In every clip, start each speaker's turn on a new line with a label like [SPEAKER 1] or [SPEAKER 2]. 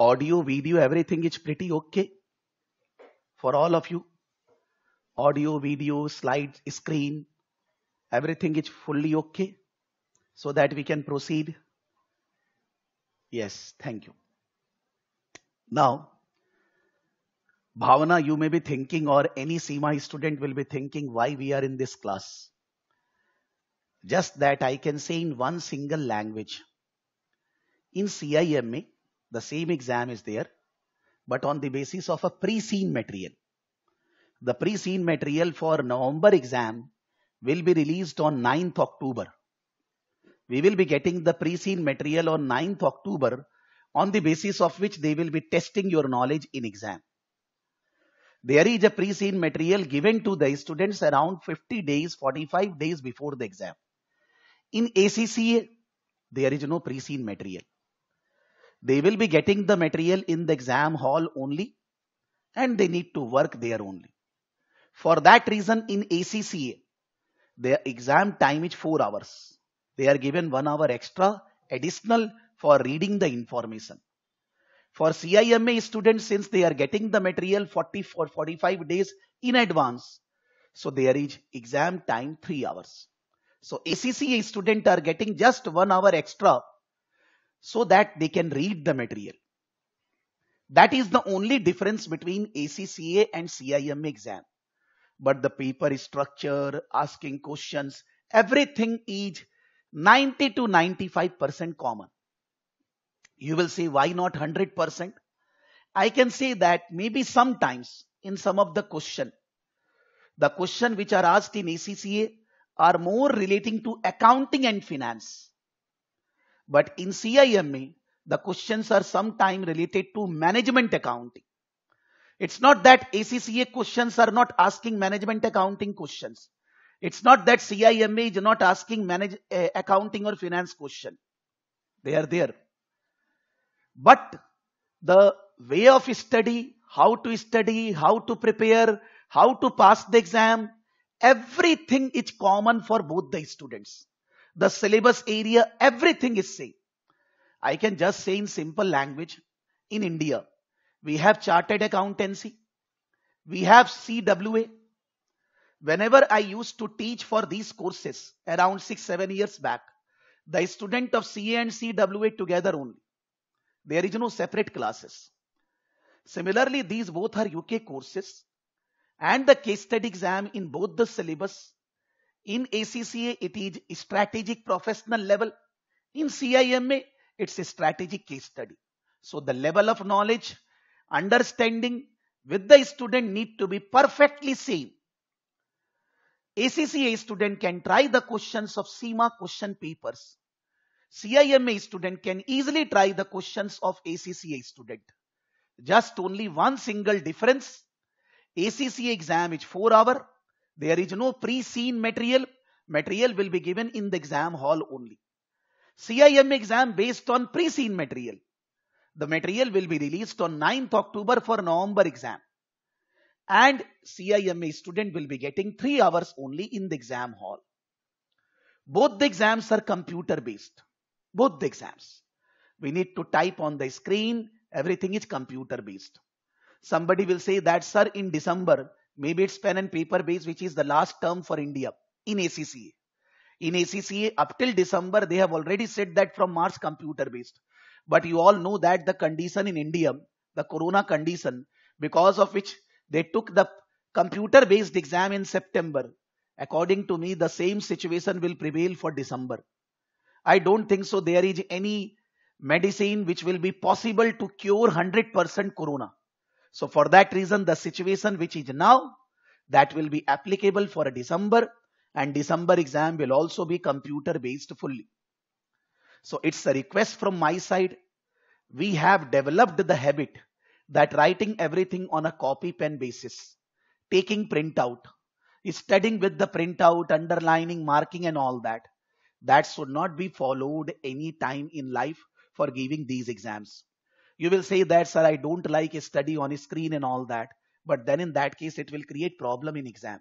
[SPEAKER 1] Audio, video, everything is pretty okay for all of you. Audio, video, slides, screen, everything is fully okay so that we can proceed. Yes, thank you. Now, Bhavana, you may be thinking, or any Sima student will be thinking, why we are in this class. Just that I can say in one single language. In CIMA, the same exam is there, but on the basis of a pre-seen material. The pre-seen material for November exam will be released on 9th October. We will be getting the pre-seen material on 9th October on the basis of which they will be testing your knowledge in exam. There is a pre-seen material given to the students around 50 days, 45 days before the exam. In ACCA, there is no pre-seen material. They will be getting the material in the exam hall only and they need to work there only. For that reason in ACCA, their exam time is 4 hours. They are given 1 hour extra additional for reading the information. For CIMA students, since they are getting the material 40 for 45 days in advance, so there is exam time 3 hours. So ACCA student are getting just 1 hour extra so that they can read the material. That is the only difference between ACCA and CIM exam. But the paper structure, asking questions, everything is 90 to 95% common. You will say, why not 100%? I can say that maybe sometimes in some of the question, the question which are asked in ACCA are more relating to accounting and finance. But in CIMA, the questions are sometimes related to management accounting. It's not that ACCA questions are not asking management accounting questions. It's not that CIMA is not asking manage, uh, accounting or finance question. They are there. But the way of study, how to study, how to prepare, how to pass the exam, everything is common for both the students the syllabus area, everything is same. I can just say in simple language, in India, we have chartered accountancy. We have CWA. Whenever I used to teach for these courses around six, seven years back, the student of CA and CWA together only. There is no separate classes. Similarly, these both are UK courses and the case study exam in both the syllabus in ACCA, it is strategic professional level. In CIMA, it's a strategic case study. So the level of knowledge, understanding with the student need to be perfectly same. ACCA student can try the questions of CIMA question papers. CIMA student can easily try the questions of ACCA student. Just only one single difference. ACCA exam is 4 hour. There is no pre-seen material. Material will be given in the exam hall only. CIM exam based on pre-seen material. The material will be released on 9th October for November exam. And CIMA student will be getting 3 hours only in the exam hall. Both the exams are computer based. Both the exams. We need to type on the screen. Everything is computer based. Somebody will say that sir in December Maybe it's pen and paper based, which is the last term for India in ACCA. In ACCA, up till December, they have already said that from March computer based. But you all know that the condition in India, the corona condition, because of which they took the computer based exam in September. According to me, the same situation will prevail for December. I don't think so there is any medicine which will be possible to cure 100% corona. So for that reason, the situation which is now, that will be applicable for December and December exam will also be computer based fully. So it's a request from my side. We have developed the habit that writing everything on a copy pen basis, taking printout, studying with the printout, underlining, marking and all that. That should not be followed any time in life for giving these exams. You will say that, sir, I don't like a study on a screen and all that. But then in that case, it will create problem in exam.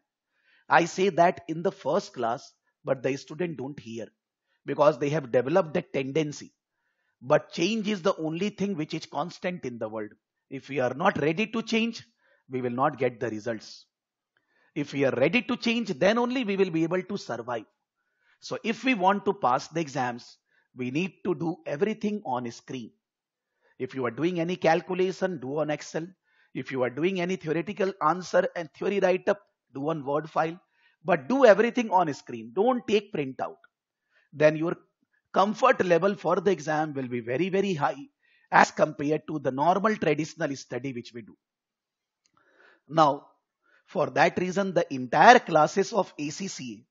[SPEAKER 1] I say that in the first class, but the student don't hear because they have developed that tendency. But change is the only thing which is constant in the world. If we are not ready to change, we will not get the results. If we are ready to change, then only we will be able to survive. So if we want to pass the exams, we need to do everything on screen. If you are doing any calculation, do on Excel. If you are doing any theoretical answer and theory write up, do on Word file. But do everything on screen. Don't take printout. Then your comfort level for the exam will be very, very high as compared to the normal traditional study which we do. Now, for that reason, the entire classes of ACCA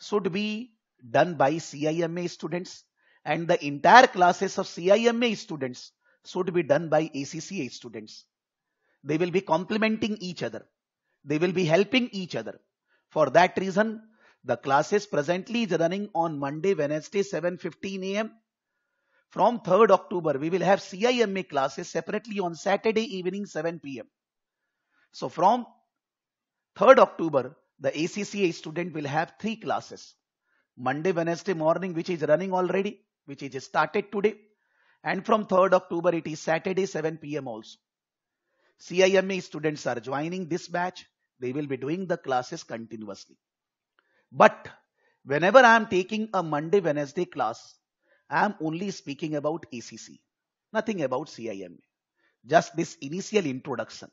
[SPEAKER 1] should be done by CIMA students and the entire classes of CIMA students so to be done by ACCA students. They will be complementing each other. They will be helping each other. For that reason, the classes presently is running on Monday, Wednesday, 7.15 a.m. From 3rd October, we will have CIMA classes separately on Saturday evening, 7 p.m. So from 3rd October, the ACCA student will have three classes. Monday, Wednesday morning, which is running already, which is started today and from 3rd October it is Saturday 7 pm also. CIME students are joining this batch. They will be doing the classes continuously. But whenever I am taking a Monday, Wednesday class, I am only speaking about ACC, nothing about CIME. Just this initial introduction.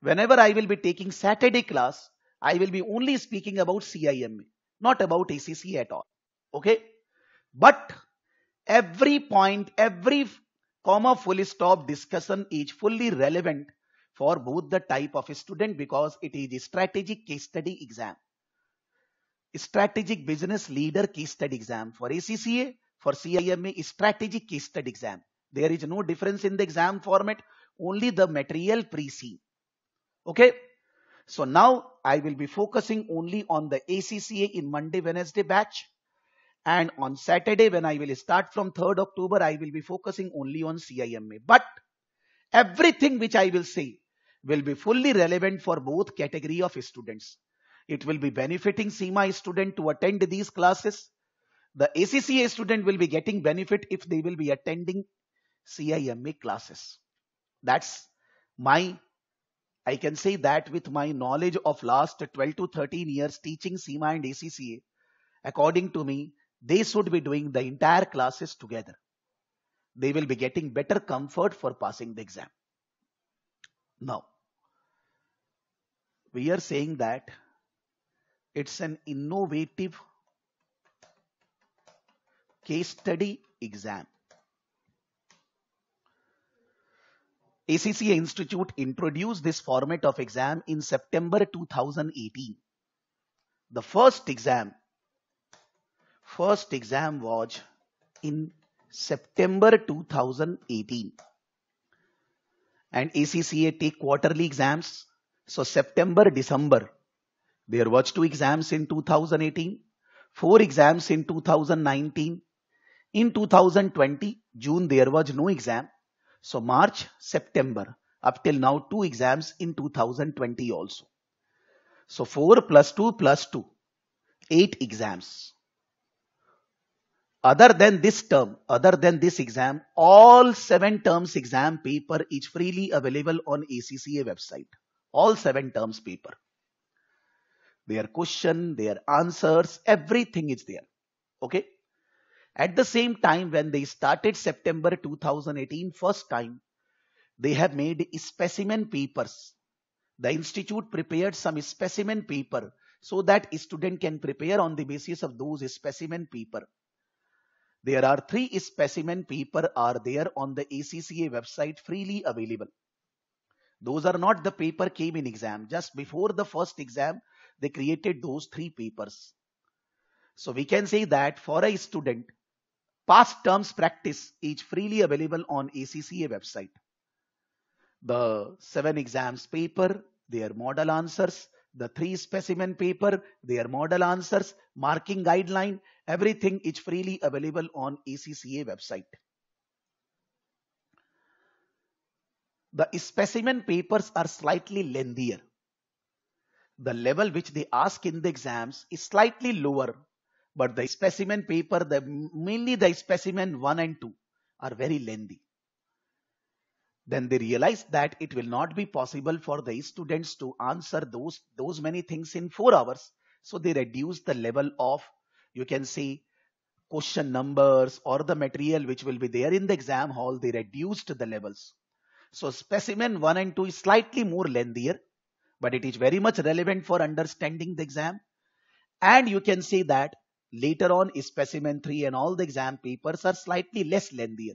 [SPEAKER 1] Whenever I will be taking Saturday class, I will be only speaking about CIME, not about ACC at all. Okay? But every point, every comma, full stop discussion is fully relevant for both the type of student because it is a strategic case study exam. Strategic business leader case study exam for ACCA, for CIMA, strategic case study exam. There is no difference in the exam format, only the material pre-seen. Okay. So now I will be focusing only on the ACCA in Monday, Wednesday batch. And on Saturday, when I will start from 3rd October, I will be focusing only on CIMA. But everything which I will say will be fully relevant for both category of students. It will be benefiting CIMA student to attend these classes. The ACCA student will be getting benefit if they will be attending CIMA classes. That's my, I can say that with my knowledge of last 12 to 13 years teaching CIMA and ACCA, according to me, they should be doing the entire classes together. They will be getting better comfort for passing the exam. Now, we are saying that it's an innovative case study exam. ACCA Institute introduced this format of exam in September 2018. The first exam first exam was in September 2018 and ACCA take quarterly exams. So September, December, there was two exams in 2018, four exams in 2019. In 2020, June, there was no exam. So March, September, up till now two exams in 2020 also. So 4 plus 2 plus 2, 8 exams other than this term, other than this exam, all seven terms exam paper is freely available on ACCA website. All seven terms paper. Their question, their answers, everything is there. Okay. At the same time, when they started September 2018, first time, they have made specimen papers. The institute prepared some specimen paper so that student can prepare on the basis of those specimen paper there are three specimen paper are there on the ACCA website freely available. Those are not the paper came in exam. Just before the first exam, they created those three papers. So we can say that for a student, past terms practice is freely available on ACCA website. The seven exams paper, their model answers, the three specimen paper, their model answers, marking guideline, everything is freely available on ECCA website. The specimen papers are slightly lengthier. The level which they ask in the exams is slightly lower, but the specimen paper, the, mainly the specimen 1 and 2 are very lengthy then they realize that it will not be possible for the students to answer those, those many things in four hours. So they reduce the level of, you can see, question numbers or the material which will be there in the exam hall, they reduced the levels. So specimen 1 and 2 is slightly more lengthier, but it is very much relevant for understanding the exam. And you can see that later on specimen 3 and all the exam papers are slightly less lengthier.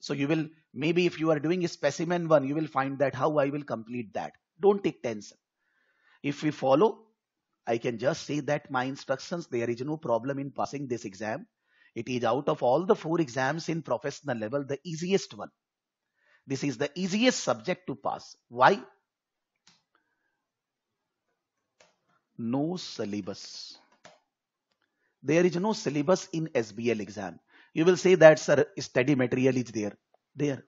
[SPEAKER 1] So you will, maybe if you are doing a specimen one, you will find that how I will complete that. Don't take tension. If we follow, I can just say that my instructions, there is no problem in passing this exam. It is out of all the four exams in professional level, the easiest one. This is the easiest subject to pass. Why? No syllabus. There is no syllabus in SBL exam. You will say that sir, study material is there. There.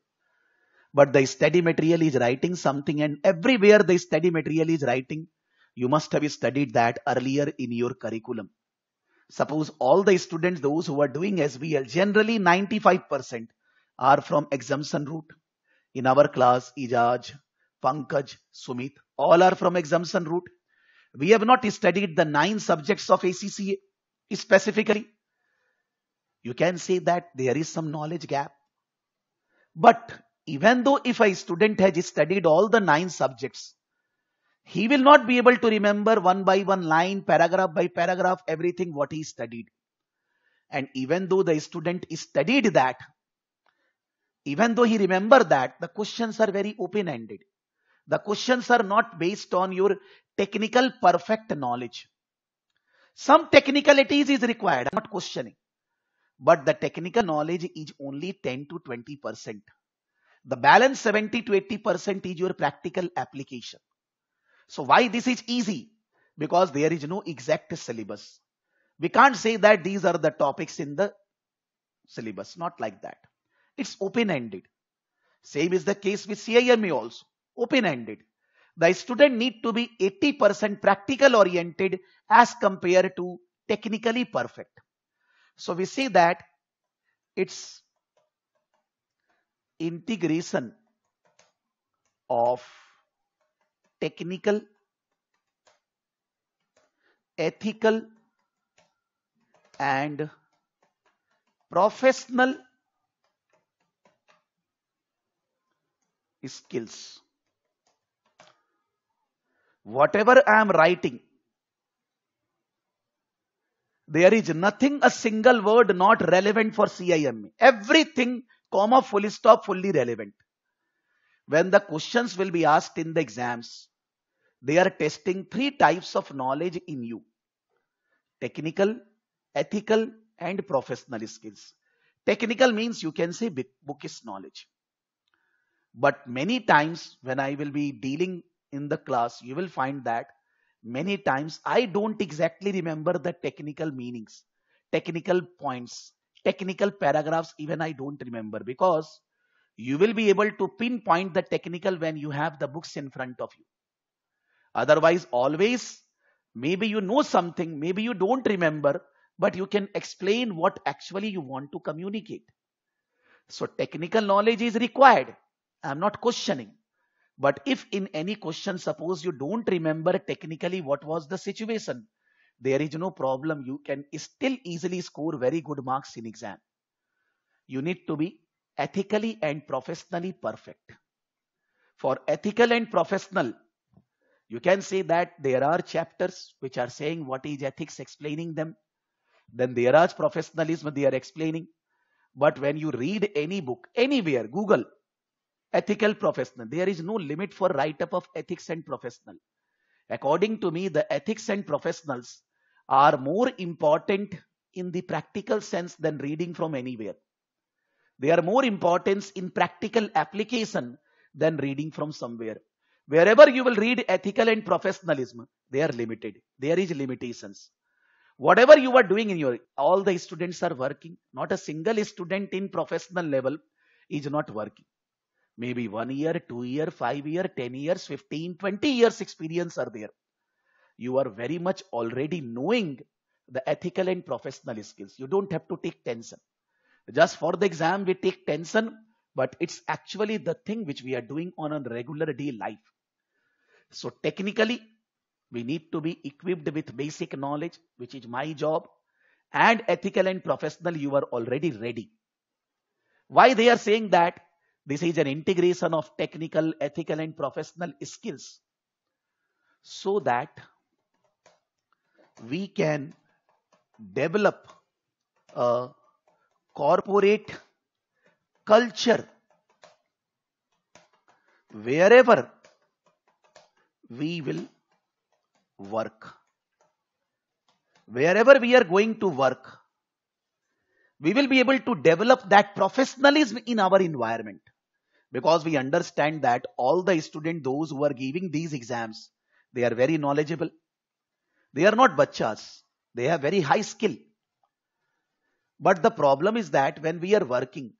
[SPEAKER 1] But the study material is writing something and everywhere the study material is writing, you must have studied that earlier in your curriculum. Suppose all the students, those who are doing SBL, generally 95% are from exemption route. In our class, Ijaz, Pankaj, Sumit, all are from exemption route. We have not studied the nine subjects of ACCA specifically you can say that there is some knowledge gap. But even though if a student has studied all the nine subjects, he will not be able to remember one by one line, paragraph by paragraph, everything what he studied. And even though the student studied that, even though he remember that, the questions are very open-ended. The questions are not based on your technical perfect knowledge. Some technicalities is required, I'm not questioning but the technical knowledge is only 10 to 20 percent. The balance 70 to 80 percent is your practical application. So why this is easy? Because there is no exact syllabus. We can't say that these are the topics in the syllabus, not like that. It's open-ended. Same is the case with C.I.M. also, open-ended. The student need to be 80% practical oriented as compared to technically perfect. So we see that its integration of technical, ethical and professional skills. Whatever I am writing there is nothing, a single word not relevant for CIME. Everything, comma, full stop, fully relevant. When the questions will be asked in the exams, they are testing three types of knowledge in you. Technical, ethical and professional skills. Technical means you can say bookish knowledge. But many times when I will be dealing in the class, you will find that many times I don't exactly remember the technical meanings, technical points, technical paragraphs, even I don't remember because you will be able to pinpoint the technical when you have the books in front of you. Otherwise, always, maybe you know something, maybe you don't remember, but you can explain what actually you want to communicate. So technical knowledge is required. I'm not questioning. But if in any question, suppose you don't remember technically what was the situation, there is no problem. You can still easily score very good marks in exam. You need to be ethically and professionally perfect. For ethical and professional, you can say that there are chapters which are saying what is ethics, explaining them. Then there are professionalism, they are explaining. But when you read any book, anywhere, Google, ethical professional. There is no limit for write-up of ethics and professional. According to me, the ethics and professionals are more important in the practical sense than reading from anywhere. They are more importance in practical application than reading from somewhere. Wherever you will read ethical and professionalism, they are limited. There is limitations. Whatever you are doing in your, all the students are working. Not a single student in professional level is not working. Maybe one year, two year, five year, 10 years, 15, 20 years experience are there. You are very much already knowing the ethical and professional skills. You don't have to take tension. Just for the exam, we take tension, but it's actually the thing which we are doing on a regular day life. So technically, we need to be equipped with basic knowledge, which is my job, and ethical and professional, you are already ready. Why they are saying that? This is an integration of technical, ethical and professional skills so that we can develop a corporate culture wherever we will work. Wherever we are going to work, we will be able to develop that professionalism in our environment because we understand that all the students, those who are giving these exams, they are very knowledgeable. They are not bachas. They have very high skill. But the problem is that when we are working,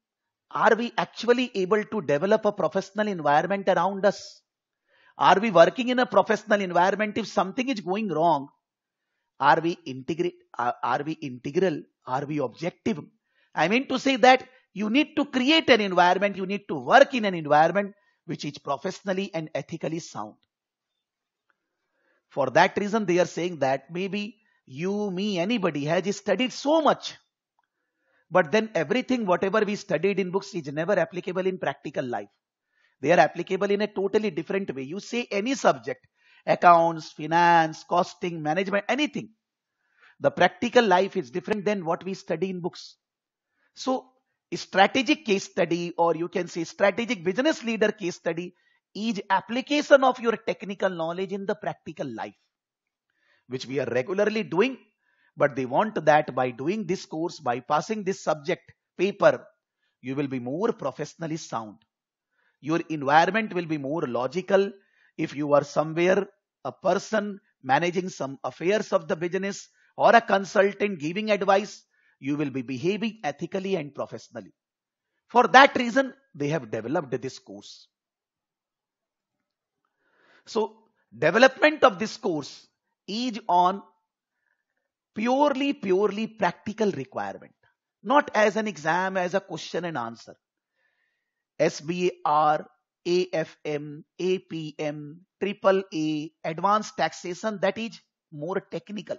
[SPEAKER 1] are we actually able to develop a professional environment around us? Are we working in a professional environment? If something is going wrong, are we integrate? Are, are we integral? Are we objective? I mean to say that you need to create an environment, you need to work in an environment which is professionally and ethically sound. For that reason, they are saying that maybe you, me, anybody has studied so much. But then everything, whatever we studied in books, is never applicable in practical life. They are applicable in a totally different way. You say any subject, accounts, finance, costing, management, anything. The practical life is different than what we study in books. So strategic case study or you can say strategic business leader case study is application of your technical knowledge in the practical life which we are regularly doing but they want that by doing this course by passing this subject paper you will be more professionally sound your environment will be more logical if you are somewhere a person managing some affairs of the business or a consultant giving advice you will be behaving ethically and professionally. For that reason, they have developed this course. So, development of this course is on purely, purely practical requirement, not as an exam, as a question and answer. SBAR, AFM, APM, Triple A, advanced taxation, that is more technical.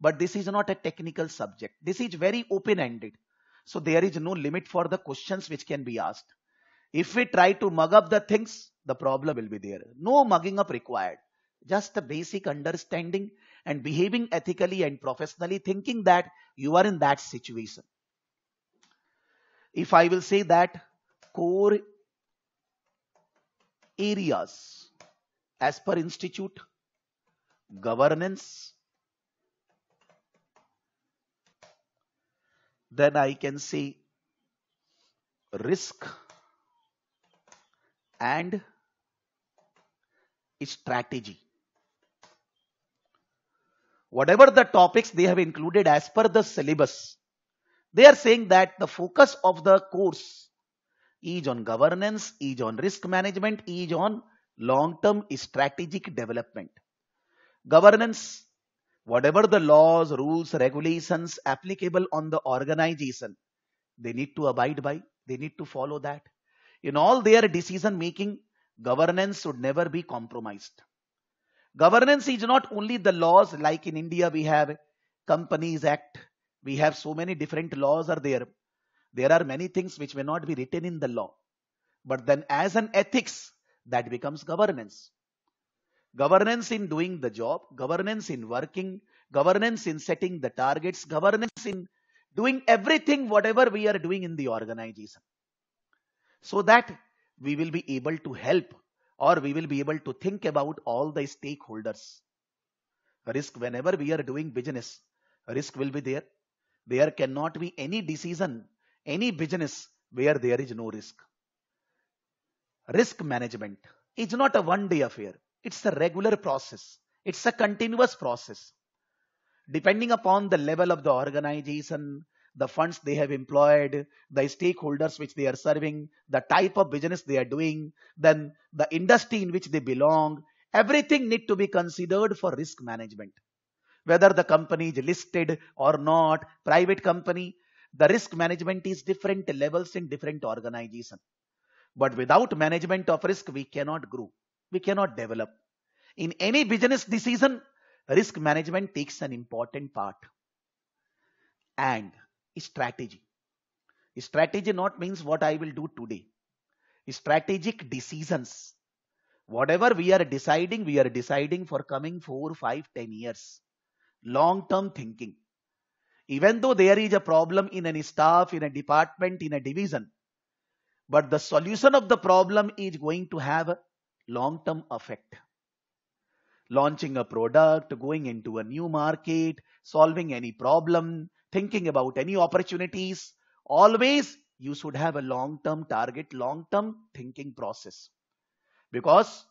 [SPEAKER 1] But this is not a technical subject. This is very open-ended. So there is no limit for the questions which can be asked. If we try to mug up the things, the problem will be there. No mugging up required. Just the basic understanding and behaving ethically and professionally thinking that you are in that situation. If I will say that core areas as per institute governance then I can see risk and strategy. Whatever the topics they have included as per the syllabus, they are saying that the focus of the course is on governance, is on risk management, is on long-term strategic development. Governance whatever the laws, rules, regulations applicable on the organization, they need to abide by, they need to follow that. In all their decision making, governance should never be compromised. Governance is not only the laws like in India we have Companies Act, we have so many different laws are there. There are many things which may not be written in the law. But then as an ethics, that becomes governance governance in doing the job, governance in working, governance in setting the targets, governance in doing everything, whatever we are doing in the organization. So that we will be able to help or we will be able to think about all the stakeholders. Risk, whenever we are doing business, risk will be there. There cannot be any decision, any business where there is no risk. Risk management is not a one day affair. It's a regular process. It's a continuous process. Depending upon the level of the organization, the funds they have employed, the stakeholders which they are serving, the type of business they are doing, then the industry in which they belong, everything need to be considered for risk management. Whether the company is listed or not, private company, the risk management is different levels in different organization. But without management of risk, we cannot grow we cannot develop. In any business decision, risk management takes an important part. And strategy. Strategy not means what I will do today. Strategic decisions. Whatever we are deciding, we are deciding for coming 4, 5, 10 years. Long term thinking. Even though there is a problem in any staff, in a department, in a division, but the solution of the problem is going to have long term effect. Launching a product, going into a new market, solving any problem, thinking about any opportunities. Always you should have a long term target, long term thinking process. Because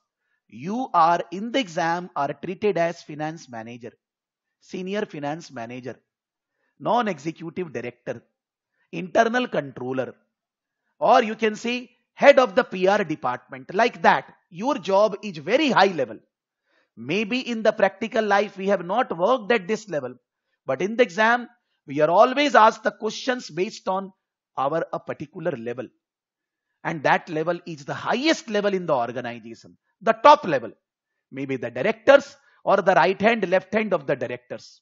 [SPEAKER 1] you are in the exam are treated as finance manager, senior finance manager, non executive director, internal controller, or you can say head of the PR department. Like that, your job is very high level. Maybe in the practical life, we have not worked at this level. But in the exam, we are always asked the questions based on our a particular level. And that level is the highest level in the organization, the top level. Maybe the directors or the right hand, left hand of the directors.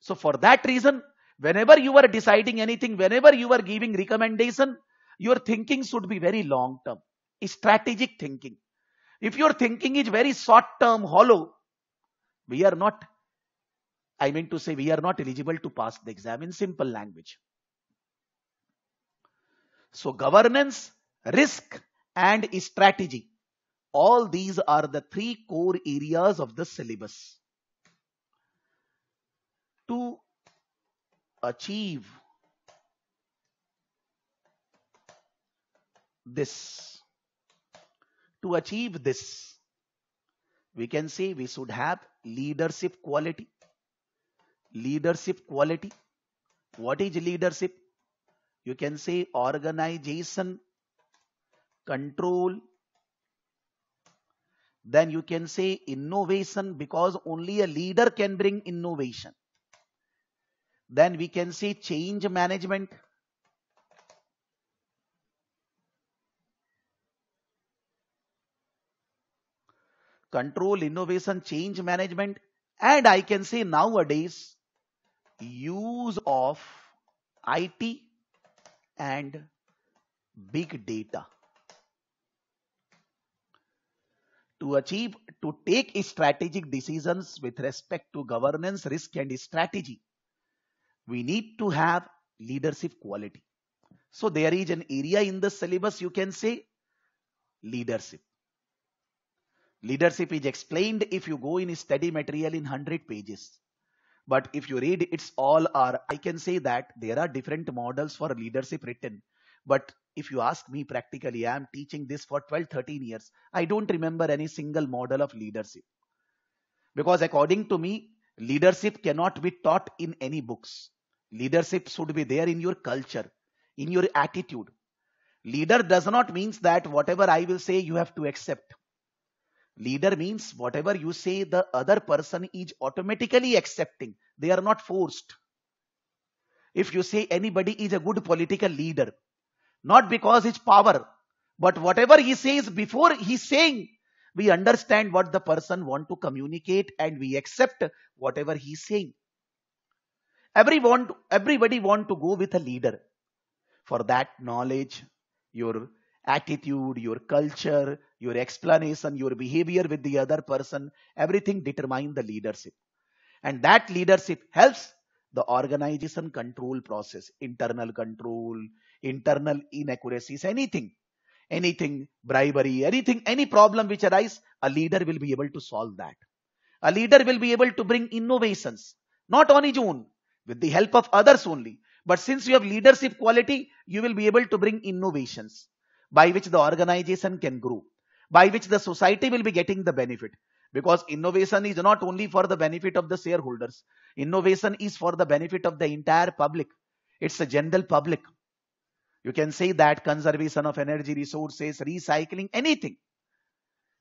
[SPEAKER 1] So for that reason, whenever you are deciding anything, whenever you are giving recommendation, your thinking should be very long term, strategic thinking. If your thinking is very short term, hollow, we are not, I mean to say, we are not eligible to pass the exam in simple language. So, governance, risk, and strategy. All these are the three core areas of the syllabus. To achieve this. To achieve this, we can say we should have leadership quality. Leadership quality. What is leadership? You can say organization, control, then you can say innovation because only a leader can bring innovation. Then we can say change management control, innovation, change management, and I can say nowadays use of IT and big data. to achieve to take strategic decisions with respect to governance risk and strategy we need to have leadership quality so there is an area in the syllabus you can say leadership Leadership is explained if you go in study material in 100 pages. But if you read it's all are, I can say that there are different models for leadership written. But if you ask me practically, I am teaching this for 12, 13 years. I don't remember any single model of leadership. Because according to me, leadership cannot be taught in any books. Leadership should be there in your culture, in your attitude. Leader does not means that whatever I will say, you have to accept Leader means whatever you say, the other person is automatically accepting. They are not forced. If you say anybody is a good political leader, not because his power, but whatever he says before he's saying, we understand what the person want to communicate and we accept whatever he's saying. Everyone, everybody want to go with a leader. For that knowledge, your attitude, your culture, your explanation, your behavior with the other person, everything determine the leadership. And that leadership helps the organization control process, internal control, internal inaccuracies, anything, anything, bribery, anything, any problem which arise, a leader will be able to solve that. A leader will be able to bring innovations, not on his own, with the help of others only. But since you have leadership quality, you will be able to bring innovations by which the organization can grow, by which the society will be getting the benefit. Because innovation is not only for the benefit of the shareholders. Innovation is for the benefit of the entire public. It's a general public. You can say that conservation of energy resources, recycling, anything.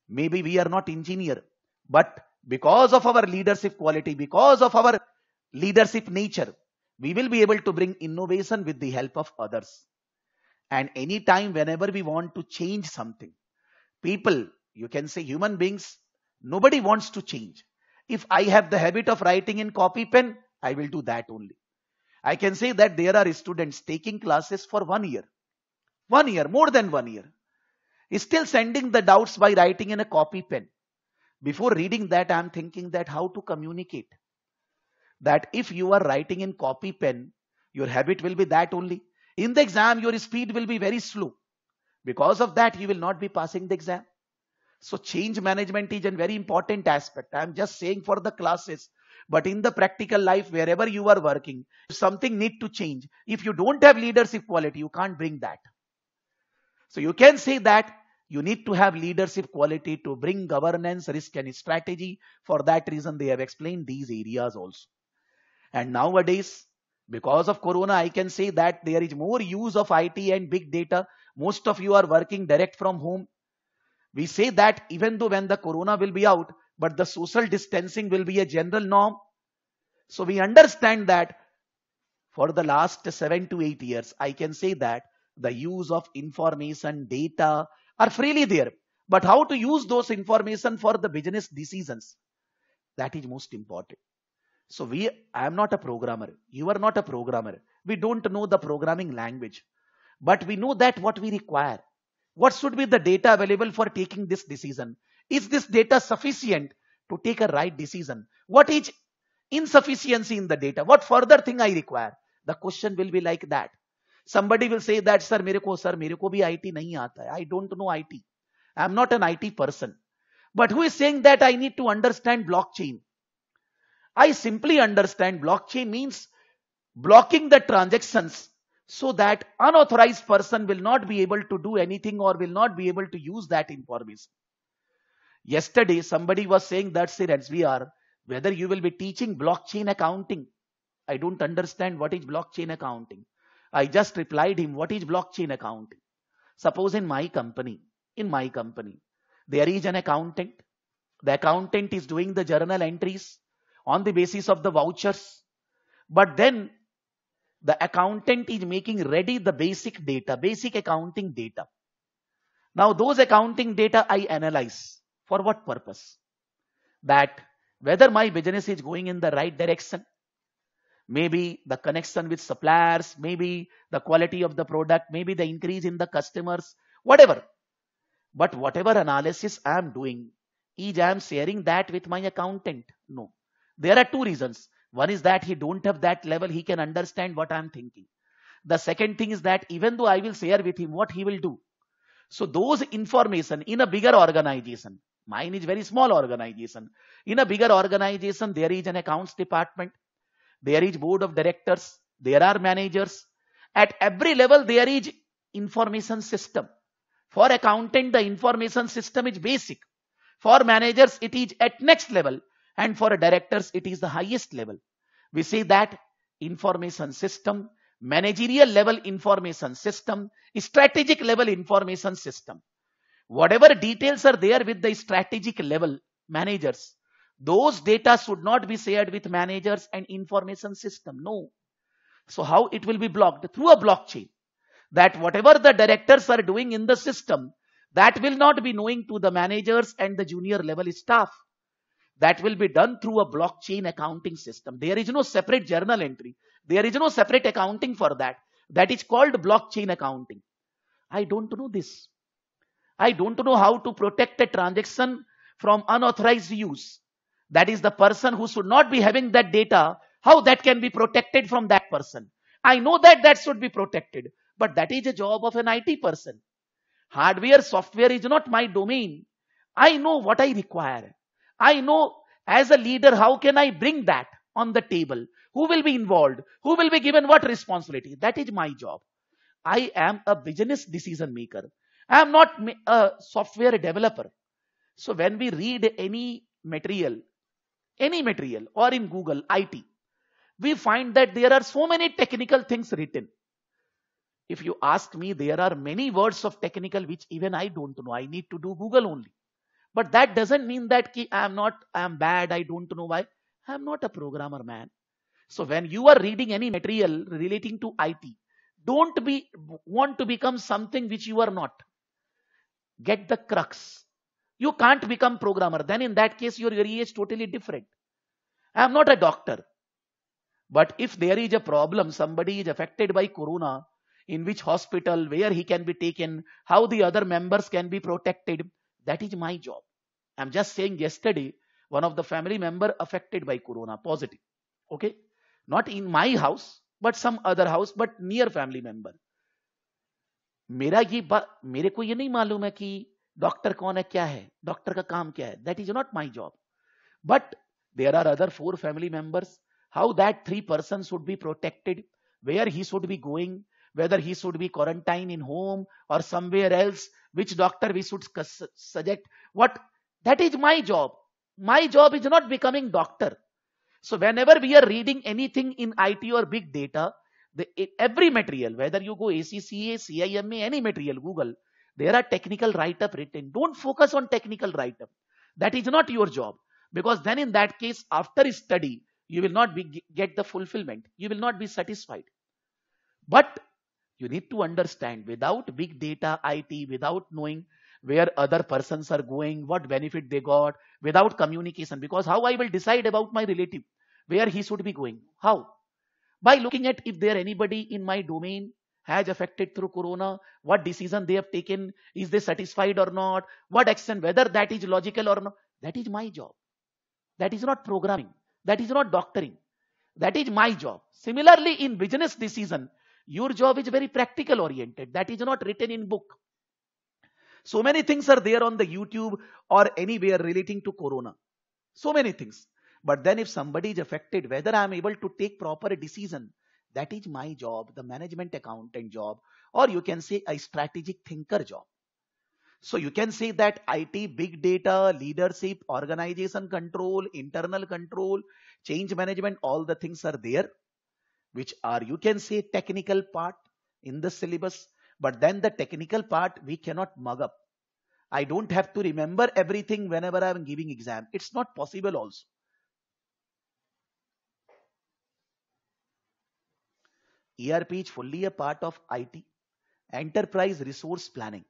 [SPEAKER 1] Maybe we are not engineer, but because of our leadership quality, because of our leadership nature, we will be able to bring innovation with the help of others. And anytime, whenever we want to change something, people, you can say human beings, nobody wants to change. If I have the habit of writing in copy pen, I will do that only. I can say that there are students taking classes for one year. One year, more than one year. Still sending the doubts by writing in a copy pen. Before reading that, I am thinking that how to communicate. That if you are writing in copy pen, your habit will be that only. In the exam, your speed will be very slow. Because of that, you will not be passing the exam. So change management is a very important aspect. I am just saying for the classes. But in the practical life, wherever you are working, something need to change. If you don't have leadership quality, you can't bring that. So you can say that you need to have leadership quality to bring governance, risk and strategy. For that reason, they have explained these areas also. And nowadays, because of Corona, I can say that there is more use of IT and big data. Most of you are working direct from home. We say that even though when the Corona will be out, but the social distancing will be a general norm. So we understand that for the last seven to eight years, I can say that the use of information, data are freely there. But how to use those information for the business decisions, that is most important. So we, I am not a programmer. You are not a programmer. We don't know the programming language, but we know that what we require. What should be the data available for taking this decision? Is this data sufficient to take a right decision? What is insufficiency in the data? What further thing I require? The question will be like that. Somebody will say that, sir, मेरे sir, मेरे को भी IT नहीं आता I I don't know IT. I am not an IT person. But who is saying that I need to understand blockchain? I simply understand blockchain means blocking the transactions so that unauthorized person will not be able to do anything or will not be able to use that information. Yesterday, somebody was saying that, sir, as we are, whether you will be teaching blockchain accounting. I don't understand what is blockchain accounting. I just replied him, what is blockchain accounting? Suppose in my company, in my company, there is an accountant. The accountant is doing the journal entries on the basis of the vouchers. But then the accountant is making ready the basic data, basic accounting data. Now those accounting data I analyze. For what purpose? That whether my business is going in the right direction, maybe the connection with suppliers, maybe the quality of the product, maybe the increase in the customers, whatever. But whatever analysis I am doing, is I am sharing that with my accountant? No. There are two reasons. One is that he don't have that level. He can understand what I'm thinking. The second thing is that even though I will share with him what he will do. So those information in a bigger organization, mine is very small organization. In a bigger organization, there is an accounts department. There is board of directors. There are managers. At every level, there is information system. For accountant, the information system is basic. For managers, it is at next level. And for directors, it is the highest level. We say that information system, managerial level information system, strategic level information system. Whatever details are there with the strategic level managers, those data should not be shared with managers and information system. No. So how it will be blocked? Through a blockchain. That whatever the directors are doing in the system, that will not be knowing to the managers and the junior level staff. That will be done through a blockchain accounting system. There is no separate journal entry. There is no separate accounting for that. That is called blockchain accounting. I don't know this. I don't know how to protect a transaction from unauthorized use. That is the person who should not be having that data. How that can be protected from that person. I know that that should be protected. But that is a job of an IT person. Hardware, software is not my domain. I know what I require. I know as a leader, how can I bring that on the table? Who will be involved? Who will be given what responsibility? That is my job. I am a business decision maker. I am not a software developer. So when we read any material, any material or in Google IT, we find that there are so many technical things written. If you ask me, there are many words of technical which even I don't know. I need to do Google only but that doesn't mean that ki, i am not i am bad i don't know why i am not a programmer man so when you are reading any material relating to it don't be want to become something which you are not get the crux you can't become programmer then in that case your area is totally different i am not a doctor but if there is a problem somebody is affected by corona in which hospital where he can be taken how the other members can be protected that is my job. I'm just saying yesterday, one of the family member affected by corona, positive. Okay. Not in my house, but some other house, but near family member. मेरा ये मेरे को ये नहीं मालूम है कि doctor कौन है क्या है डॉक्टर का काम क्या है that is not my job but there are other four family members how that three person should be protected where he should be going whether he should be quarantined in home or somewhere else which doctor we should suggest what that is my job my job is not becoming doctor so whenever we are reading anything in it or big data the, every material whether you go acca cima any material google there are technical write up written don't focus on technical write up that is not your job because then in that case after study you will not be, get the fulfillment you will not be satisfied but you need to understand without big data, IT, without knowing where other persons are going, what benefit they got, without communication. Because how I will decide about my relative, where he should be going? How? By looking at if there anybody in my domain has affected through corona, what decision they have taken, is they satisfied or not, what action, whether that is logical or not. That is my job. That is not programming. That is not doctoring. That is my job. Similarly, in business decision, your job is very practical oriented. That is not written in book. So many things are there on the YouTube or anywhere relating to corona. So many things. But then if somebody is affected, whether I am able to take proper decision, that is my job, the management accountant job, or you can say a strategic thinker job. So you can say that IT, big data, leadership, organization control, internal control, change management, all the things are there which are you can say technical part in the syllabus, but then the technical part we cannot mug up. I don't have to remember everything whenever I'm giving exam. It's not possible also. ERP is fully a part of IT, enterprise resource planning.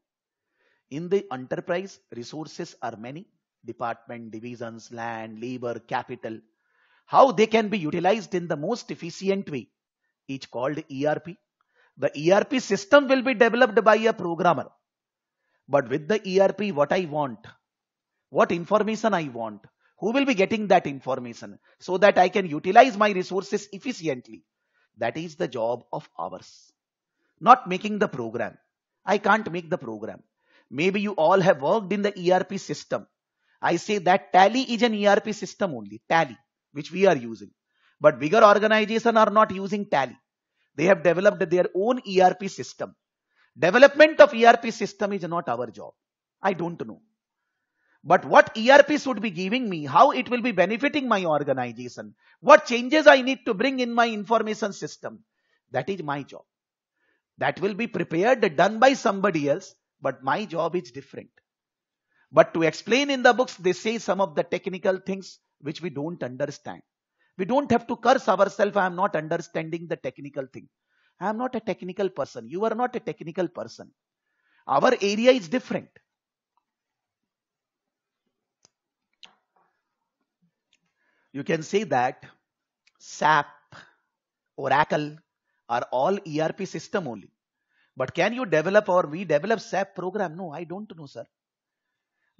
[SPEAKER 1] In the enterprise, resources are many, department, divisions, land, labor, capital, how they can be utilized in the most efficient way It's called ERP. The ERP system will be developed by a programmer. But with the ERP, what I want, what information I want, who will be getting that information so that I can utilize my resources efficiently. That is the job of ours. Not making the program. I can't make the program. Maybe you all have worked in the ERP system. I say that Tally is an ERP system only. Tally which we are using. But bigger organizations are not using Tally. They have developed their own ERP system. Development of ERP system is not our job. I don't know. But what ERP should be giving me, how it will be benefiting my organization, what changes I need to bring in my information system, that is my job. That will be prepared, done by somebody else, but my job is different. But to explain in the books, they say some of the technical things which we don't understand. We don't have to curse ourselves. I am not understanding the technical thing. I am not a technical person. You are not a technical person. Our area is different. You can say that SAP, Oracle are all ERP system only. But can you develop or we develop SAP program? No, I don't know, sir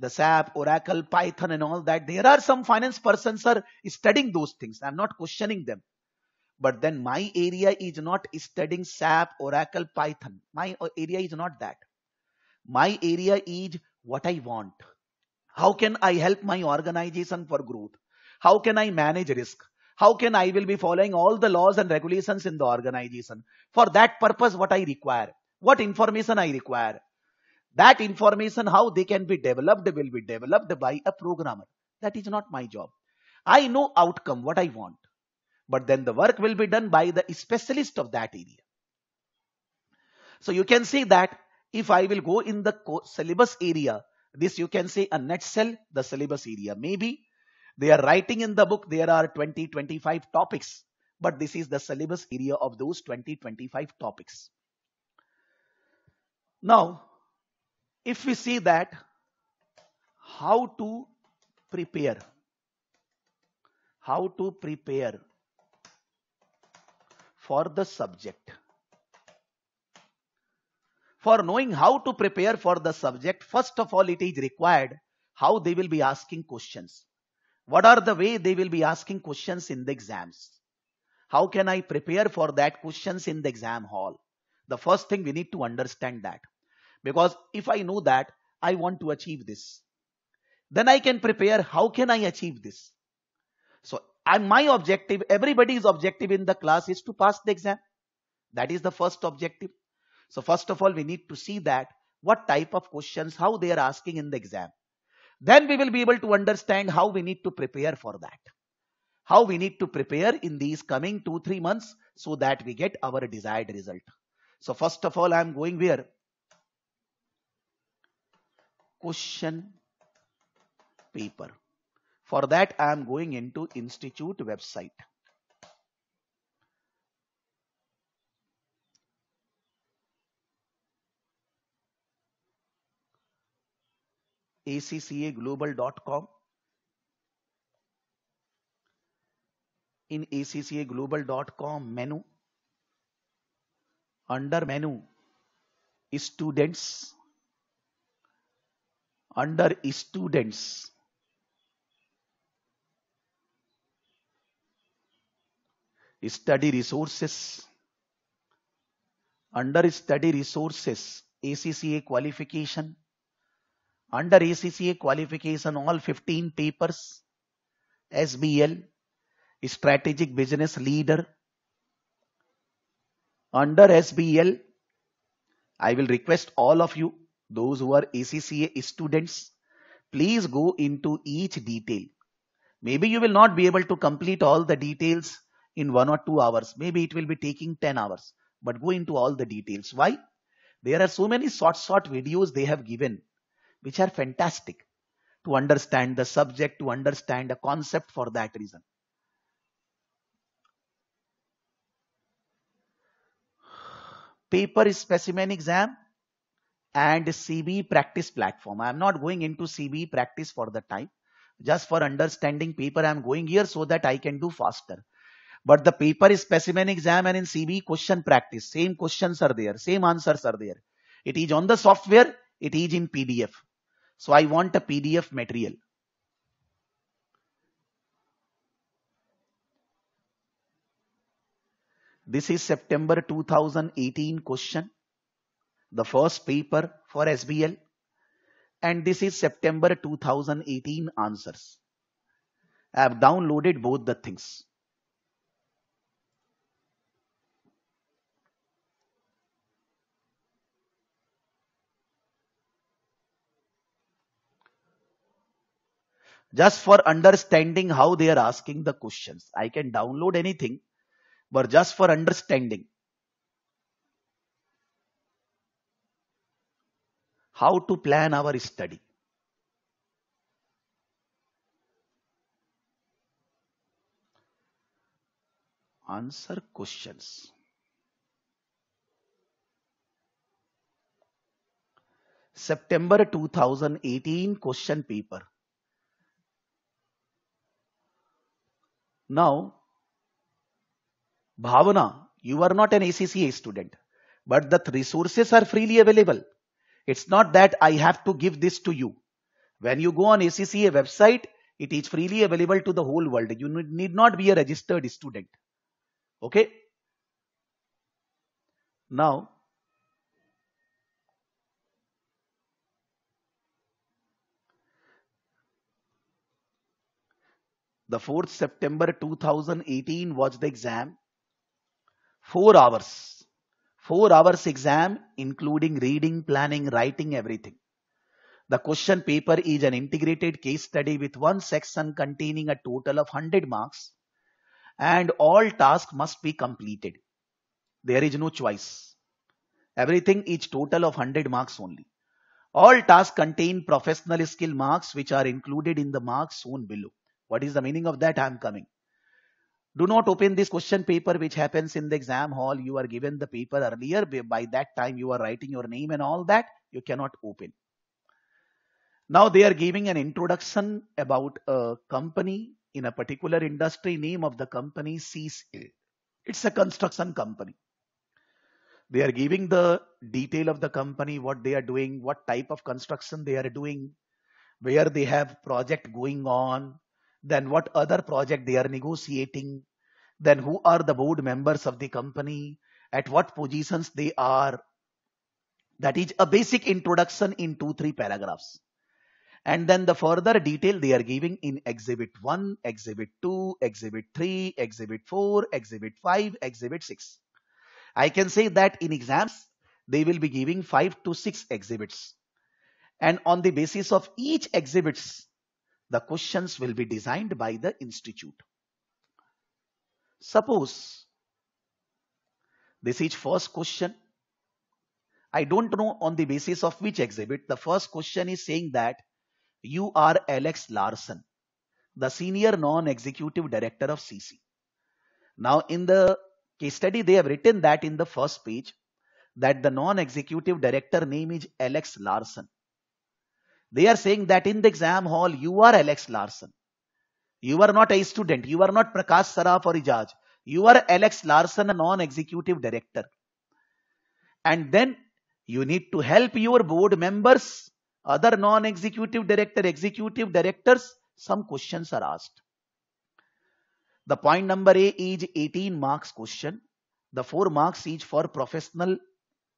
[SPEAKER 1] the SAP, Oracle, Python and all that. There are some finance persons are studying those things. I'm not questioning them. But then my area is not studying SAP, Oracle, Python. My area is not that. My area is what I want. How can I help my organization for growth? How can I manage risk? How can I will be following all the laws and regulations in the organization? For that purpose, what I require? What information I require? That information, how they can be developed, will be developed by a programmer. That is not my job. I know outcome, what I want. But then the work will be done by the specialist of that area. So you can see that if I will go in the syllabus area, this you can say a net cell, the syllabus area. Maybe they are writing in the book, there are 20, 25 topics, but this is the syllabus area of those 20, 25 topics. Now, if we see that how to prepare how to prepare for the subject for knowing how to prepare for the subject first of all it is required how they will be asking questions what are the way they will be asking questions in the exams how can i prepare for that questions in the exam hall the first thing we need to understand that because if I know that I want to achieve this, then I can prepare how can I achieve this. So my objective, everybody's objective in the class is to pass the exam. That is the first objective. So first of all, we need to see that what type of questions, how they are asking in the exam. Then we will be able to understand how we need to prepare for that. How we need to prepare in these coming two, three months so that we get our desired result. So first of all, I am going where? question paper. For that I am going into institute website. accaglobal.com in accaglobal.com menu under menu students under students. Study resources. Under study resources, ACCA qualification. Under ACCA qualification, all 15 papers. SBL, Strategic Business Leader. Under SBL, I will request all of you those who are ACCA students, please go into each detail. Maybe you will not be able to complete all the details in one or two hours. Maybe it will be taking 10 hours, but go into all the details. Why? There are so many short, short videos they have given, which are fantastic to understand the subject, to understand a concept for that reason. Paper specimen exam and CBE practice platform. I am not going into CBE practice for the time. Just for understanding paper, I am going here so that I can do faster. But the paper is specimen exam and in CBE question practice. Same questions are there. Same answers are there. It is on the software. It is in PDF. So I want a PDF material. This is September 2018 question the first paper for SBL and this is September 2018 answers. I have downloaded both the things. Just for understanding how they are asking the questions. I can download anything, but just for understanding. how to plan our study. Answer questions. September 2018 question paper. Now, Bhavana, you are not an ACCA student, but the resources are freely available. It's not that I have to give this to you. When you go on ACCA website, it is freely available to the whole world. You need not be a registered student. Okay. Now, the 4th September 2018 was the exam. Four hours. Four hours exam, including reading, planning, writing, everything. The question paper is an integrated case study with one section containing a total of 100 marks and all tasks must be completed. There is no choice. Everything is total of 100 marks only. All tasks contain professional skill marks which are included in the marks shown below. What is the meaning of that? I am coming do not open this question paper which happens in the exam hall you are given the paper earlier by that time you are writing your name and all that you cannot open now they are giving an introduction about a company in a particular industry name of the company CCA it's a construction company they are giving the detail of the company what they are doing what type of construction they are doing where they have project going on then what other project they are negotiating, then who are the board members of the company, at what positions they are. That is a basic introduction in two, three paragraphs. And then the further detail they are giving in Exhibit 1, Exhibit 2, Exhibit 3, Exhibit 4, Exhibit 5, Exhibit 6. I can say that in exams, they will be giving 5 to 6 exhibits. And on the basis of each exhibits, the questions will be designed by the institute. Suppose this is first question. I don't know on the basis of which exhibit. The first question is saying that you are Alex Larson, the senior non-executive director of CC. Now in the case study, they have written that in the first page that the non-executive director name is Alex Larson. They are saying that in the exam hall, you are Alex Larson. You are not a student. You are not Prakash Saraf or Ijaz. You are Alex Larson, a non-executive director. And then you need to help your board members, other non-executive director, executive directors. Some questions are asked. The point number A is 18 marks question. The 4 marks each for professional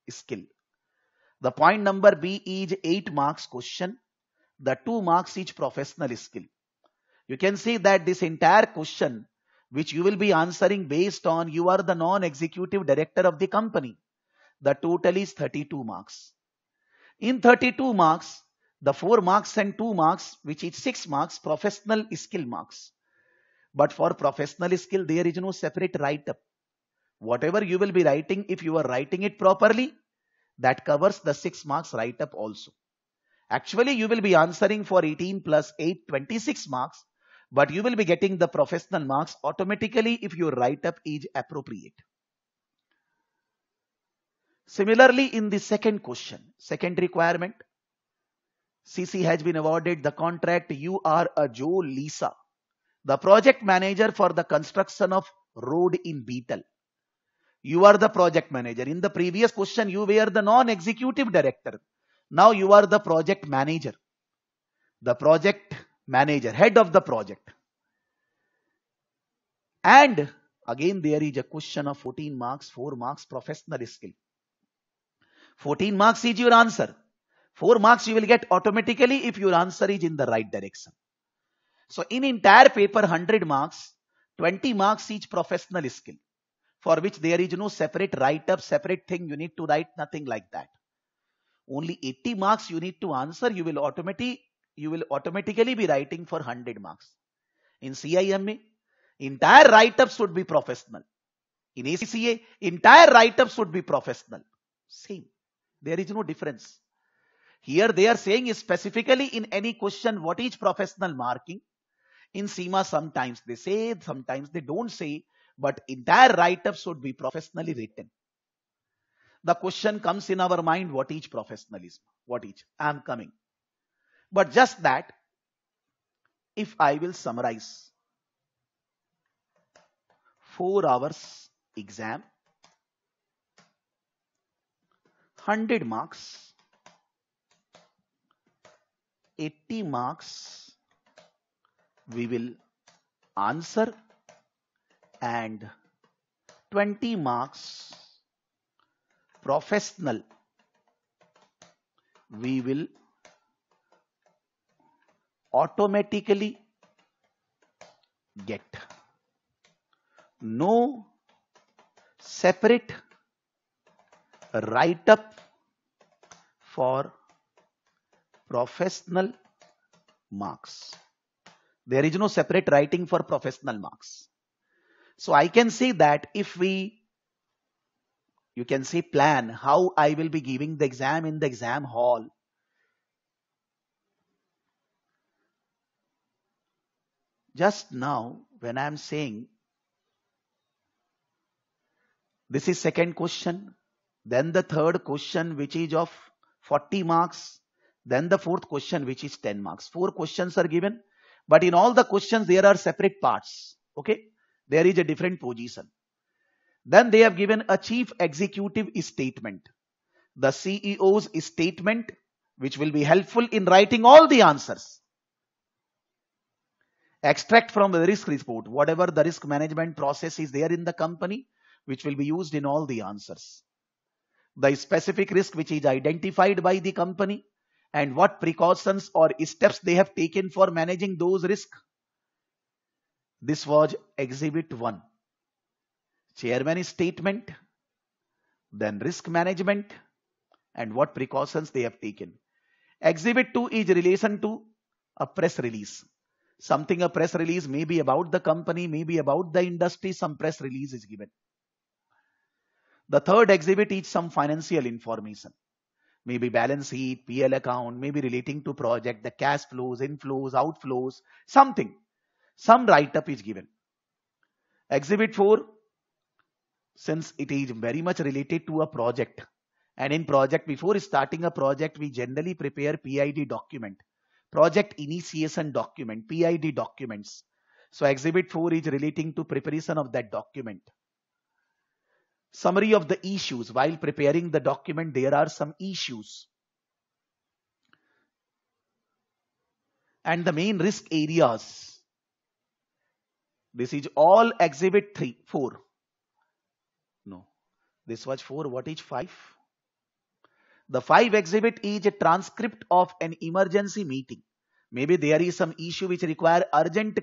[SPEAKER 1] skill. The point number B is 8 marks question the two marks each professional skill. You can see that this entire question which you will be answering based on you are the non-executive director of the company. The total is 32 marks. In 32 marks, the 4 marks and 2 marks which is 6 marks professional skill marks. But for professional skill there is no separate write-up. Whatever you will be writing if you are writing it properly that covers the 6 marks write-up also. Actually, you will be answering for 18 plus 8, 26 marks, but you will be getting the professional marks automatically if your write-up is appropriate. Similarly, in the second question, second requirement, CC has been awarded the contract You Are a Joe Lisa, the project manager for the construction of road in Beetle. You are the project manager. In the previous question, you were the non-executive director. Now you are the project manager. The project manager, head of the project. And again there is a question of 14 marks, 4 marks professional skill. 14 marks is your answer. 4 marks you will get automatically if your answer is in the right direction. So in entire paper 100 marks, 20 marks each professional skill for which there is no separate write-up, separate thing you need to write, nothing like that only 80 marks you need to answer, you will automatically you will automatically be writing for 100 marks. In CIMA, entire write ups would be professional. In ACCA, entire write ups would be professional. Same. There is no difference. Here they are saying specifically in any question what is professional marking. In SEMA sometimes they say, sometimes they don't say, but entire write ups should be professionally written the question comes in our mind what is professionalism? What is? I am coming. But just that, if I will summarize four hours exam, 100 marks, 80 marks we will answer and 20 marks professional we will automatically get no separate write up for professional marks there is no separate writing for professional marks so i can say that if we you can say plan how I will be giving the exam in the exam hall. Just now, when I am saying this is second question, then the third question which is of 40 marks, then the fourth question which is 10 marks. Four questions are given, but in all the questions there are separate parts. Okay, there is a different position. Then they have given a chief executive statement. The CEO's statement, which will be helpful in writing all the answers. Extract from the risk report, whatever the risk management process is there in the company, which will be used in all the answers. The specific risk which is identified by the company and what precautions or steps they have taken for managing those risks. This was exhibit 1 chairman is statement, then risk management and what precautions they have taken. Exhibit 2 is relation to a press release. Something a press release may be about the company, may be about the industry, some press release is given. The third exhibit is some financial information. Maybe balance sheet, PL account, maybe relating to project, the cash flows, inflows, outflows, something. Some write-up is given. Exhibit 4 since it is very much related to a project and in project before starting a project we generally prepare PID document project initiation document PID documents so exhibit 4 is relating to preparation of that document summary of the issues while preparing the document there are some issues and the main risk areas this is all exhibit 3 4 this was 4. What is 5? The 5 exhibit is a transcript of an emergency meeting. Maybe there is some issue which require urgent,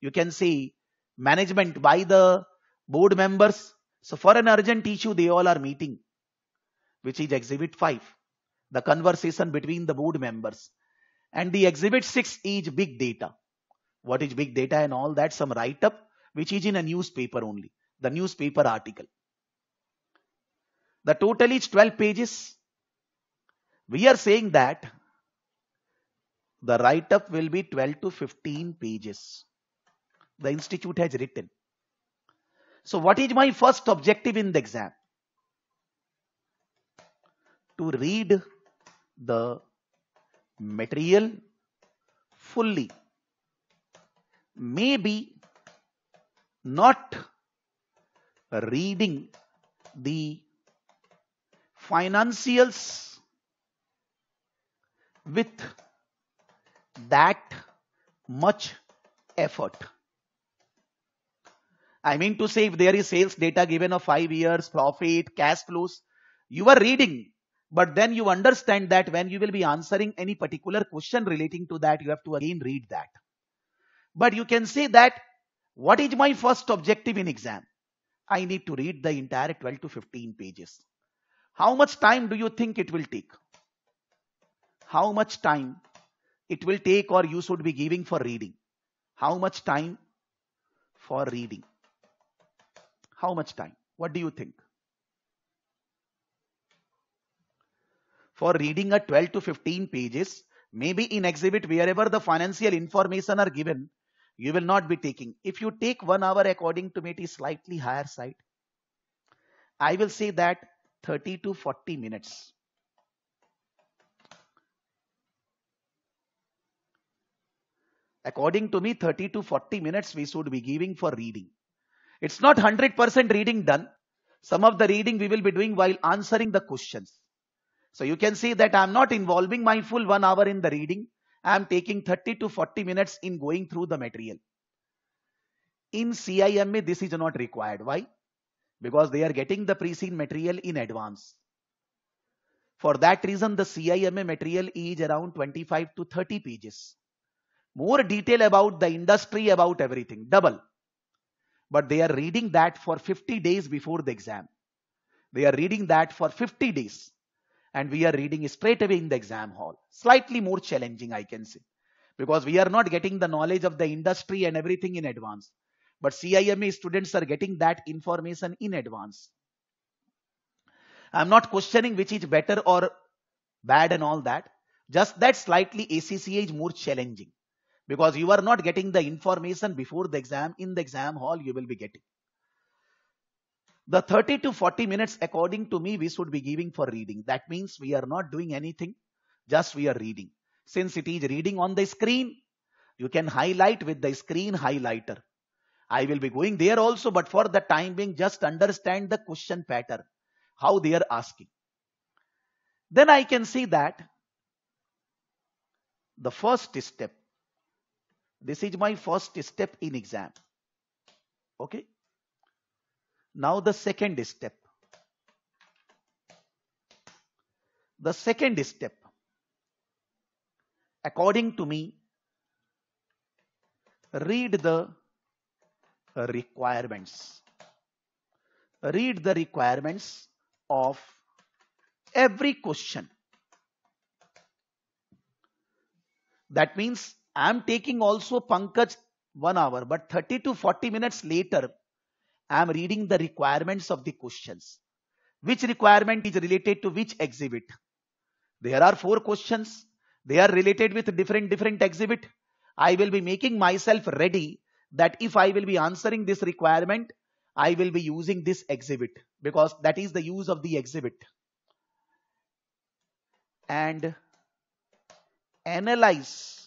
[SPEAKER 1] you can say, management by the board members. So for an urgent issue, they all are meeting, which is exhibit 5. The conversation between the board members. And the exhibit 6 is big data. What is big data and all that? Some write-up, which is in a newspaper only. The newspaper article. The total is 12 pages. We are saying that the write up will be 12 to 15 pages. The institute has written. So, what is my first objective in the exam? To read the material fully. Maybe not reading the financials with that much effort. I mean to say if there is sales data given of five years, profit, cash flows, you are reading, but then you understand that when you will be answering any particular question relating to that, you have to again read that. But you can say that what is my first objective in exam? I need to read the entire 12 to 15 pages. How much time do you think it will take? How much time it will take or you should be giving for reading? How much time for reading? How much time? What do you think? For reading a 12 to 15 pages, maybe in exhibit wherever the financial information are given, you will not be taking. If you take one hour according to me, it is slightly higher side. I will say that 30 to 40 minutes. According to me, 30 to 40 minutes we should be giving for reading. It's not 100% reading done. Some of the reading we will be doing while answering the questions. So you can see that I'm not involving my full one hour in the reading. I'm taking 30 to 40 minutes in going through the material. In CIMA, this is not required. Why? because they are getting the pre-seen material in advance. For that reason, the CIMA material is around 25 to 30 pages. More detail about the industry, about everything, double. But they are reading that for 50 days before the exam. They are reading that for 50 days. And we are reading straight away in the exam hall. Slightly more challenging, I can say. Because we are not getting the knowledge of the industry and everything in advance. But CIME students are getting that information in advance. I'm not questioning which is better or bad and all that. Just that slightly ACCA is more challenging because you are not getting the information before the exam. In the exam hall, you will be getting. The 30 to 40 minutes, according to me, we should be giving for reading. That means we are not doing anything, just we are reading. Since it is reading on the screen, you can highlight with the screen highlighter. I will be going there also, but for the time being, just understand the question pattern, how they are asking. Then I can see that the first step, this is my first step in exam. Okay. Now the second step. The second step, according to me, read the requirements. Read the requirements of every question. That means I am taking also Pankaj one hour, but 30 to 40 minutes later, I am reading the requirements of the questions. Which requirement is related to which exhibit? There are four questions. They are related with different, different exhibit. I will be making myself ready that if I will be answering this requirement, I will be using this exhibit because that is the use of the exhibit. And analyze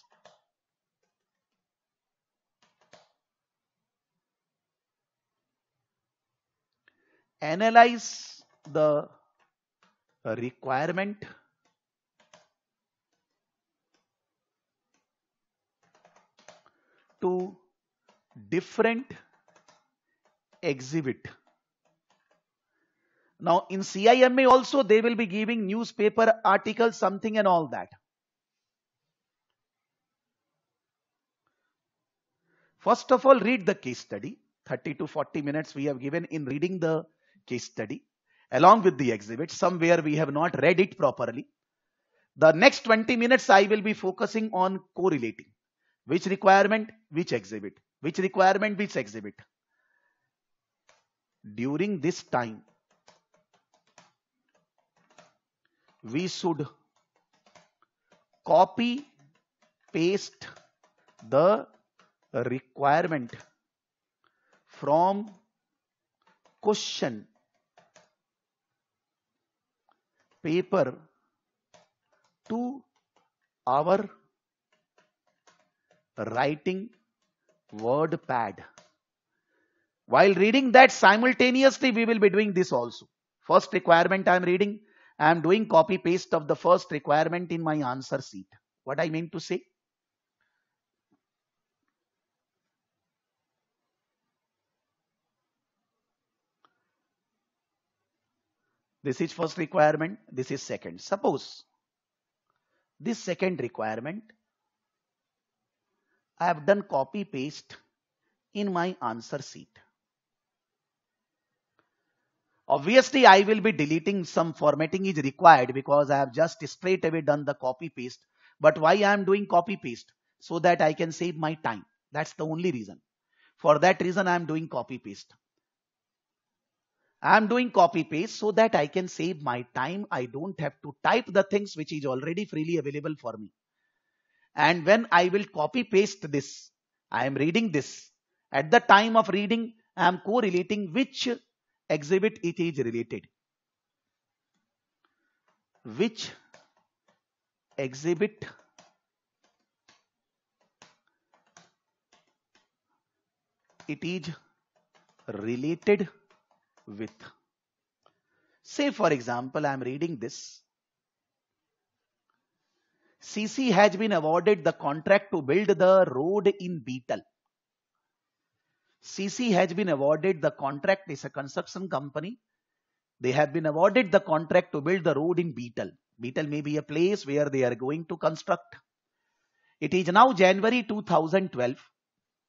[SPEAKER 1] analyze the requirement to different exhibit. Now in CIMA also they will be giving newspaper articles, something and all that. First of all, read the case study. 30 to 40 minutes we have given in reading the case study along with the exhibit. Somewhere we have not read it properly. The next 20 minutes I will be focusing on correlating. Which requirement, which exhibit which requirement which exhibit during this time we should copy paste the requirement from question paper to our writing WordPad. While reading that simultaneously, we will be doing this also. First requirement I am reading, I am doing copy paste of the first requirement in my answer sheet. What I mean to say? This is first requirement, this is second. Suppose this second requirement I have done copy paste in my answer sheet. Obviously, I will be deleting some formatting is required because I have just straight away done the copy paste. But why I am doing copy paste? So that I can save my time. That's the only reason. For that reason, I am doing copy paste. I am doing copy paste so that I can save my time. I don't have to type the things which is already freely available for me. And when I will copy paste this, I am reading this. At the time of reading, I am correlating which exhibit it is related. Which exhibit it is related with. Say for example, I am reading this CC has been awarded the contract to build the road in Beetle. CC has been awarded the contract It's a construction company. They have been awarded the contract to build the road in Beetle. Beetle may be a place where they are going to construct. It is now January 2012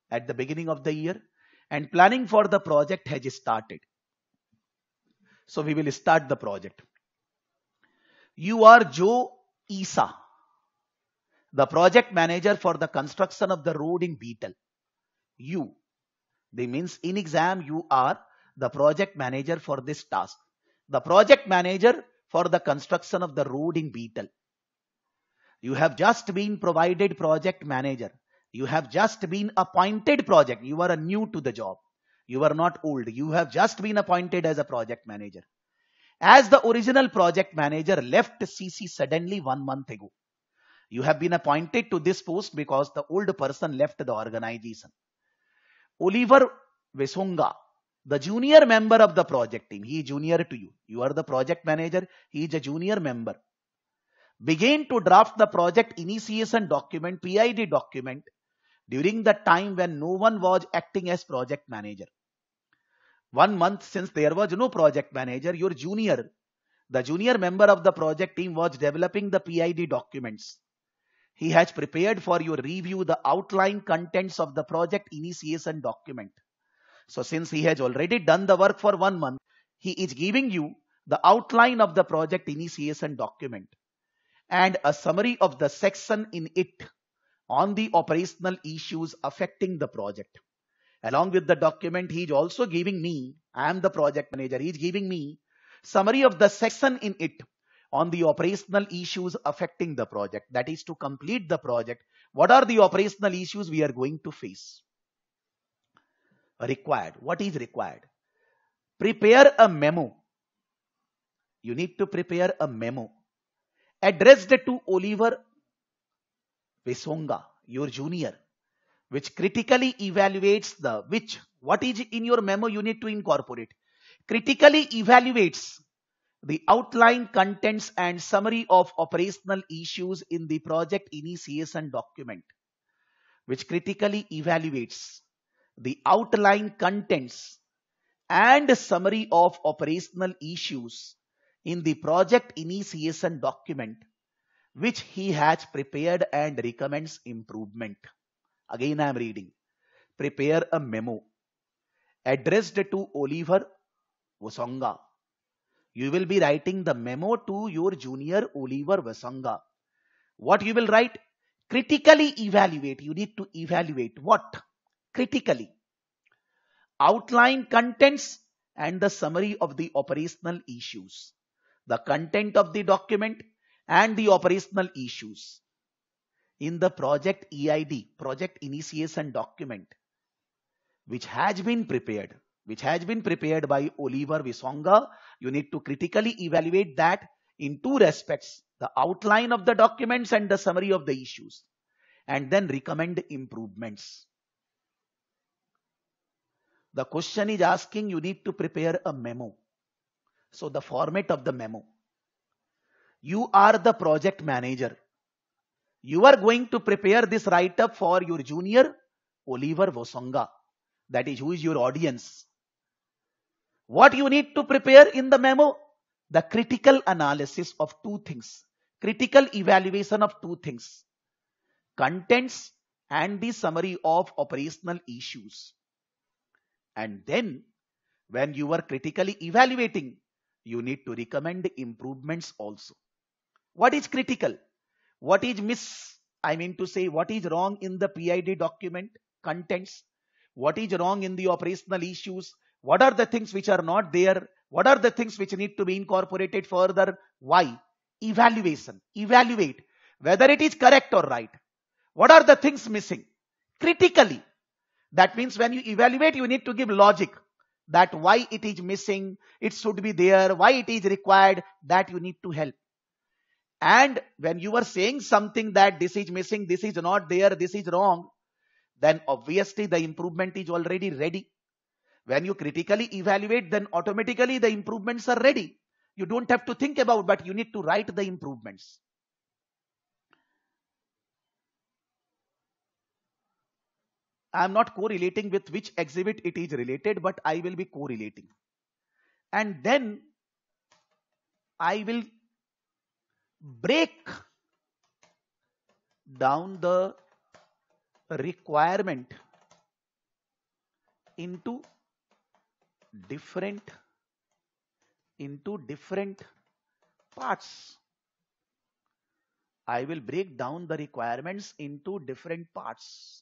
[SPEAKER 1] at the beginning of the year and planning for the project has started. So we will start the project. You are Joe Isa the project manager for the construction of the road in Beetle. You, they means in exam you are the project manager for this task. The project manager for the construction of the road in Beetle. You have just been provided project manager. You have just been appointed project. You are a new to the job. You are not old. You have just been appointed as a project manager. As the original project manager left CC suddenly one month ago. You have been appointed to this post because the old person left the organization. Oliver Vesunga, the junior member of the project team, he is junior to you. You are the project manager, he is a junior member. Began to draft the project initiation document, PID document, during the time when no one was acting as project manager. One month since there was no project manager, your junior, the junior member of the project team was developing the PID documents. He has prepared for your review the outline contents of the project initiation document. So since he has already done the work for one month, he is giving you the outline of the project initiation document and a summary of the section in it on the operational issues affecting the project. Along with the document, he is also giving me, I am the project manager, he is giving me summary of the section in it on the operational issues affecting the project. That is to complete the project. What are the operational issues we are going to face? Required. What is required? Prepare a memo. You need to prepare a memo addressed to Oliver Vesonga, your junior, which critically evaluates the which. What is in your memo you need to incorporate? Critically evaluates the outline contents and summary of operational issues in the project initiation document, which critically evaluates the outline contents and summary of operational issues in the project initiation document, which he has prepared and recommends improvement. Again, I am reading. Prepare a memo addressed to Oliver Wosonga you will be writing the memo to your junior Oliver Vasanga. What you will write? Critically evaluate. You need to evaluate what? Critically. Outline contents and the summary of the operational issues. The content of the document and the operational issues. In the project EID, project initiation document, which has been prepared, which has been prepared by Oliver Visonga, you need to critically evaluate that in two respects, the outline of the documents and the summary of the issues, and then recommend improvements. The question is asking you need to prepare a memo. So the format of the memo. You are the project manager. You are going to prepare this write-up for your junior, Oliver Vosonga. That is who is your audience. What you need to prepare in the memo? The critical analysis of two things. Critical evaluation of two things. Contents and the summary of operational issues. And then when you are critically evaluating, you need to recommend improvements also. What is critical? What is miss? I mean to say what is wrong in the PID document contents? What is wrong in the operational issues? What are the things which are not there? What are the things which need to be incorporated further? Why? Evaluation. Evaluate whether it is correct or right. What are the things missing? Critically. That means when you evaluate, you need to give logic that why it is missing, it should be there, why it is required, that you need to help. And when you are saying something that this is missing, this is not there, this is wrong, then obviously the improvement is already ready. When you critically evaluate, then automatically the improvements are ready. You don't have to think about, but you need to write the improvements. I am not correlating with which exhibit it is related, but I will be correlating. And then I will break down the requirement into different into different parts. I will break down the requirements into different parts.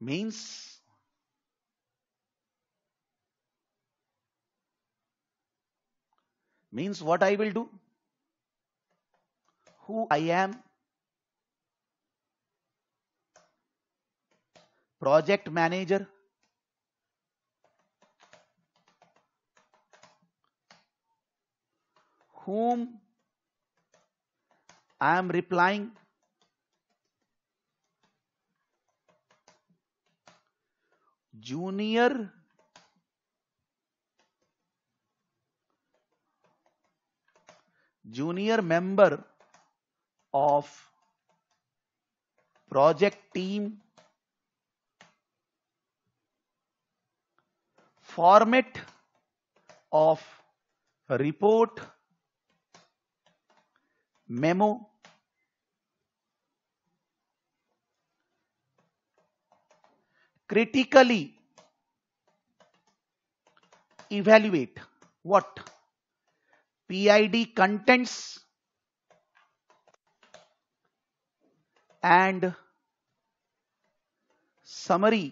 [SPEAKER 1] Means means what I will do? who I am, project manager, whom I am replying junior junior member of project team format of report memo critically evaluate what pid contents and summary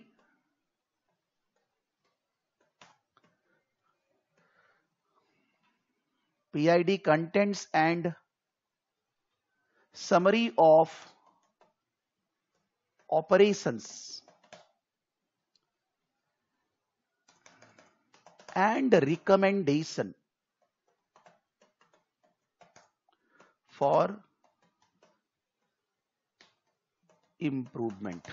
[SPEAKER 1] PID contents and summary of operations and recommendation for improvement.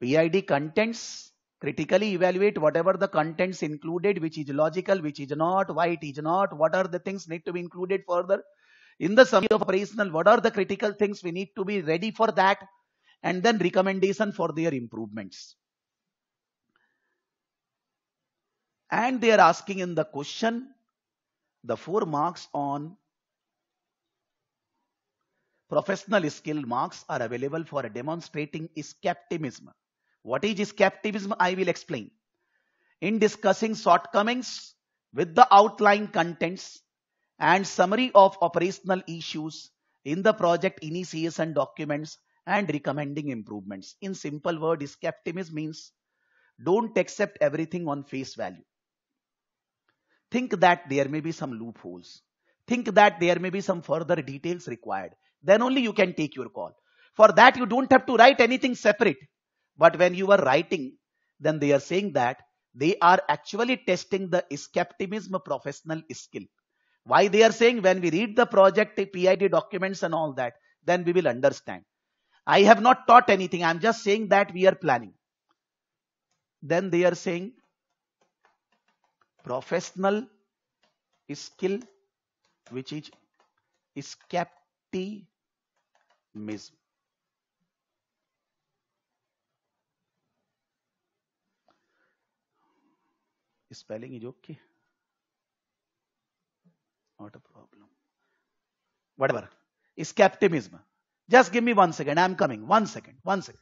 [SPEAKER 1] PID contents critically evaluate whatever the contents included which is logical which is not why it is not what are the things need to be included further in the summary of operational what are the critical things we need to be ready for that and then recommendation for their improvements and they are asking in the question the four marks on professional skill marks are available for demonstrating skepticism. What is skepticism? I will explain. In discussing shortcomings with the outline contents and summary of operational issues in the project initiation documents and recommending improvements. In simple word, skepticism means don't accept everything on face value. Think that there may be some loopholes. Think that there may be some further details required. Then only you can take your call. For that, you don't have to write anything separate. But when you are writing, then they are saying that they are actually testing the skepticism professional skill. Why they are saying when we read the project the PID documents and all that, then we will understand. I have not taught anything. I'm just saying that we are planning. Then they are saying professional skill, which is skep optimism. Spelling is okay. Not a problem. Whatever. Skepticism. Just give me one second. I am coming. One second. One second.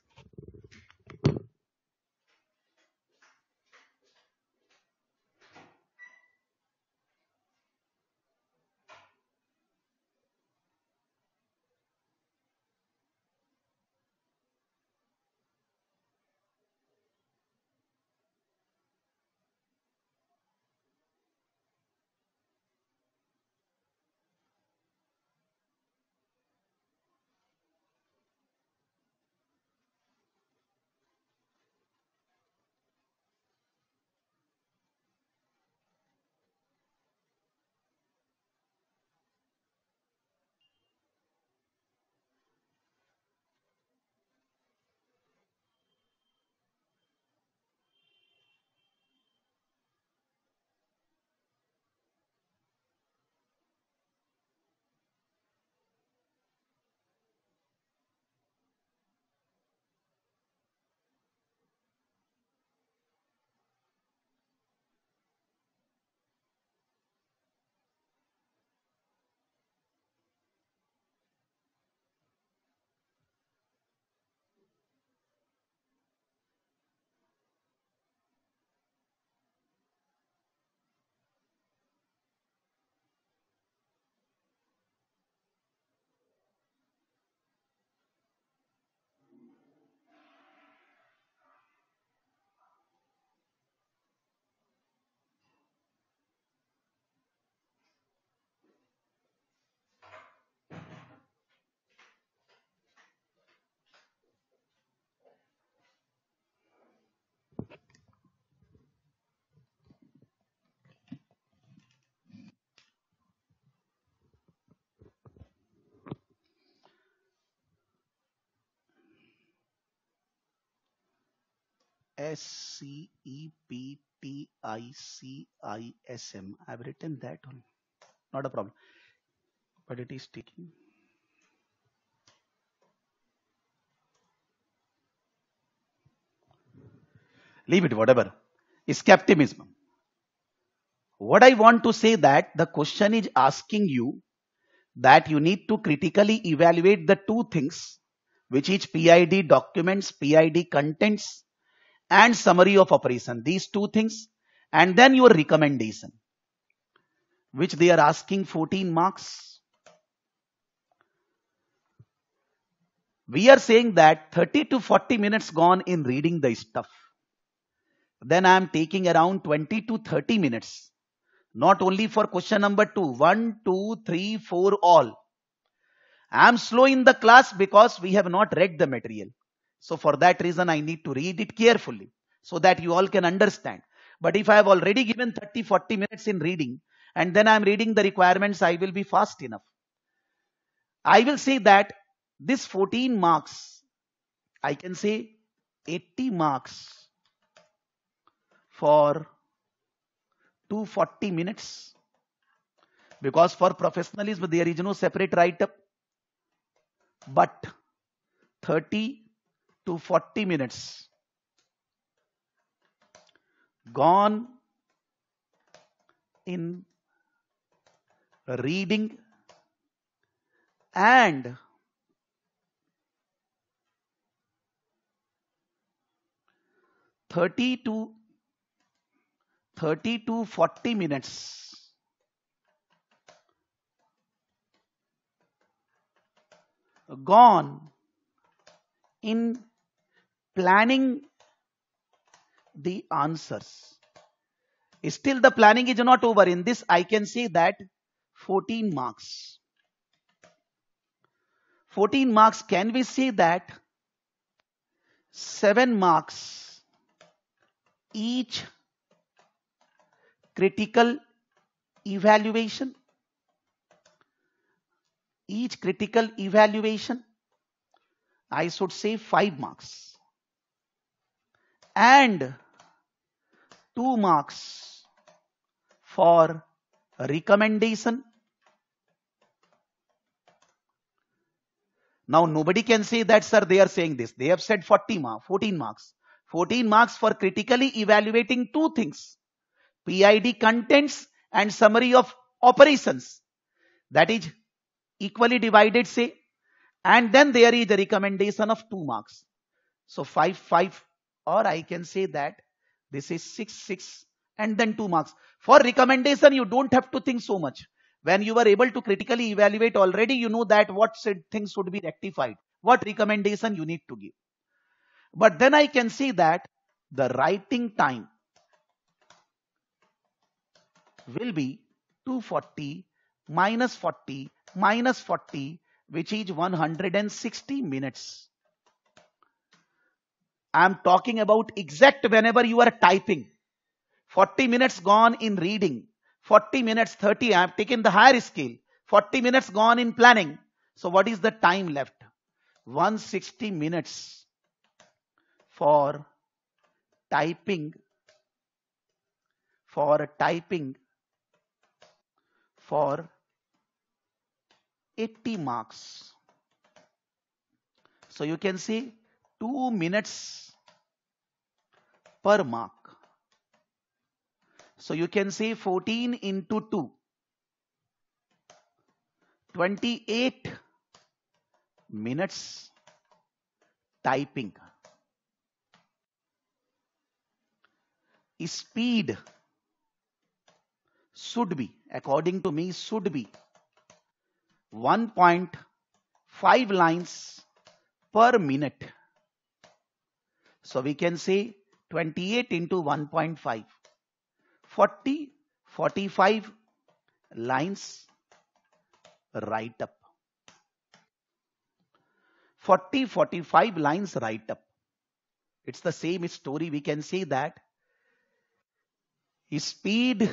[SPEAKER 1] S-C-E-P-T-I-C-I-S-M. I've written that one. Not a problem. But it is taking. Leave it, whatever. Skepticism. What I want to say that the question is asking you that you need to critically evaluate the two things which each PID documents, PID contents and summary of operation. These two things and then your recommendation which they are asking 14 marks. We are saying that 30 to 40 minutes gone in reading the stuff. Then I am taking around 20 to 30 minutes. Not only for question number 2, 1, 2, 3, 4, all. I am slow in the class because we have not read the material. So for that reason, I need to read it carefully so that you all can understand. But if I have already given 30, 40 minutes in reading and then I'm reading the requirements, I will be fast enough. I will say that this 14 marks, I can say 80 marks for 240 minutes because for professionalism there is no separate write-up but 30 to 40 minutes. Gone in reading and thirty to thirty to forty minutes gone in planning the answers. Still, the planning is not over. In this, I can say that 14 marks. 14 marks, can we say that 7 marks each critical evaluation? Each critical evaluation, I should say 5 marks and 2 marks for recommendation. Now nobody can say that sir they are saying this. They have said 40 mark, 14 marks. 14 marks for critically evaluating two things. PID contents and summary of operations. That is equally divided say. And then there is a recommendation of 2 marks. So 5, 5 or I can say that this is 6, 6 and then 2 marks. For recommendation, you don't have to think so much. When you were able to critically evaluate already, you know that what things should be rectified, what recommendation you need to give. But then I can see that the writing time will be 240 minus 40 minus 40 which is 160 minutes. I'm talking about exact whenever you are typing. 40 minutes gone in reading. 40 minutes 30. I have taken the higher scale. 40 minutes gone in planning. So what is the time left? 160 minutes for typing for typing for 80 marks. So you can see 2 minutes per mark. So you can say 14 into 2. 28 minutes typing. Speed should be, according to me, should be 1.5 lines per minute. So we can say 28 into 1.5 40 45 lines right up 40 45 lines right up it's the same story we can say that speed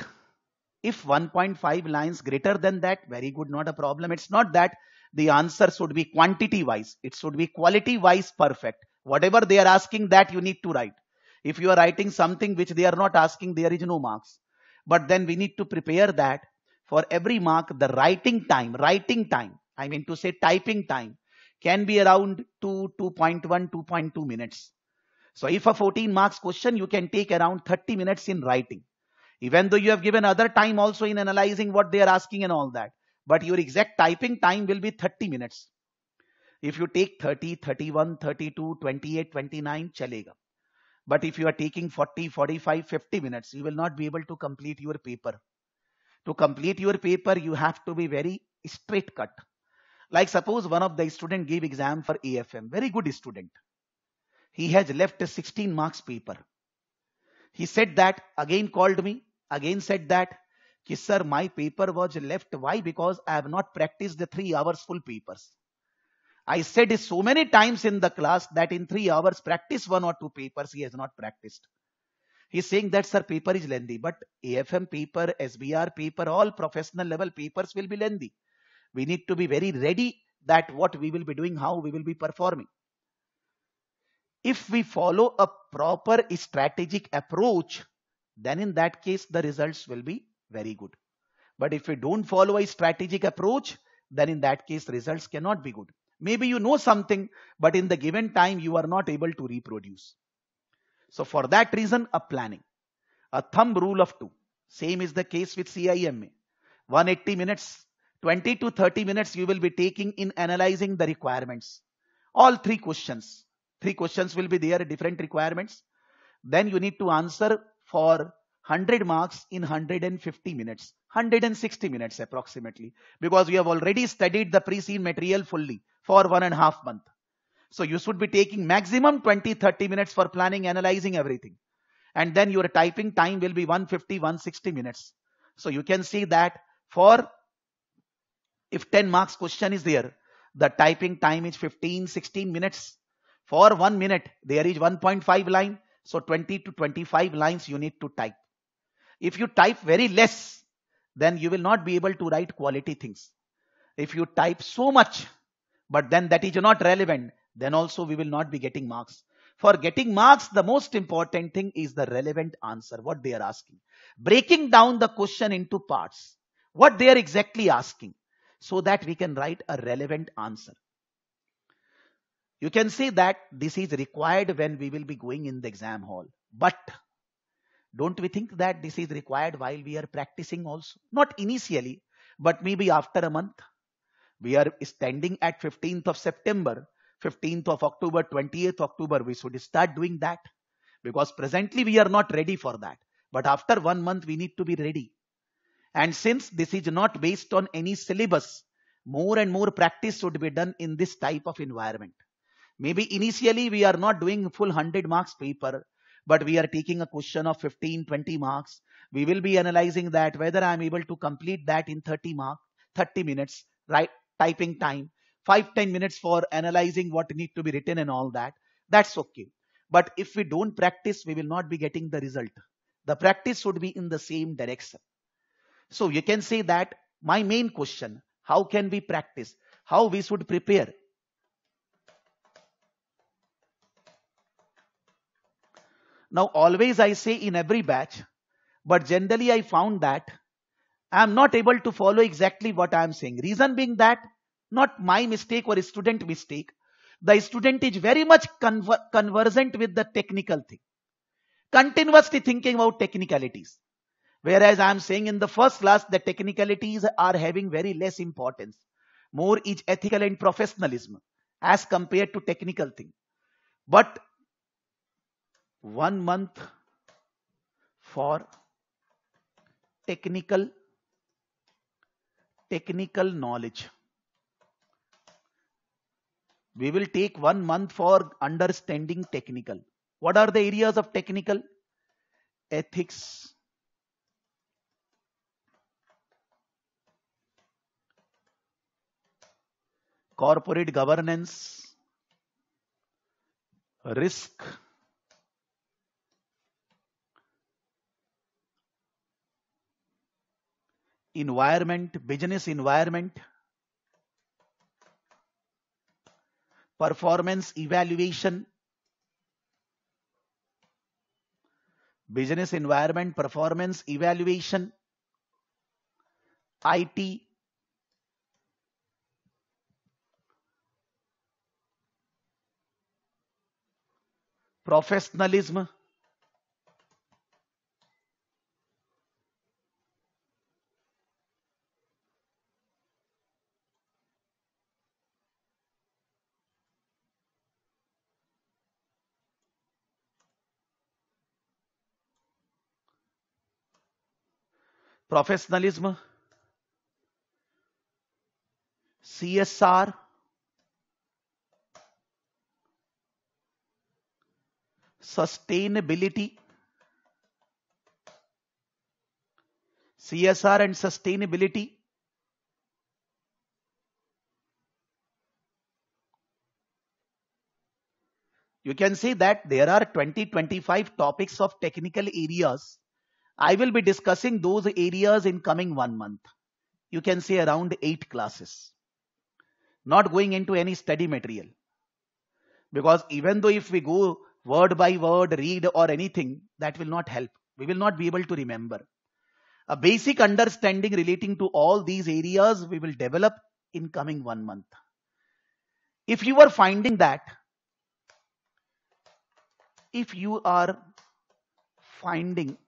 [SPEAKER 1] if 1.5 lines greater than that very good not a problem it's not that the answer should be quantity wise it should be quality wise perfect whatever they are asking that you need to write if you are writing something which they are not asking, there is no marks. But then we need to prepare that for every mark, the writing time, writing time, I mean to say typing time can be around 2, 2.1, 2.2 minutes. So if a 14 marks question, you can take around 30 minutes in writing. Even though you have given other time also in analyzing what they are asking and all that. But your exact typing time will be 30 minutes. If you take 30, 31, 32, 28, 29, chalega. But if you are taking 40, 45, 50 minutes, you will not be able to complete your paper. To complete your paper, you have to be very straight cut. Like suppose one of the student gave exam for AFM, very good student. He has left a 16 marks paper. He said that, again called me, again said that, कि my paper was left. Why? Because I have not practiced the three hours full papers." I said it so many times in the class that in three hours practice one or two papers he has not practiced. He's saying that sir paper is lengthy but AFM paper, SBR paper, all professional level papers will be lengthy. We need to be very ready that what we will be doing, how we will be performing. If we follow a proper strategic approach, then in that case the results will be very good. But if we don't follow a strategic approach, then in that case results cannot be good. Maybe you know something, but in the given time, you are not able to reproduce. So for that reason, a planning, a thumb rule of two. Same is the case with CIMA. 180 minutes, 20 to 30 minutes you will be taking in analyzing the requirements. All three questions. Three questions will be there, different requirements. Then you need to answer for 100 marks in 150 minutes, 160 minutes approximately, because we have already studied the pre-seen material fully for one and a half month. So you should be taking maximum 20, 30 minutes for planning, analyzing everything. And then your typing time will be 150, 160 minutes. So you can see that for if 10 marks question is there, the typing time is 15, 16 minutes. For one minute, there is 1.5 line. So 20 to 25 lines you need to type. If you type very less, then you will not be able to write quality things. If you type so much, but then that is not relevant, then also we will not be getting marks. For getting marks, the most important thing is the relevant answer, what they are asking. Breaking down the question into parts, what they are exactly asking, so that we can write a relevant answer. You can see that this is required when we will be going in the exam hall. But don't we think that this is required while we are practicing also? Not initially, but maybe after a month. We are standing at 15th of September, 15th of October, 20th October. We should start doing that because presently we are not ready for that. But after one month, we need to be ready. And since this is not based on any syllabus, more and more practice should be done in this type of environment. Maybe initially we are not doing full 100 marks paper but we are taking a question of 15, 20 marks. We will be analyzing that whether I'm able to complete that in 30 mark, 30 minutes, right? Typing time, 5, 10 minutes for analyzing what need to be written and all that. That's okay. But if we don't practice, we will not be getting the result. The practice should be in the same direction. So you can say that my main question, how can we practice? How we should prepare? Now, always I say in every batch, but generally I found that I am not able to follow exactly what I am saying. Reason being that not my mistake or student mistake. The student is very much conver conversant with the technical thing. Continuously thinking about technicalities. Whereas I am saying in the first class, the technicalities are having very less importance. More is ethical and professionalism as compared to technical thing. But one month for technical technical knowledge we will take one month for understanding technical what are the areas of technical ethics corporate governance risk environment, business environment, performance evaluation, business environment performance evaluation, IT, professionalism, professionalism, CSR, sustainability. CSR and sustainability. You can see that there are 20-25 topics of technical areas I will be discussing those areas in coming one month. You can say around eight classes. Not going into any study material. Because even though if we go word by word, read or anything, that will not help. We will not be able to remember. A basic understanding relating to all these areas we will develop in coming one month. If you are finding that, if you are finding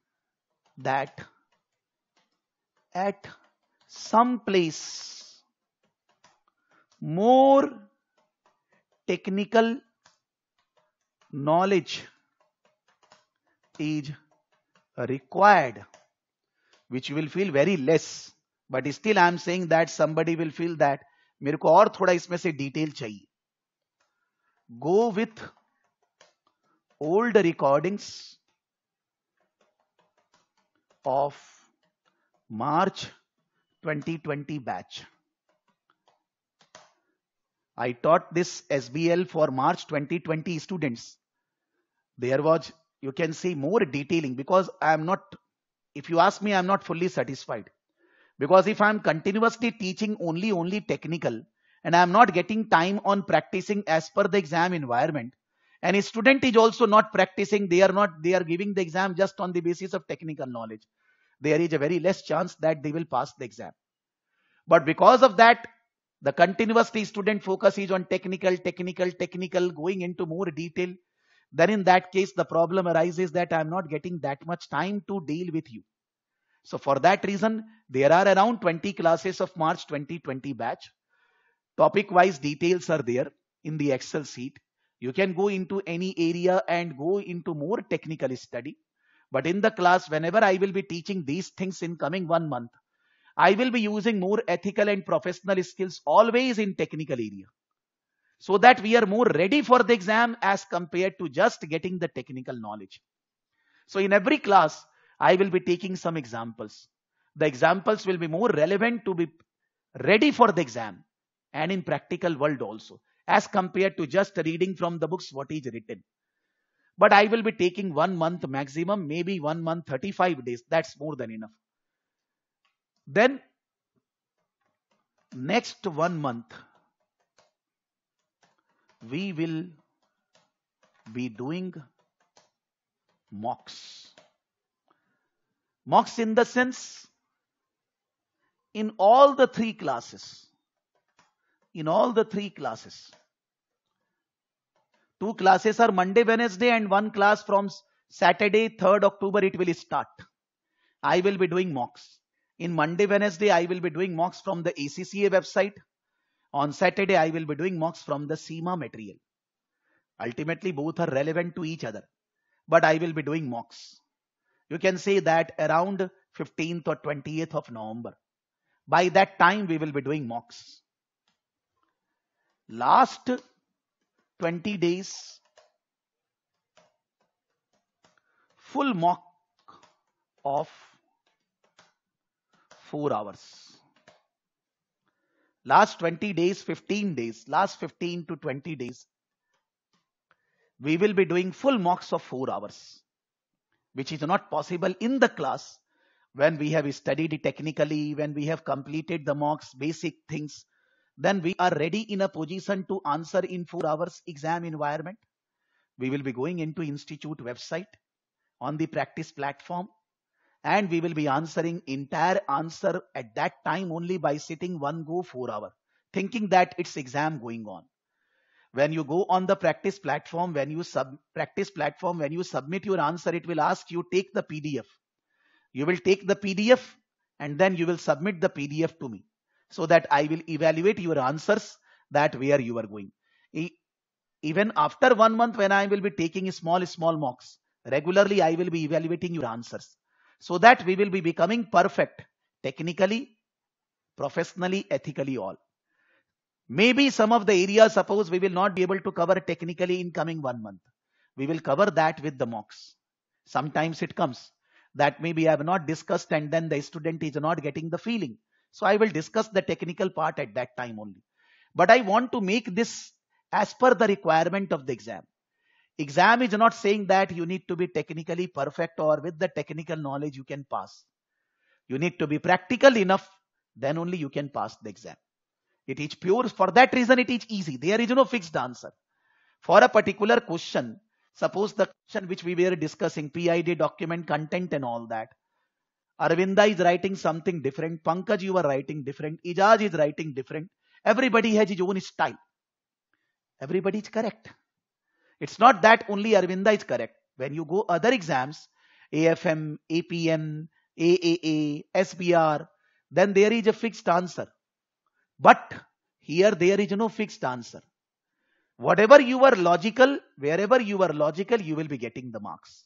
[SPEAKER 1] that at some place more technical knowledge is required which will feel very less but still i am saying that somebody will feel that मेरे को और थोड़ा इसमें से detail चाहिए Go with old recordings of March 2020 batch. I taught this SBL for March 2020 students. There was, you can see more detailing because I am not, if you ask me, I am not fully satisfied. Because if I am continuously teaching only, only technical and I am not getting time on practicing as per the exam environment and a student is also not practicing, they are not, they are giving the exam just on the basis of technical knowledge there is a very less chance that they will pass the exam. But because of that, the continuously student focus is on technical, technical, technical, going into more detail. Then in that case, the problem arises that I'm not getting that much time to deal with you. So for that reason, there are around 20 classes of March 2020 batch. Topic wise details are there in the Excel sheet. You can go into any area and go into more technical study. But in the class, whenever I will be teaching these things in coming one month, I will be using more ethical and professional skills always in technical area. So that we are more ready for the exam as compared to just getting the technical knowledge. So in every class, I will be taking some examples. The examples will be more relevant to be ready for the exam and in practical world also as compared to just reading from the books what is written but I will be taking one month maximum, maybe one month, 35 days. That's more than enough. Then next one month, we will be doing mocks. Mocks in the sense, in all the three classes, in all the three classes, Two classes are Monday, Wednesday and one class from Saturday, 3rd October, it will start. I will be doing mocks. In Monday, Wednesday, I will be doing mocks from the ACCA website. On Saturday, I will be doing mocks from the SEMA material. Ultimately, both are relevant to each other. But I will be doing mocks. You can say that around 15th or 20th of November. By that time, we will be doing mocks. Last 20 days full mock of 4 hours last 20 days 15 days last 15 to 20 days we will be doing full mocks of 4 hours which is not possible in the class when we have studied technically when we have completed the mocks basic things then we are ready in a position to answer in 4 hours exam environment. We will be going into institute website on the practice platform and we will be answering entire answer at that time only by sitting one go 4 hour thinking that it's exam going on. When you go on the practice platform, when you sub practice platform, when you submit your answer, it will ask you take the PDF. You will take the PDF and then you will submit the PDF to me so that I will evaluate your answers that where you are going. Even after one month when I will be taking small, small mocks, regularly I will be evaluating your answers so that we will be becoming perfect technically, professionally, ethically all. Maybe some of the areas suppose we will not be able to cover technically in coming one month. We will cover that with the mocks. Sometimes it comes that maybe I have not discussed and then the student is not getting the feeling. So I will discuss the technical part at that time only. But I want to make this as per the requirement of the exam. Exam is not saying that you need to be technically perfect or with the technical knowledge you can pass. You need to be practical enough, then only you can pass the exam. It is pure, for that reason it is easy. There is no fixed answer. For a particular question, suppose the question which we were discussing, PID document content and all that Arvinda is writing something different. Pankaj, you are writing different. Ijaz is writing different. Everybody has his own style. Everybody is correct. It's not that only Arvinda is correct. When you go other exams, AFM, APM, AAA, SBR, then there is a fixed answer. But here there is no fixed answer. Whatever you are logical, wherever you are logical, you will be getting the marks.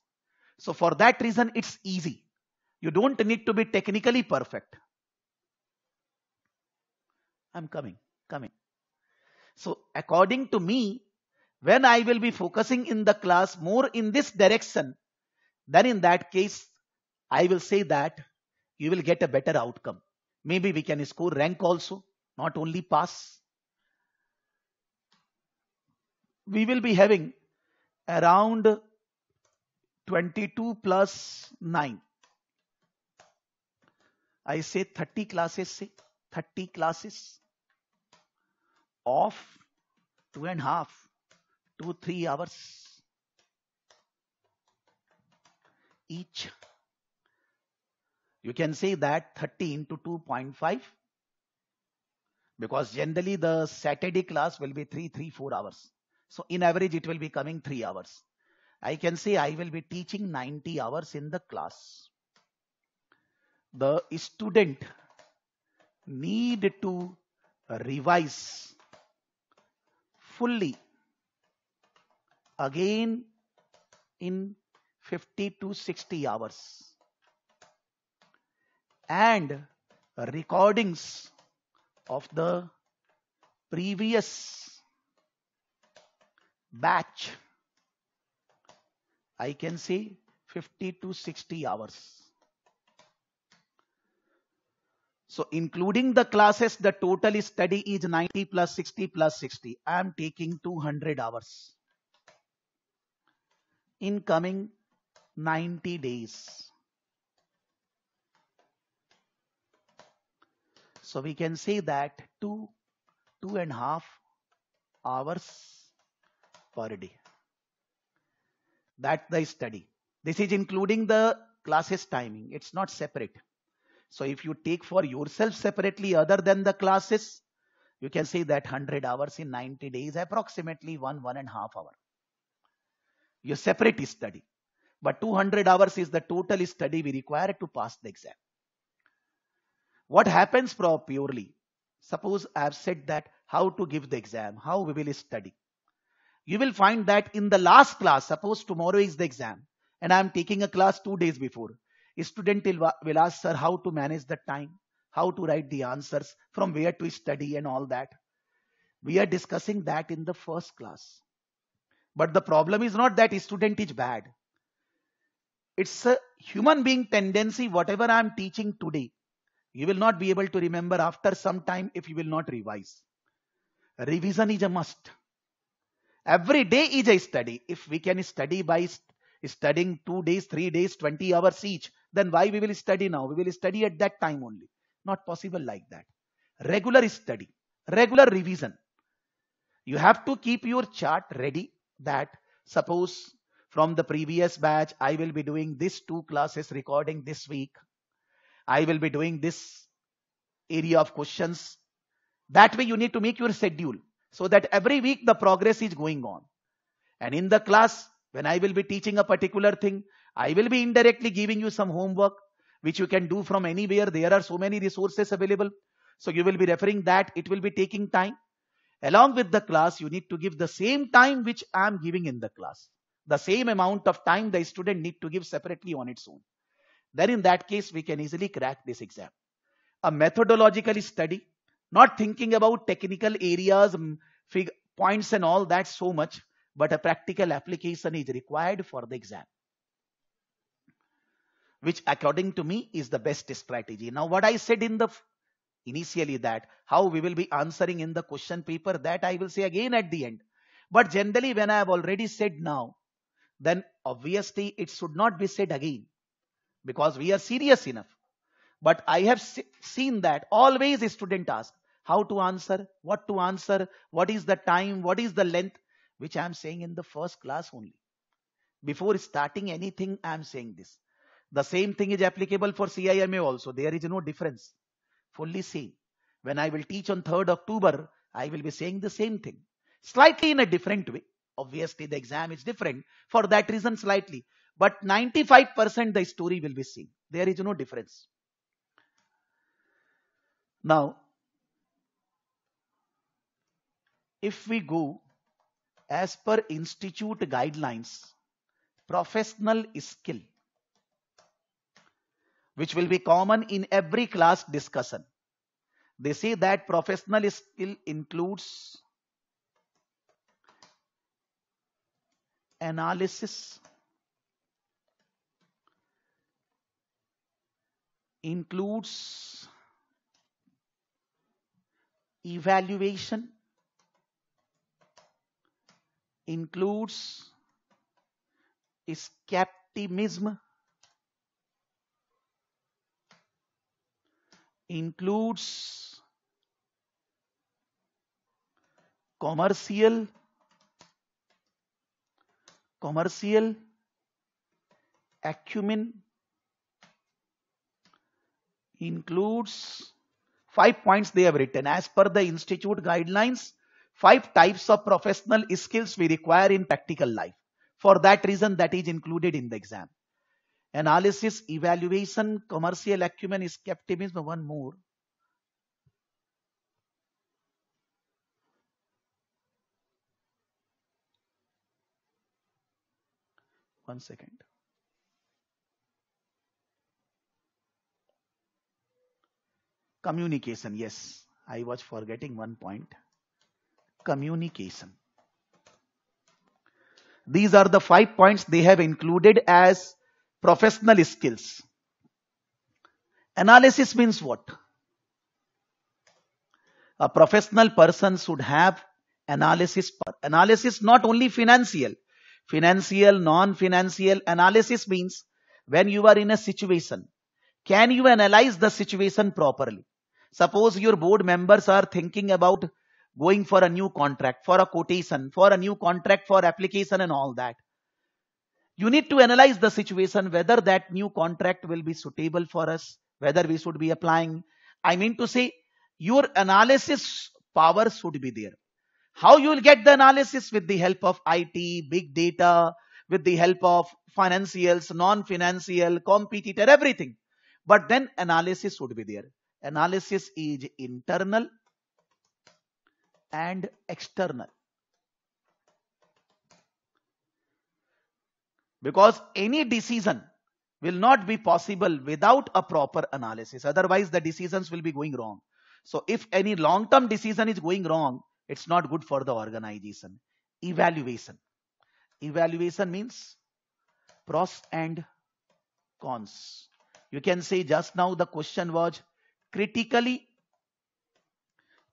[SPEAKER 1] So for that reason, it's easy. You don't need to be technically perfect. I'm coming, coming. So according to me, when I will be focusing in the class more in this direction, then in that case, I will say that you will get a better outcome. Maybe we can score rank also, not only pass. We will be having around 22 plus 9. I say 30 classes 30 classes of two and half to three hours each. You can say that 13 to 2.5 because generally the Saturday class will be three, three, four hours. So in average it will be coming 3 hours. I can say I will be teaching 90 hours in the class the student need to revise fully again in 50 to 60 hours and recordings of the previous batch i can say 50 to 60 hours So including the classes, the total study is 90 plus 60 plus 60. I am taking 200 hours in coming 90 days. So we can say that two, two and a half hours per day. That's the study. This is including the classes timing. It's not separate. So if you take for yourself separately other than the classes, you can say that 100 hours in 90 days, approximately one, one and a half hour. You separate study. But 200 hours is the total study we require to pass the exam. What happens purely? Suppose I have said that how to give the exam, how we will study. You will find that in the last class, suppose tomorrow is the exam and I am taking a class two days before student will ask, sir, how to manage the time, how to write the answers, from where to study and all that. We are discussing that in the first class. But the problem is not that student is bad. It's a human being tendency, whatever I am teaching today, you will not be able to remember after some time if you will not revise. Revision is a must. Every day is a study. If we can study by studying two days, three days, 20 hours each, then why we will study now? We will study at that time only. Not possible like that. Regular study, regular revision. You have to keep your chart ready that suppose from the previous batch, I will be doing these two classes recording this week. I will be doing this area of questions. That way you need to make your schedule so that every week the progress is going on. And in the class, when I will be teaching a particular thing, I will be indirectly giving you some homework, which you can do from anywhere. There are so many resources available. So you will be referring that. It will be taking time. Along with the class, you need to give the same time which I am giving in the class. The same amount of time the student need to give separately on its own. Then in that case, we can easily crack this exam. A methodological study, not thinking about technical areas, mm, points and all that so much, but a practical application is required for the exam which according to me is the best strategy. Now what I said in the initially that how we will be answering in the question paper that I will say again at the end. But generally when I have already said now, then obviously it should not be said again because we are serious enough. But I have seen that always a student asks how to answer, what to answer, what is the time, what is the length, which I am saying in the first class only. Before starting anything, I am saying this. The same thing is applicable for CIMA also. There is no difference. Fully same. When I will teach on 3rd October, I will be saying the same thing. Slightly in a different way. Obviously, the exam is different. For that reason, slightly. But 95% the story will be same. There is no difference. Now, if we go as per institute guidelines, professional skill which will be common in every class discussion. They say that professional skill includes analysis, includes evaluation, includes skepticism, includes commercial commercial acumen includes five points they have written as per the institute guidelines five types of professional skills we require in practical life for that reason that is included in the exam analysis, evaluation, commercial acumen, skepticism, one more. One second. Communication, yes. I was forgetting one point. Communication. These are the five points they have included as professional skills. Analysis means what? A professional person should have analysis Analysis not only financial. Financial, non-financial analysis means when you are in a situation, can you analyze the situation properly? Suppose your board members are thinking about going for a new contract, for a quotation, for a new contract, for application and all that. You need to analyze the situation whether that new contract will be suitable for us, whether we should be applying. I mean to say, your analysis power should be there. How you will get the analysis with the help of IT, big data, with the help of financials, non-financial, competitor, everything. But then analysis should be there. Analysis is internal and external. because any decision will not be possible without a proper analysis. Otherwise, the decisions will be going wrong. So if any long-term decision is going wrong, it's not good for the organization. Evaluation. Evaluation means pros and cons. You can say just now the question was critically,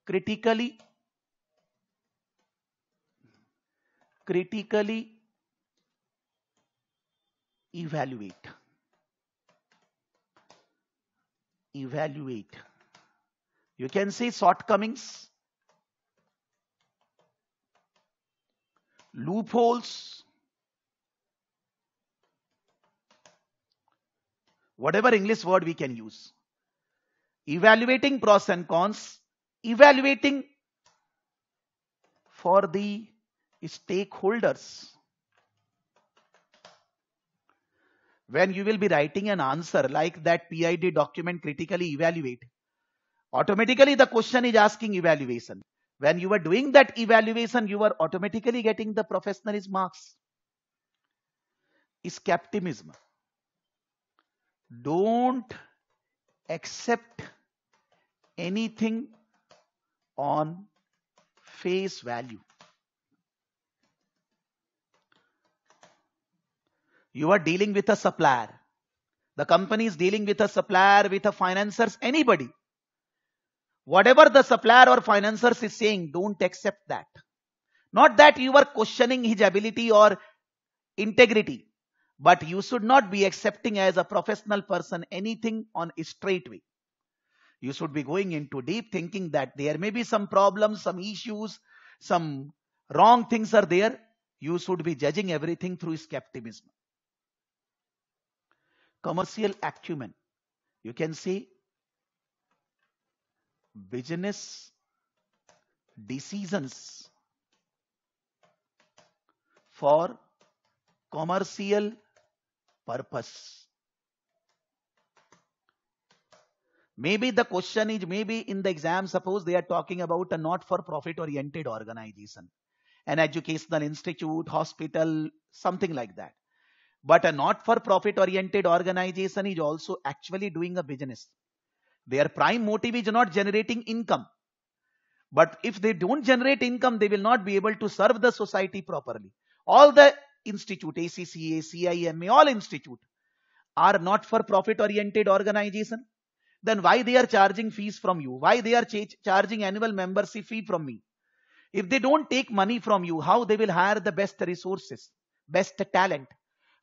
[SPEAKER 1] critically, critically evaluate evaluate you can see shortcomings loopholes whatever english word we can use evaluating pros and cons evaluating for the stakeholders when you will be writing an answer like that PID document critically evaluate, automatically the question is asking evaluation. When you were doing that evaluation, you were automatically getting the professionalist marks. Skepticism. Don't accept anything on face value. You are dealing with a supplier. The company is dealing with a supplier, with a financiers, anybody. Whatever the supplier or financiers is saying, don't accept that. Not that you are questioning his ability or integrity, but you should not be accepting as a professional person anything on a straight way. You should be going into deep thinking that there may be some problems, some issues, some wrong things are there. You should be judging everything through skepticism commercial acumen. You can see business decisions for commercial purpose. Maybe the question is, maybe in the exam, suppose they are talking about a not-for-profit oriented organization, an educational institute, hospital, something like that. But a not-for-profit oriented organization is also actually doing a business. Their prime motive is not generating income. But if they don't generate income, they will not be able to serve the society properly. All the institute, ACCA, CIMA, all institute are not-for-profit oriented organization. Then why they are charging fees from you? Why they are ch charging annual membership fee from me? If they don't take money from you, how they will hire the best resources, best talent,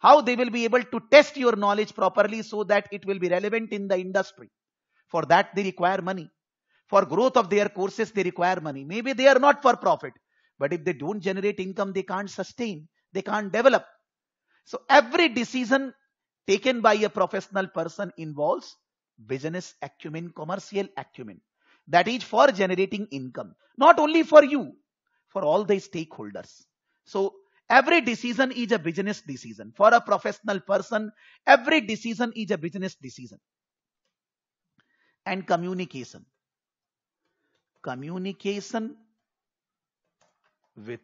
[SPEAKER 1] how they will be able to test your knowledge properly so that it will be relevant in the industry. For that, they require money. For growth of their courses, they require money. Maybe they are not for profit, but if they don't generate income, they can't sustain, they can't develop. So every decision taken by a professional person involves business acumen, commercial acumen. That is for generating income, not only for you, for all the stakeholders. So Every decision is a business decision. For a professional person, every decision is a business decision. And communication. Communication with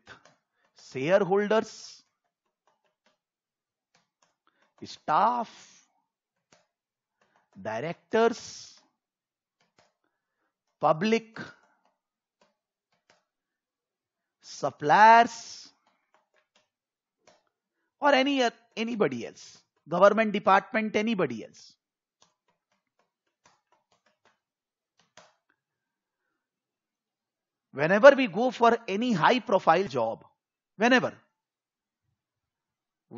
[SPEAKER 1] shareholders, staff, directors, public, suppliers, or any uh, anybody else government department anybody else whenever we go for any high profile job whenever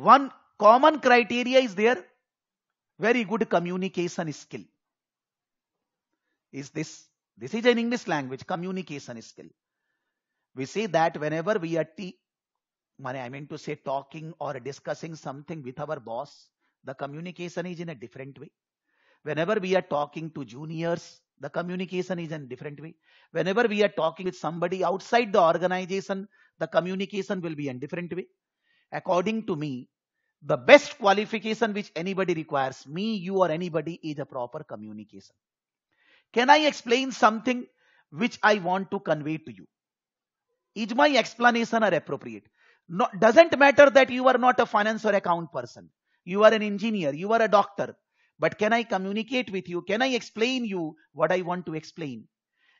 [SPEAKER 1] one common criteria is there very good communication skill is this this is an english language communication skill we say that whenever we are money, I mean to say talking or discussing something with our boss, the communication is in a different way. Whenever we are talking to juniors, the communication is in a different way. Whenever we are talking with somebody outside the organization, the communication will be in a different way. According to me, the best qualification which anybody requires, me, you or anybody, is a proper communication. Can I explain something which I want to convey to you? Is my explanation are appropriate? Not, doesn't matter that you are not a finance or account person. You are an engineer. You are a doctor. But can I communicate with you? Can I explain you what I want to explain?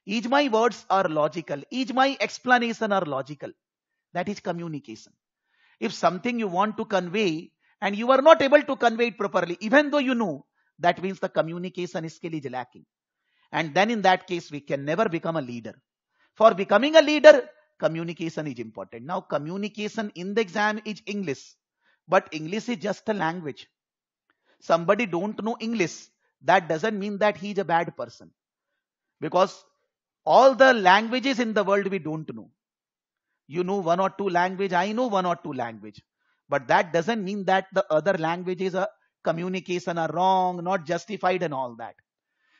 [SPEAKER 1] Each my words are logical. Each my explanation are logical. That is communication. If something you want to convey and you are not able to convey it properly, even though you know, that means the communication skill is lacking. And then in that case, we can never become a leader. For becoming a leader, communication is important. Now communication in the exam is English, but English is just a language. Somebody don't know English. That doesn't mean that he is a bad person because all the languages in the world we don't know. You know one or two language. I know one or two language, but that doesn't mean that the other languages are communication are wrong, not justified and all that.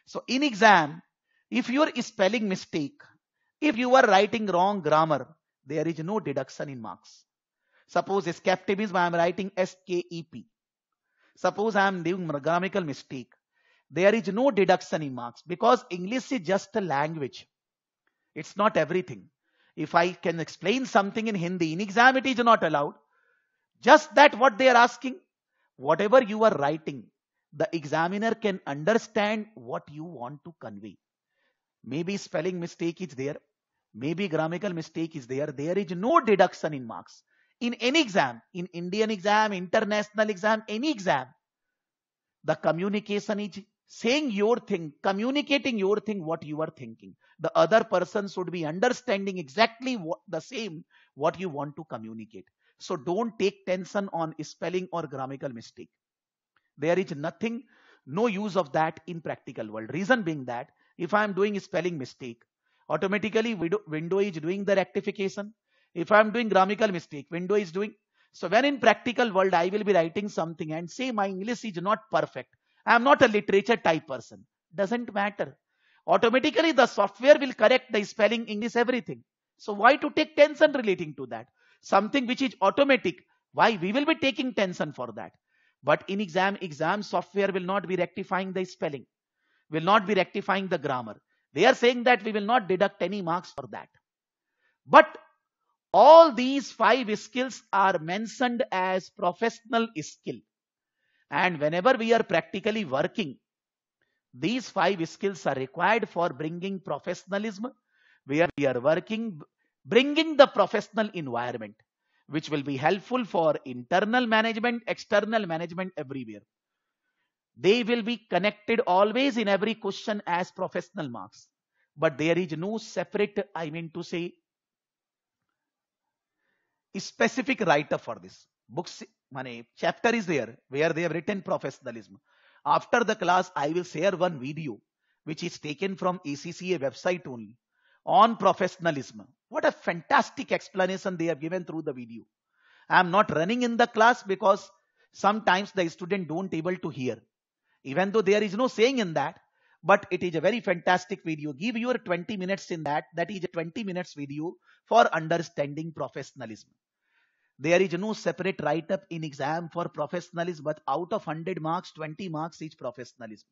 [SPEAKER 1] So in exam, if your spelling mistake if you are writing wrong grammar, there is no deduction in marks. Suppose skepticism, I am writing S-K-E-P. Suppose I am doing grammatical mistake. There is no deduction in marks because English is just a language. It's not everything. If I can explain something in Hindi, in exam it is not allowed. Just that what they are asking, whatever you are writing, the examiner can understand what you want to convey. Maybe spelling mistake is there. Maybe grammatical mistake is there. There is no deduction in marks. In any exam, in Indian exam, international exam, any exam, the communication is saying your thing, communicating your thing, what you are thinking. The other person should be understanding exactly what, the same what you want to communicate. So don't take tension on spelling or grammatical mistake. There is nothing, no use of that in practical world. Reason being that if I am doing spelling mistake, Automatically window is doing the rectification. If I am doing grammatical mistake, window is doing. So when in practical world, I will be writing something and say my English is not perfect. I am not a literature type person. Doesn't matter. Automatically the software will correct the spelling, English, everything. So why to take tension relating to that? Something which is automatic. Why? We will be taking tension for that. But in exam, exam software will not be rectifying the spelling, will not be rectifying the grammar. They are saying that we will not deduct any marks for that. But all these five skills are mentioned as professional skill. And whenever we are practically working, these five skills are required for bringing professionalism where we are working, bringing the professional environment, which will be helpful for internal management, external management everywhere. They will be connected always in every question as professional marks. But there is no separate, I mean to say, specific writer for this. Books, money, chapter is there where they have written professionalism. After the class, I will share one video which is taken from ECCA website only on professionalism. What a fantastic explanation they have given through the video. I am not running in the class because sometimes the student don't able to hear even though there is no saying in that but it is a very fantastic video give your 20 minutes in that that is a 20 minutes video for understanding professionalism there is no separate write up in exam for professionalism but out of 100 marks 20 marks is professionalism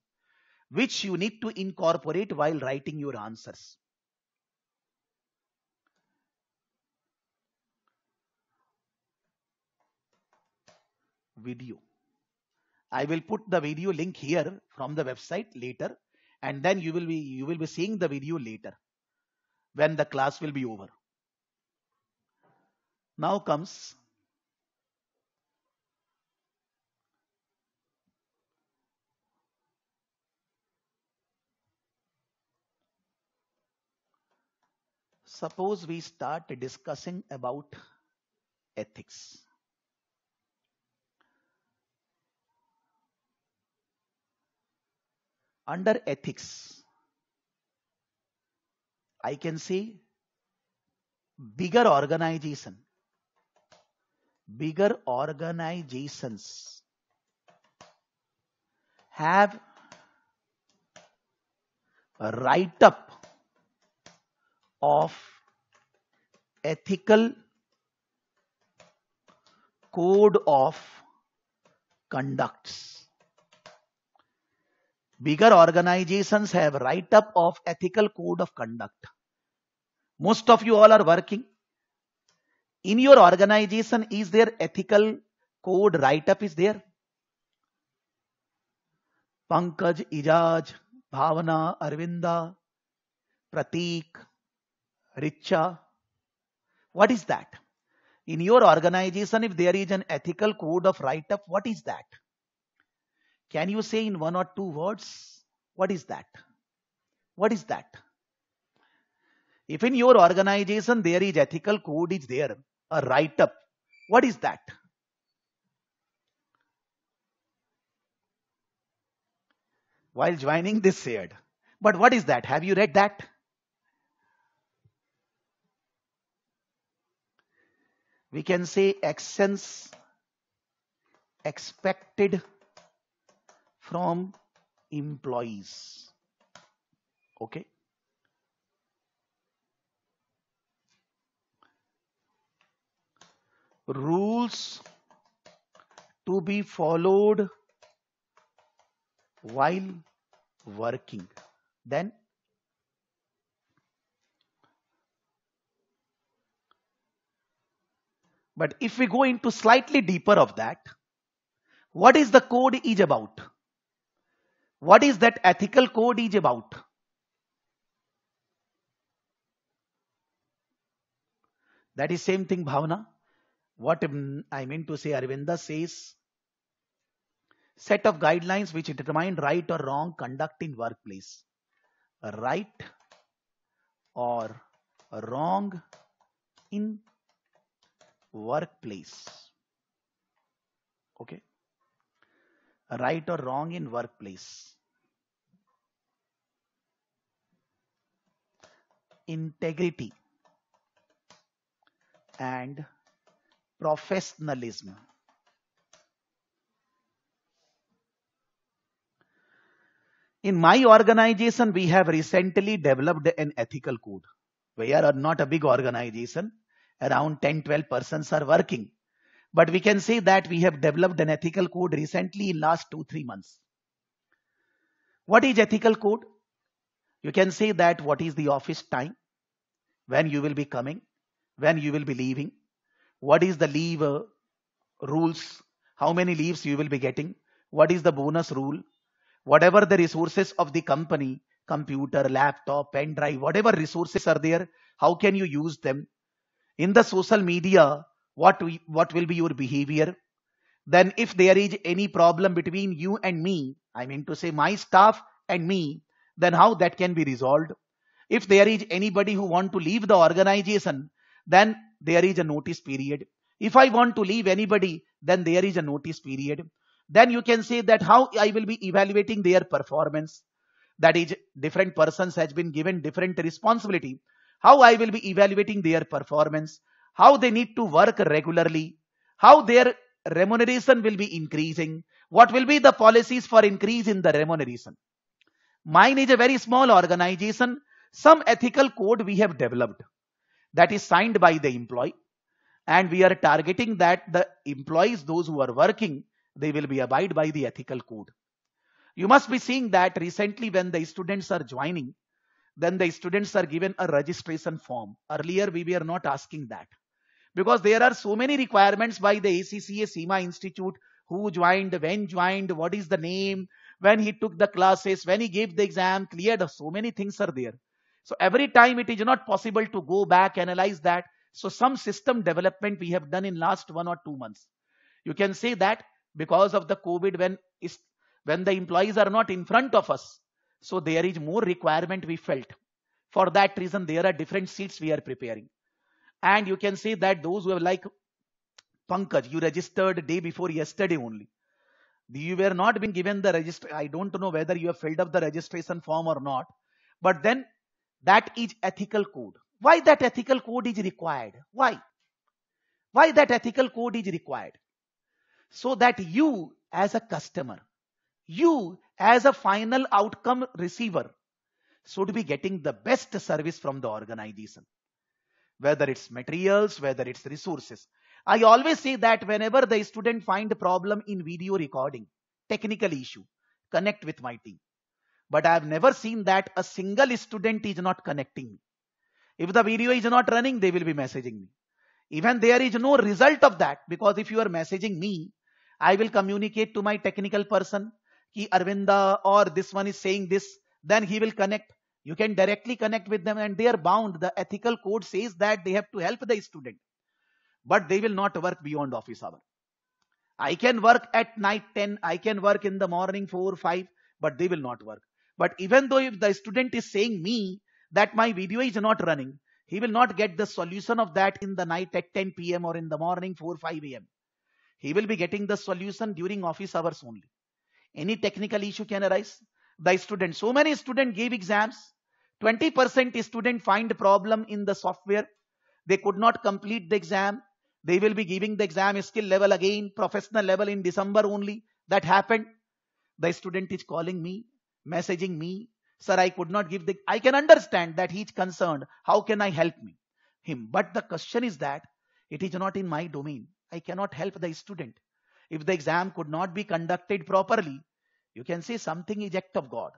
[SPEAKER 1] which you need to incorporate while writing your answers video I will put the video link here from the website later and then you will be you will be seeing the video later when the class will be over. Now comes suppose we start discussing about ethics. under ethics, I can say bigger organization, bigger organizations have a write up of ethical code of conducts Bigger organizations have write-up of ethical code of conduct. Most of you all are working. In your organization, is there ethical code write-up is there? Pankaj, Ijaz, Bhavana, Arvinda, Pratik, Richa. What is that? In your organization, if there is an ethical code of write-up, what is that? Can you say in one or two words, what is that? What is that? If in your organization there is ethical code is there, a write-up, what is that? While joining this shared. But what is that? Have you read that? We can say actions expected from employees okay rules to be followed while working then but if we go into slightly deeper of that what is the code is about what is that ethical code is about that is same thing bhavana what i mean to say arvinda says set of guidelines which determine right or wrong conduct in workplace right or wrong in workplace okay right or wrong in workplace. Integrity and professionalism. In my organization, we have recently developed an ethical code. We are not a big organization. Around 10, 12 persons are working. But we can say that we have developed an ethical code recently in last two, three months. What is ethical code? You can say that what is the office time, when you will be coming, when you will be leaving, what is the leave uh, rules, how many leaves you will be getting, what is the bonus rule, whatever the resources of the company, computer, laptop, pen drive, whatever resources are there, how can you use them? In the social media, what, we, what will be your behavior? Then if there is any problem between you and me, I mean to say my staff and me, then how that can be resolved? If there is anybody who want to leave the organization, then there is a notice period. If I want to leave anybody, then there is a notice period. Then you can say that how I will be evaluating their performance. That is different persons has been given different responsibility. How I will be evaluating their performance how they need to work regularly, how their remuneration will be increasing, what will be the policies for increase in the remuneration. Mine is a very small organization. Some ethical code we have developed that is signed by the employee and we are targeting that the employees, those who are working, they will be abide by the ethical code. You must be seeing that recently when the students are joining, then the students are given a registration form. Earlier, we were not asking that because there are so many requirements by the ACCA SEMA Institute who joined, when joined, what is the name, when he took the classes, when he gave the exam, cleared, so many things are there. So every time it is not possible to go back, analyze that. So some system development we have done in last one or two months. You can say that because of the COVID when, is, when the employees are not in front of us, so there is more requirement we felt. For that reason, there are different seats we are preparing. And you can see that those who are like Pankaj, you registered day before yesterday only. You were not being given the register. I don't know whether you have filled up the registration form or not. But then that is ethical code. Why that ethical code is required? Why? Why that ethical code is required? So that you as a customer, you as a final outcome receiver should be getting the best service from the organization whether it's materials, whether it's resources. I always say that whenever the student find a problem in video recording, technical issue, connect with my team. But I have never seen that a single student is not connecting me. If the video is not running, they will be messaging me. Even there is no result of that because if you are messaging me, I will communicate to my technical person, ki Arvinda or this one is saying this, then he will connect. You can directly connect with them and they are bound. The ethical code says that they have to help the student. But they will not work beyond office hour. I can work at night 10. I can work in the morning 4, 5. But they will not work. But even though if the student is saying me that my video is not running, he will not get the solution of that in the night at 10 p.m. or in the morning 4, 5 a.m. He will be getting the solution during office hours only. Any technical issue can arise by students. So many students gave exams. 20% student find problem in the software. They could not complete the exam. They will be giving the exam skill level again, professional level in December only. That happened. The student is calling me, messaging me. Sir, I could not give the, I can understand that he is concerned. How can I help me? him? But the question is that it is not in my domain. I cannot help the student. If the exam could not be conducted properly, you can say something is act of God.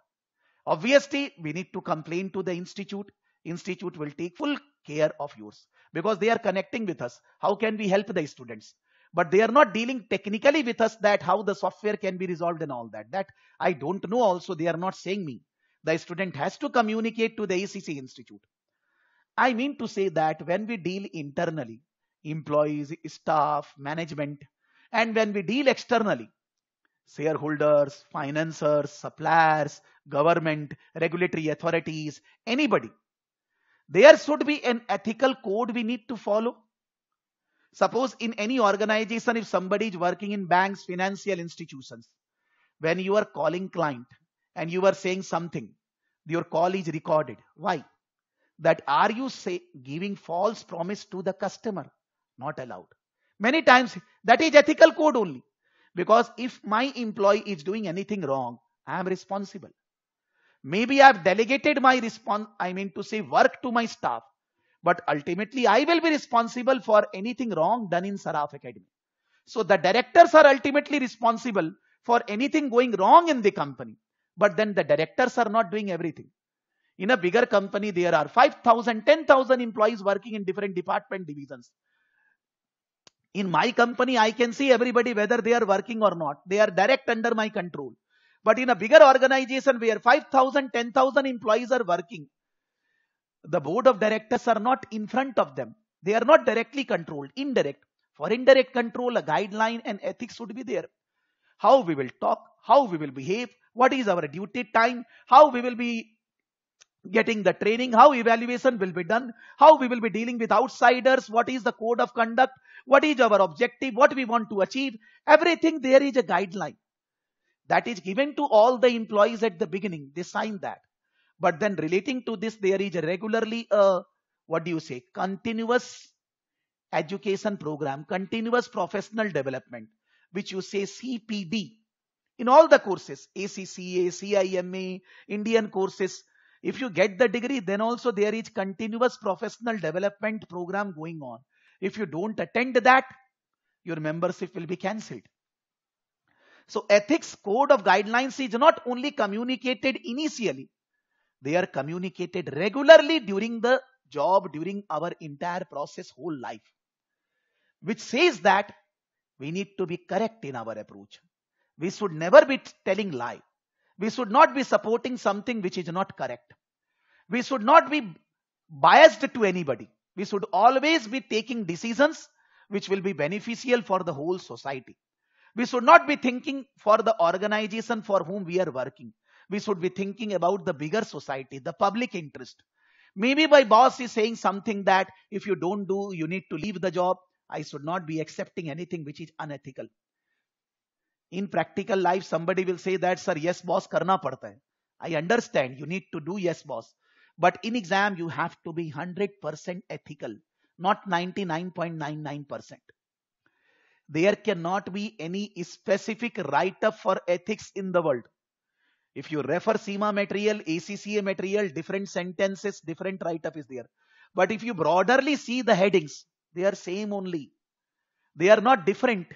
[SPEAKER 1] Obviously, we need to complain to the institute. Institute will take full care of yours because they are connecting with us. How can we help the students? But they are not dealing technically with us that how the software can be resolved and all that. That I don't know also. They are not saying me. The student has to communicate to the ACC institute. I mean to say that when we deal internally, employees, staff, management, and when we deal externally, shareholders, financiers, suppliers, government, regulatory authorities, anybody. There should be an ethical code we need to follow. Suppose in any organization, if somebody is working in banks, financial institutions, when you are calling client and you are saying something, your call is recorded. Why? That are you say, giving false promise to the customer? Not allowed. Many times that is ethical code only. Because if my employee is doing anything wrong, I am responsible. Maybe I have delegated my response, I mean to say work to my staff, but ultimately I will be responsible for anything wrong done in Saraf Academy. So the directors are ultimately responsible for anything going wrong in the company, but then the directors are not doing everything. In a bigger company, there are 5,000, 10,000 employees working in different department divisions. In my company, I can see everybody whether they are working or not. They are direct under my control. But in a bigger organization where 5,000, 10,000 employees are working, the board of directors are not in front of them. They are not directly controlled, indirect. For indirect control, a guideline and ethics should be there. How we will talk, how we will behave, what is our duty time, how we will be getting the training, how evaluation will be done, how we will be dealing with outsiders, what is the code of conduct, what is our objective, what we want to achieve. Everything there is a guideline that is given to all the employees at the beginning. They sign that. But then relating to this, there is a regularly a, uh, what do you say, continuous education program, continuous professional development, which you say CPD in all the courses, ACCA, CIMA, Indian courses, if you get the degree, then also there is continuous professional development program going on. If you don't attend that, your membership will be cancelled. So ethics code of guidelines is not only communicated initially, they are communicated regularly during the job, during our entire process, whole life, which says that we need to be correct in our approach. We should never be telling lie. We should not be supporting something which is not correct. We should not be biased to anybody we should always be taking decisions which will be beneficial for the whole society. We should not be thinking for the organization for whom we are working. We should be thinking about the bigger society, the public interest. Maybe my boss is saying something that if you don't do, you need to leave the job. I should not be accepting anything which is unethical. In practical life, somebody will say that, sir, yes, boss, karna padta hai. I understand you need to do yes, boss. But in exam, you have to be 100% ethical, not 99.99%. There cannot be any specific write-up for ethics in the world. If you refer Sema material, ACCA material, different sentences, different write-up is there. But if you broadly see the headings, they are same only. They are not different.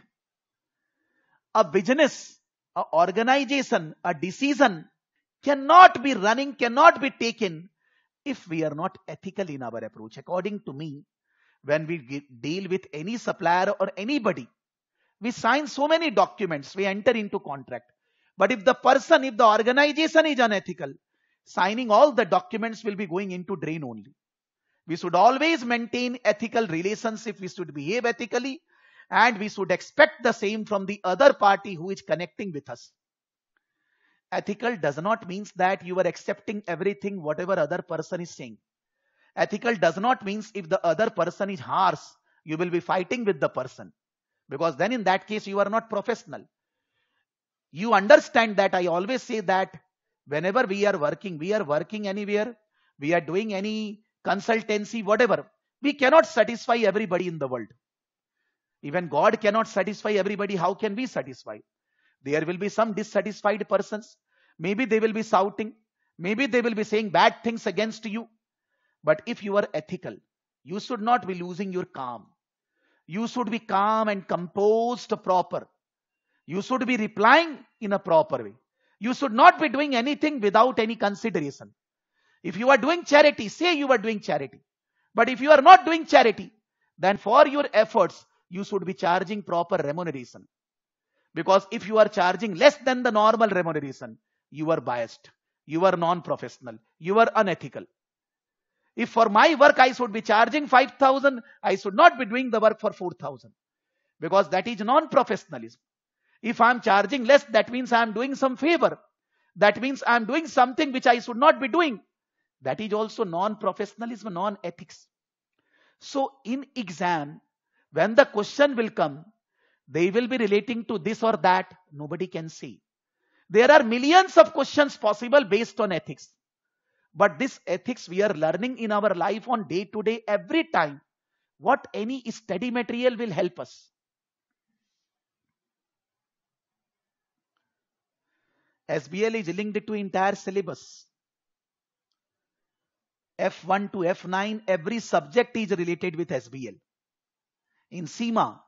[SPEAKER 1] A business, a organization, a decision cannot be running, cannot be taken if we are not ethical in our approach. According to me, when we deal with any supplier or anybody, we sign so many documents, we enter into contract. But if the person, if the organization is unethical, signing all the documents will be going into drain only. We should always maintain ethical relationship. We should behave ethically and we should expect the same from the other party who is connecting with us ethical does not means that you are accepting everything whatever other person is saying ethical does not means if the other person is harsh you will be fighting with the person because then in that case you are not professional you understand that i always say that whenever we are working we are working anywhere we are doing any consultancy whatever we cannot satisfy everybody in the world even god cannot satisfy everybody how can we satisfy there will be some dissatisfied persons. Maybe they will be shouting. Maybe they will be saying bad things against you. But if you are ethical, you should not be losing your calm. You should be calm and composed proper. You should be replying in a proper way. You should not be doing anything without any consideration. If you are doing charity, say you are doing charity. But if you are not doing charity, then for your efforts, you should be charging proper remuneration. Because if you are charging less than the normal remuneration, you are biased, you are non-professional, you are unethical. If for my work I should be charging 5,000, I should not be doing the work for 4,000 because that is non-professionalism. If I am charging less, that means I am doing some favor. That means I am doing something which I should not be doing. That is also non-professionalism, non-ethics. So in exam, when the question will come, they will be relating to this or that. Nobody can see. There are millions of questions possible based on ethics. But this ethics we are learning in our life on day to day, every time. What any study material will help us. SBL is linked to entire syllabus. F1 to F9, every subject is related with SBL. In SEMA,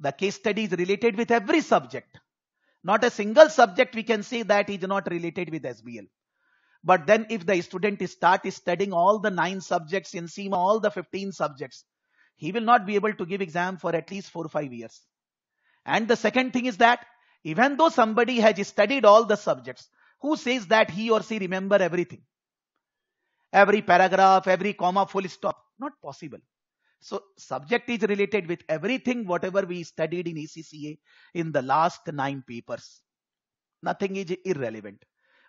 [SPEAKER 1] the case study is related with every subject. Not a single subject we can say that is not related with SBL. But then if the student start studying all the nine subjects in SEMA, all the 15 subjects, he will not be able to give exam for at least four or five years. And the second thing is that even though somebody has studied all the subjects, who says that he or she remember everything? Every paragraph, every comma, full stop. Not possible. So subject is related with everything whatever we studied in ECCA in the last nine papers. Nothing is irrelevant.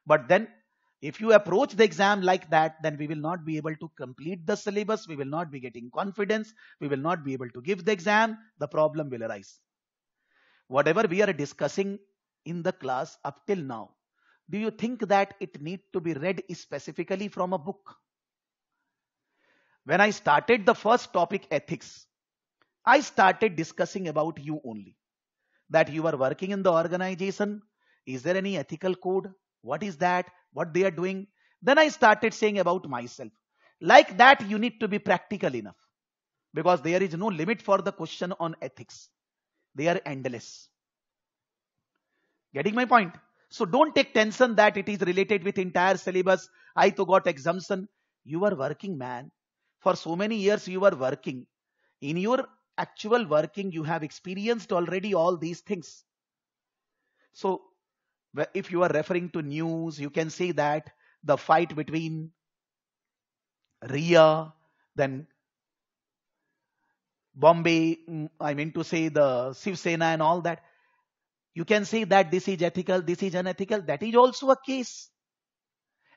[SPEAKER 1] But then if you approach the exam like that, then we will not be able to complete the syllabus. We will not be getting confidence. We will not be able to give the exam. The problem will arise. Whatever we are discussing in the class up till now, do you think that it need to be read specifically from a book? when I started the first topic ethics, I started discussing about you only. That you are working in the organization. Is there any ethical code? What is that? What they are doing? Then I started saying about myself. Like that, you need to be practical enough because there is no limit for the question on ethics. They are endless. Getting my point? So don't take tension that it is related with entire syllabus. I to got exemption. You are working man for so many years you were working. In your actual working, you have experienced already all these things. So, if you are referring to news, you can say that the fight between Ria, then Bombay, mm, I mean to say the Siv Sena and all that. You can say that this is ethical, this is unethical. That is also a case.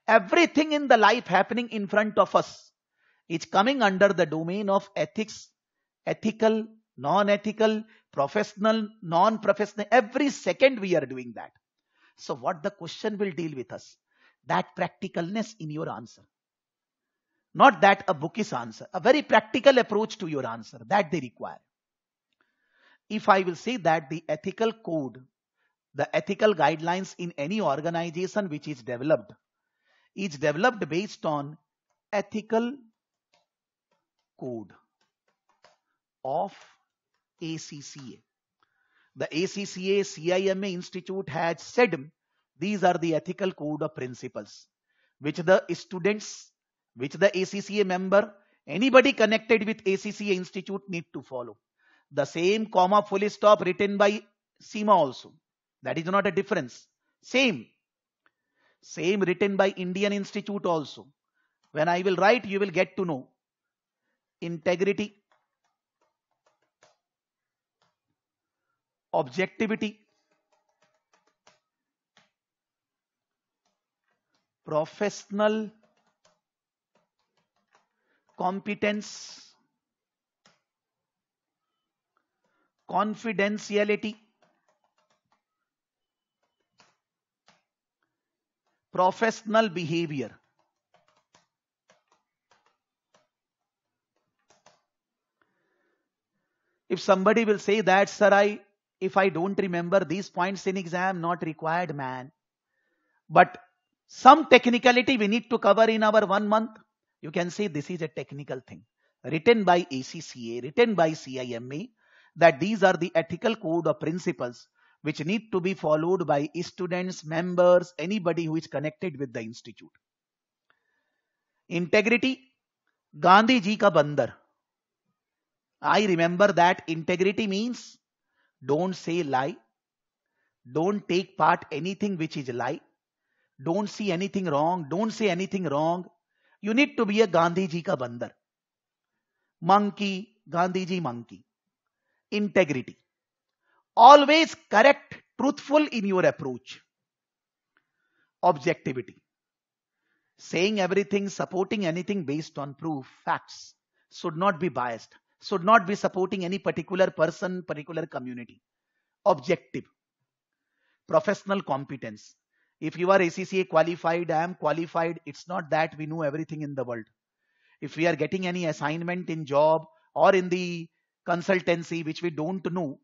[SPEAKER 1] Everything in the life happening in front of us it's coming under the domain of ethics, ethical, non-ethical, professional, non-professional. Every second we are doing that. So what the question will deal with us? That practicalness in your answer. Not that a bookish answer. A very practical approach to your answer. That they require. If I will say that the ethical code, the ethical guidelines in any organization which is developed, is developed based on ethical code of ACCA. The ACCA CIMA Institute had said these are the ethical code of principles which the students, which the ACCA member, anybody connected with ACCA Institute need to follow. The same comma full stop written by SEMA also. That is not a difference. Same. Same written by Indian Institute also. When I will write, you will get to know integrity, objectivity, professional competence, confidentiality, professional behavior. If somebody will say that, sir, I, if I don't remember these points in exam, not required, man. But some technicality we need to cover in our one month. You can say this is a technical thing written by ACCA, written by CIMA, that these are the ethical code of principles which need to be followed by students, members, anybody who is connected with the institute. Integrity, Gandhi ji ka bandar. I remember that integrity means don't say lie. Don't take part anything which is lie. Don't see anything wrong. Don't say anything wrong. You need to be a Gandhi ji ka bandar. Monkey, Gandhi ji monkey. Integrity. Always correct, truthful in your approach. Objectivity. Saying everything, supporting anything based on proof, facts should not be biased should not be supporting any particular person, particular community. Objective. Professional competence. If you are ACCA qualified, I am qualified. It's not that we know everything in the world. If we are getting any assignment in job or in the consultancy, which we don't know,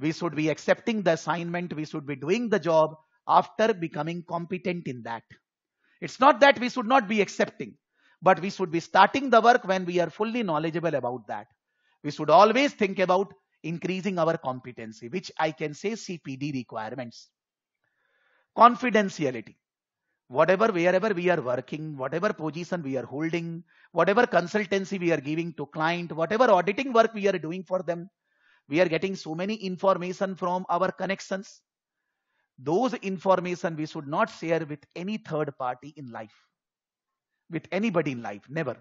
[SPEAKER 1] we should be accepting the assignment. We should be doing the job after becoming competent in that. It's not that we should not be accepting but we should be starting the work when we are fully knowledgeable about that. We should always think about increasing our competency, which I can say CPD requirements. Confidentiality. Whatever, wherever we are working, whatever position we are holding, whatever consultancy we are giving to client, whatever auditing work we are doing for them, we are getting so many information from our connections. Those information we should not share with any third party in life with anybody in life. Never.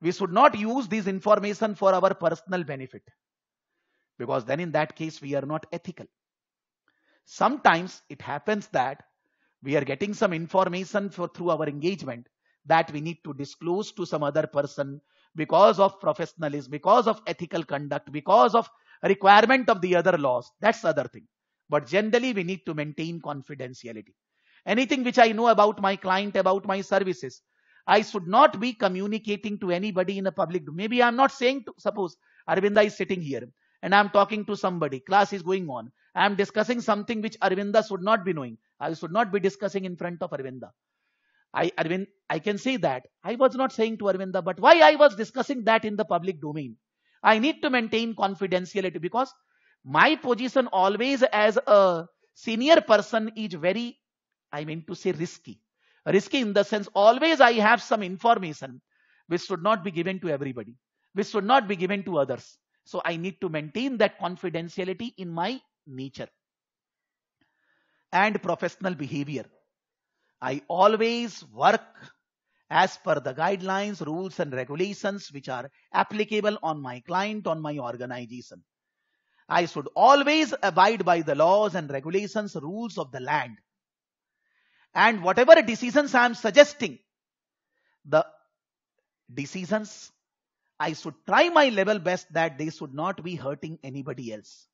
[SPEAKER 1] We should not use this information for our personal benefit. Because then in that case, we are not ethical. Sometimes it happens that we are getting some information for, through our engagement that we need to disclose to some other person because of professionalism, because of ethical conduct, because of requirement of the other laws. That's the other thing. But generally, we need to maintain confidentiality. Anything which I know about my client, about my services, I should not be communicating to anybody in a public. Maybe I'm not saying to, suppose Arvinda is sitting here and I'm talking to somebody, class is going on. I'm discussing something which Arvinda should not be knowing. I should not be discussing in front of Arvinda. I, Arvind, I can say that. I was not saying to Arvinda, but why I was discussing that in the public domain? I need to maintain confidentiality because my position always as a senior person is very, I mean to say risky. Risky in the sense always I have some information which should not be given to everybody, which should not be given to others. So I need to maintain that confidentiality in my nature and professional behavior. I always work as per the guidelines, rules and regulations which are applicable on my client, on my organization. I should always abide by the laws and regulations, rules of the land. And whatever decisions I am suggesting, the decisions, I should try my level best that they should not be hurting anybody else.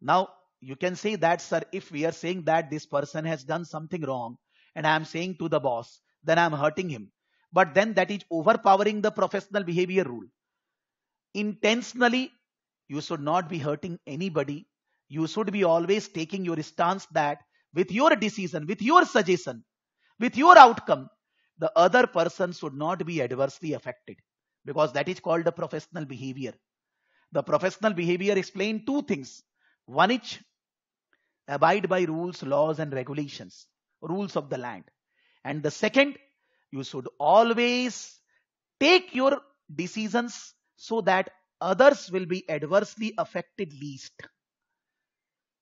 [SPEAKER 1] Now, you can say that, sir, if we are saying that this person has done something wrong and I am saying to the boss, then I am hurting him. But then that is overpowering the professional behavior rule. Intentionally, you should not be hurting anybody. You should be always taking your stance that with your decision, with your suggestion, with your outcome, the other person should not be adversely affected because that is called the professional behavior. The professional behavior explains two things. One is abide by rules, laws and regulations, rules of the land. And the second, you should always take your decisions so that others will be adversely affected least.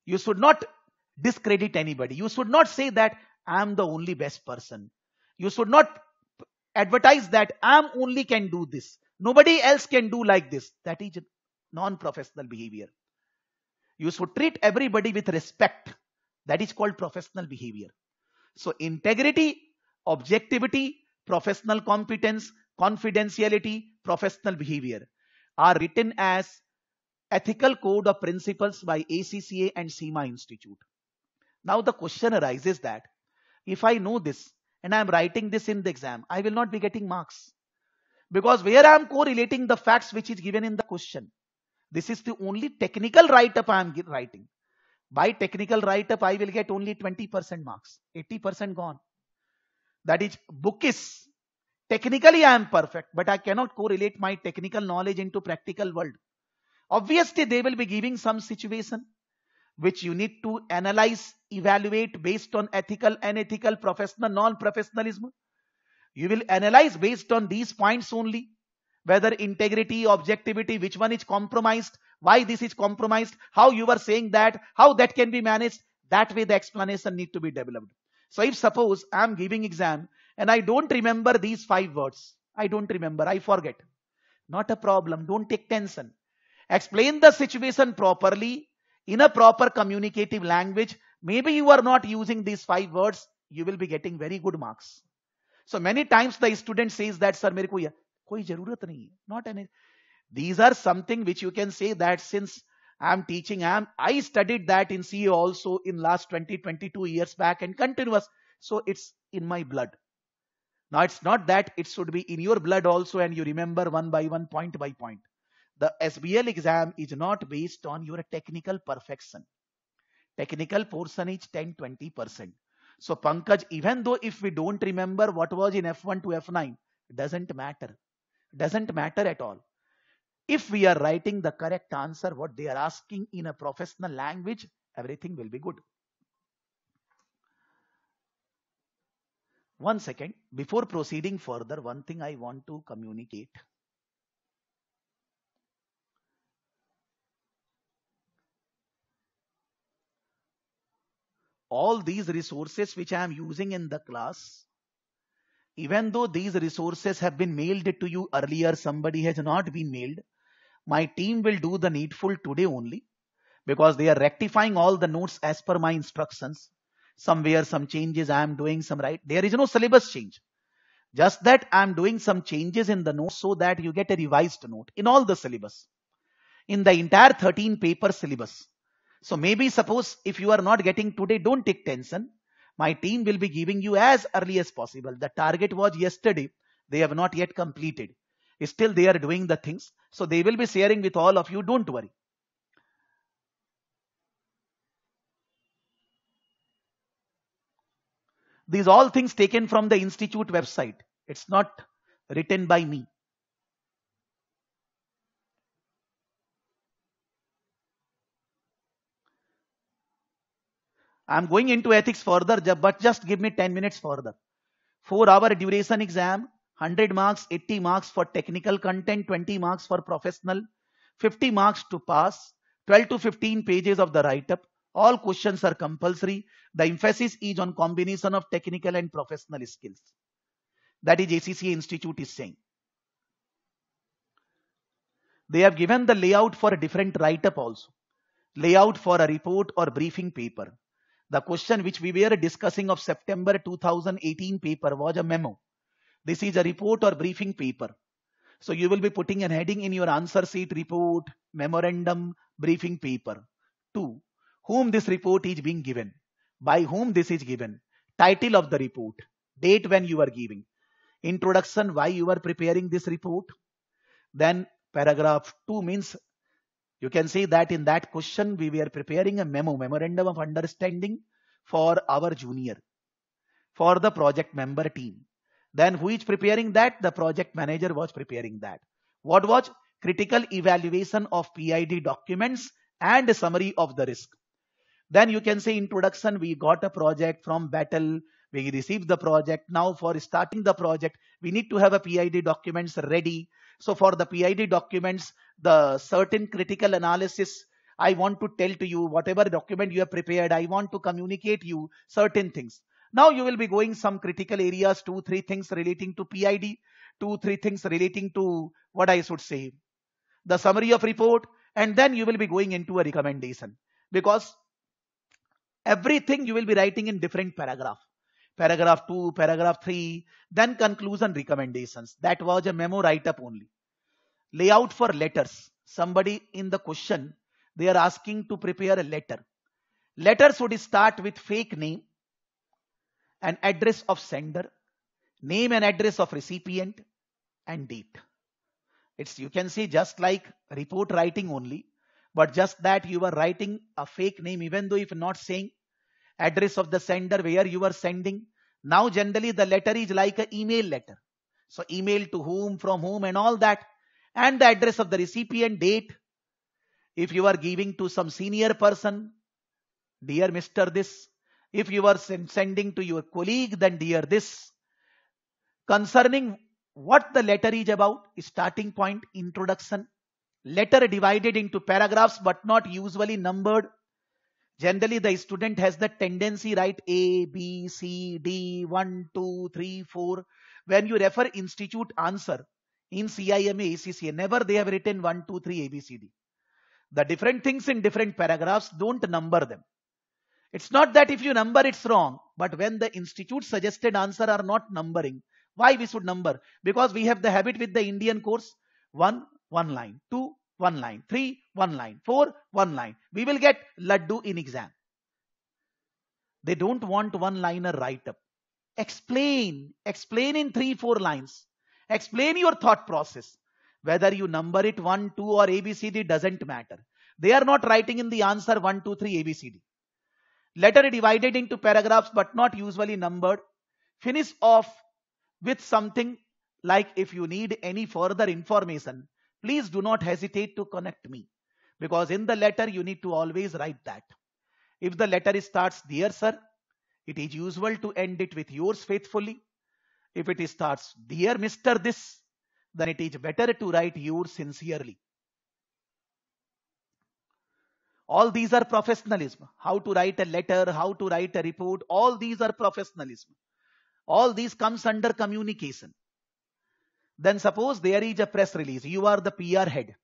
[SPEAKER 1] You should not discredit anybody. You should not say that I'm the only best person. You should not advertise that I'm only can do this. Nobody else can do like this. That is non-professional behavior. You should treat everybody with respect. That is called professional behavior. So integrity, objectivity, professional competence, confidentiality, professional behavior are written as ethical code of principles by ACCA and SEMA Institute. Now the question arises that if I know this and I am writing this in the exam, I will not be getting marks. Because where I am correlating the facts which is given in the question. This is the only technical write-up I am writing. By technical write-up, I will get only 20% marks. 80% gone. That is bookish. Technically, I am perfect, but I cannot correlate my technical knowledge into practical world. Obviously, they will be giving some situation which you need to analyze, evaluate based on ethical, unethical, professional, non-professionalism. You will analyze based on these points only. Whether integrity, objectivity, which one is compromised, why this is compromised, how you are saying that, how that can be managed. That way the explanation need to be developed. So if suppose I am giving exam and I don't remember these five words. I don't remember. I forget. Not a problem. Don't take tension. Explain the situation properly in a proper communicative language, maybe you are not using these five words, you will be getting very good marks. So many times the student says that, sir, mere ko koi jarurat nahi, not any. These are something which you can say that since I'm teaching, I'm, I studied that in CEO also in last 20, 22 years back and continuous. So it's in my blood. Now it's not that it should be in your blood also and you remember one by one, point by point the SBL exam is not based on your technical perfection. Technical portion is 10-20%. So Pankaj, even though if we don't remember what was in F1 to F9, doesn't matter. Doesn't matter at all. If we are writing the correct answer, what they are asking in a professional language, everything will be good. One second, before proceeding further, one thing I want to communicate. all these resources which I am using in the class, even though these resources have been mailed to you earlier, somebody has not been mailed, my team will do the needful today only because they are rectifying all the notes as per my instructions. Somewhere some changes I am doing some right. There is no syllabus change. Just that I am doing some changes in the notes so that you get a revised note in all the syllabus. In the entire 13 paper syllabus. So maybe suppose if you are not getting today, don't take tension. My team will be giving you as early as possible. The target was yesterday. They have not yet completed. Still they are doing the things. So they will be sharing with all of you. Don't worry. These all things taken from the institute website. It's not written by me. I'm going into ethics further, but just give me 10 minutes further. Four hour duration exam, 100 marks, 80 marks for technical content, 20 marks for professional, 50 marks to pass, 12 to 15 pages of the write-up. All questions are compulsory. The emphasis is on combination of technical and professional skills. That is ACCA Institute is saying. They have given the layout for a different write-up also. Layout for a report or briefing paper. The question which we were discussing of September 2018 paper was a memo. This is a report or briefing paper. So you will be putting a heading in your answer sheet report, memorandum, briefing paper. 2. Whom this report is being given. By whom this is given. Title of the report. Date when you are giving. Introduction why you are preparing this report. Then paragraph 2 means you can see that in that question, we were preparing a memo, memorandum of understanding for our junior, for the project member team. Then who is preparing that? The project manager was preparing that. What was critical evaluation of PID documents and summary of the risk. Then you can say introduction, we got a project from battle, we received the project. Now for starting the project, we need to have a PID documents ready. So for the PID documents, the certain critical analysis, I want to tell to you whatever document you have prepared, I want to communicate you certain things. Now you will be going some critical areas, two, three things relating to PID, two, three things relating to what I should say, the summary of report, and then you will be going into a recommendation because everything you will be writing in different paragraph paragraph 2, paragraph 3, then conclusion recommendations. That was a memo write-up only. Layout for letters. Somebody in the question, they are asking to prepare a letter. Letters would start with fake name and address of sender, name and address of recipient and date. It's, you can say just like report writing only, but just that you are writing a fake name even though if not saying address of the sender where you are sending. Now generally the letter is like an email letter. So email to whom, from whom and all that. And the address of the recipient, date. If you are giving to some senior person, dear Mr. This. If you are sending to your colleague, then dear this. Concerning what the letter is about, starting point, introduction. Letter divided into paragraphs but not usually numbered generally the student has the tendency right a b c d 1 2 3 4 when you refer institute answer in cima acca never they have written 1 2 3 a b c d the different things in different paragraphs don't number them it's not that if you number it's wrong but when the institute suggested answer are not numbering why we should number because we have the habit with the indian course one one line two one line 3, one line 4, one line. We will get laddu in exam. They don't want one liner write up. Explain, explain in 3, 4 lines. Explain your thought process. Whether you number it 1, 2 or ABCD doesn't matter. They are not writing in the answer one two three ABCD. Letter divided into paragraphs but not usually numbered. Finish off with something like if you need any further information, Please do not hesitate to connect me because in the letter you need to always write that. If the letter starts, Dear Sir, it is usual to end it with yours faithfully. If it starts, Dear Mr. This, then it is better to write yours sincerely. All these are professionalism. How to write a letter, how to write a report, all these are professionalism. All these comes under communication. Then suppose there is a press release. You are the PR head,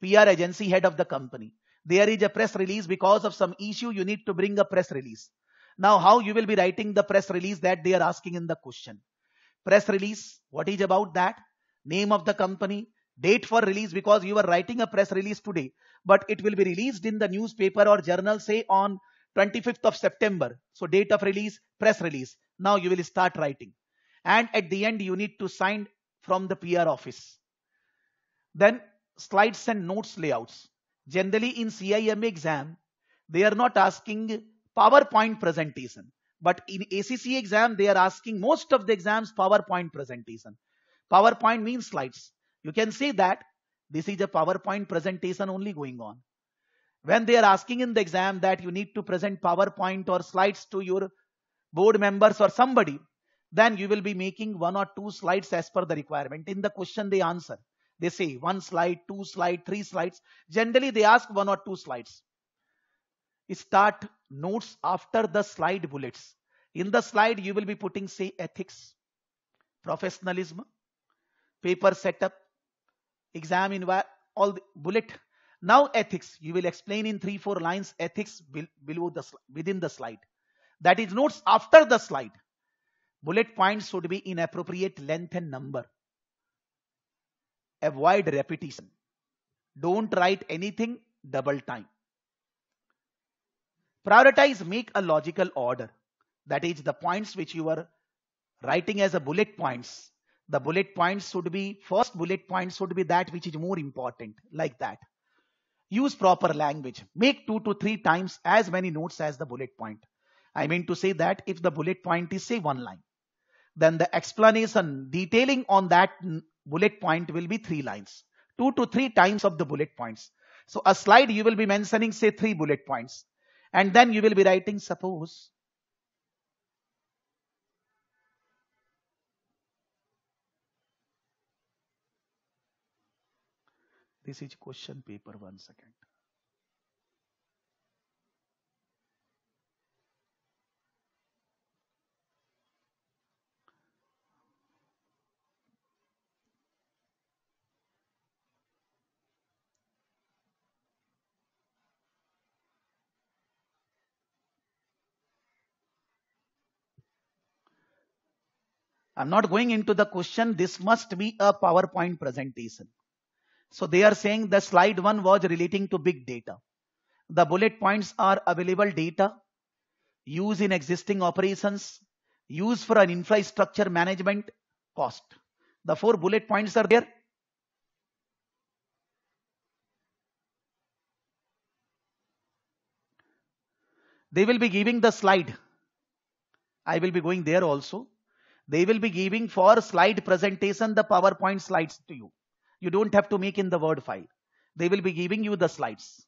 [SPEAKER 1] PR agency head of the company. There is a press release because of some issue. You need to bring a press release. Now, how you will be writing the press release that they are asking in the question. Press release. What is about that? Name of the company, date for release because you are writing a press release today, but it will be released in the newspaper or journal, say on 25th of September. So date of release, press release. Now you will start writing. And at the end, you need to sign from the PR office. Then slides and notes layouts. Generally in CIMA exam, they are not asking PowerPoint presentation. But in ACC exam, they are asking most of the exams PowerPoint presentation. PowerPoint means slides. You can say that this is a PowerPoint presentation only going on. When they are asking in the exam that you need to present PowerPoint or slides to your board members or somebody, then you will be making one or two slides as per the requirement. In the question, they answer. They say one slide, two slide, three slides. Generally, they ask one or two slides. Start notes after the slide bullets. In the slide, you will be putting, say, ethics, professionalism, paper setup, exam environment, all the bullet. Now ethics, you will explain in three, four lines ethics below the within the slide. That is notes after the slide. Bullet points should be in appropriate length and number. Avoid repetition. Don't write anything double time. Prioritize, make a logical order. That is the points which you are writing as a bullet points. The bullet points should be, first bullet points should be that which is more important, like that. Use proper language. Make two to three times as many notes as the bullet point. I mean to say that if the bullet point is say one line, then the explanation detailing on that bullet point will be three lines. Two to three times of the bullet points. So a slide you will be mentioning say three bullet points. And then you will be writing suppose This is question paper One second. I'm not going into the question. This must be a PowerPoint presentation. So they are saying the slide one was relating to big data. The bullet points are available data, use in existing operations, use for an infrastructure management, cost. The four bullet points are there. They will be giving the slide. I will be going there also. They will be giving for slide presentation the PowerPoint slides to you. You don't have to make in the Word file. They will be giving you the slides.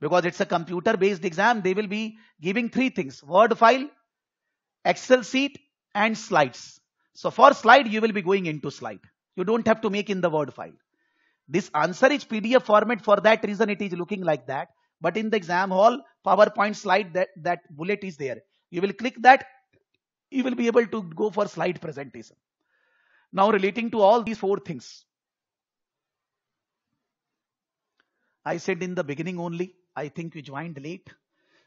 [SPEAKER 1] Because it's a computer based exam, they will be giving three things Word file, Excel sheet, and slides. So for slide, you will be going into slide. You don't have to make in the Word file. This answer is PDF format. For that reason, it is looking like that. But in the exam hall, PowerPoint slide, that, that bullet is there. You will click that you will be able to go for slide presentation. Now relating to all these four things. I said in the beginning only, I think you joined late,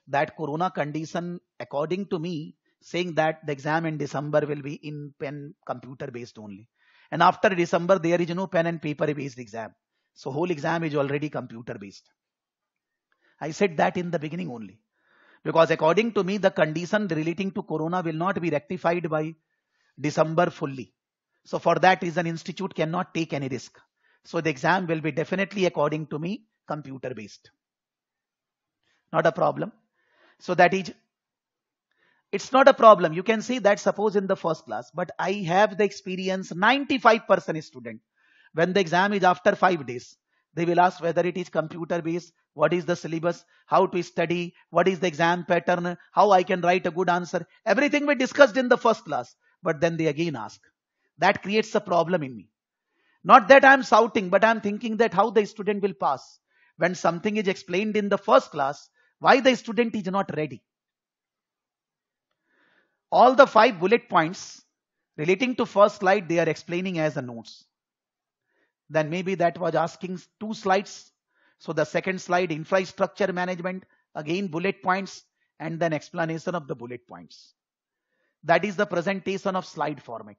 [SPEAKER 1] that corona condition according to me saying that the exam in December will be in pen computer based only. And after December there is no pen and paper based exam. So whole exam is already computer based. I said that in the beginning only. Because according to me, the condition relating to corona will not be rectified by December fully. So for that reason, institute cannot take any risk. So the exam will be definitely according to me, computer based. Not a problem. So that is, it's not a problem. You can see that suppose in the first class, but I have the experience 95% student when the exam is after five days. They will ask whether it is computer based, what is the syllabus, how to study, what is the exam pattern, how I can write a good answer. Everything we discussed in the first class. But then they again ask. That creates a problem in me. Not that I'm shouting, but I'm thinking that how the student will pass. When something is explained in the first class, why the student is not ready. All the five bullet points relating to first slide, they are explaining as the notes then maybe that was asking two slides. So the second slide, infrastructure management, again bullet points and then explanation of the bullet points. That is the presentation of slide format.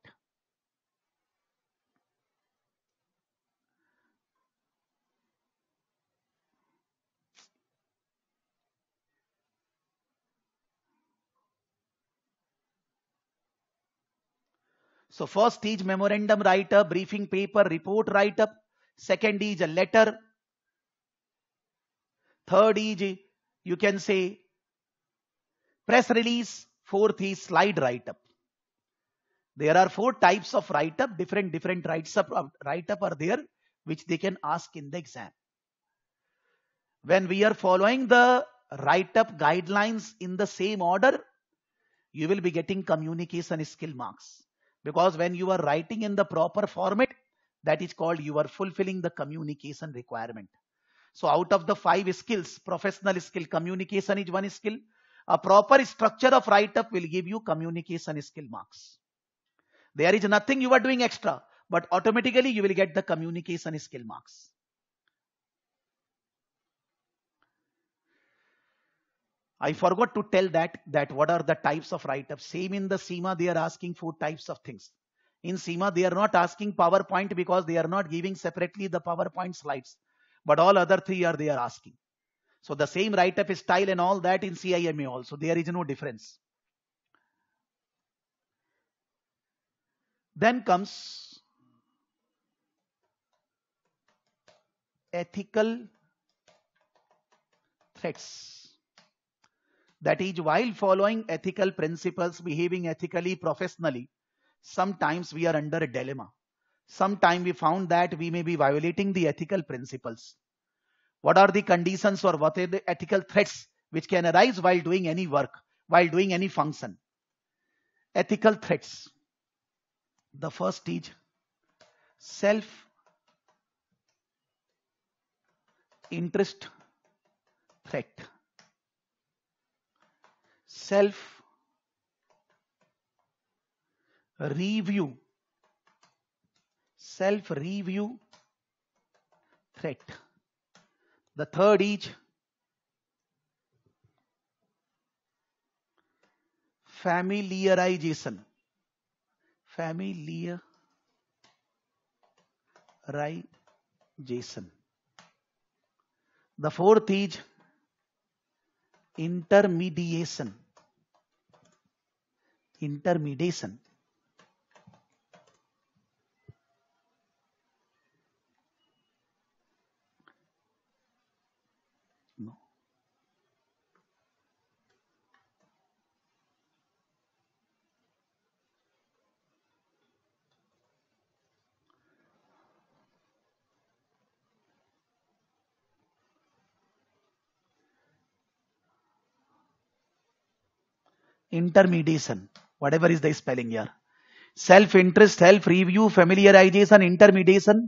[SPEAKER 1] So first is memorandum writer, briefing paper, report write-up. Second is a letter. Third is you can say press release. Fourth is slide write-up. There are four types of write-up. Different different write-up write -up are there which they can ask in the exam. When we are following the write-up guidelines in the same order, you will be getting communication skill marks. Because when you are writing in the proper format, that is called you are fulfilling the communication requirement. So out of the five skills, professional skill, communication is one skill. A proper structure of write-up will give you communication skill marks. There is nothing you are doing extra, but automatically you will get the communication skill marks. I forgot to tell that, that what are the types of write up Same in the SEMA, they are asking four types of things. In SEMA, they are not asking PowerPoint because they are not giving separately the PowerPoint slides. But all other three are they are asking. So the same write-up style and all that in CIMA also. There is no difference. Then comes ethical threats. That is, while following ethical principles, behaving ethically, professionally, sometimes we are under a dilemma. Sometimes we found that we may be violating the ethical principles. What are the conditions or what are the ethical threats which can arise while doing any work, while doing any function? Ethical threats. The first is self interest threat self review self review threat the third is familiarization familiarization the fourth is intermediation intermediation. No. intermediation whatever is the spelling here. Self-interest, self-review, familiarization, intermediation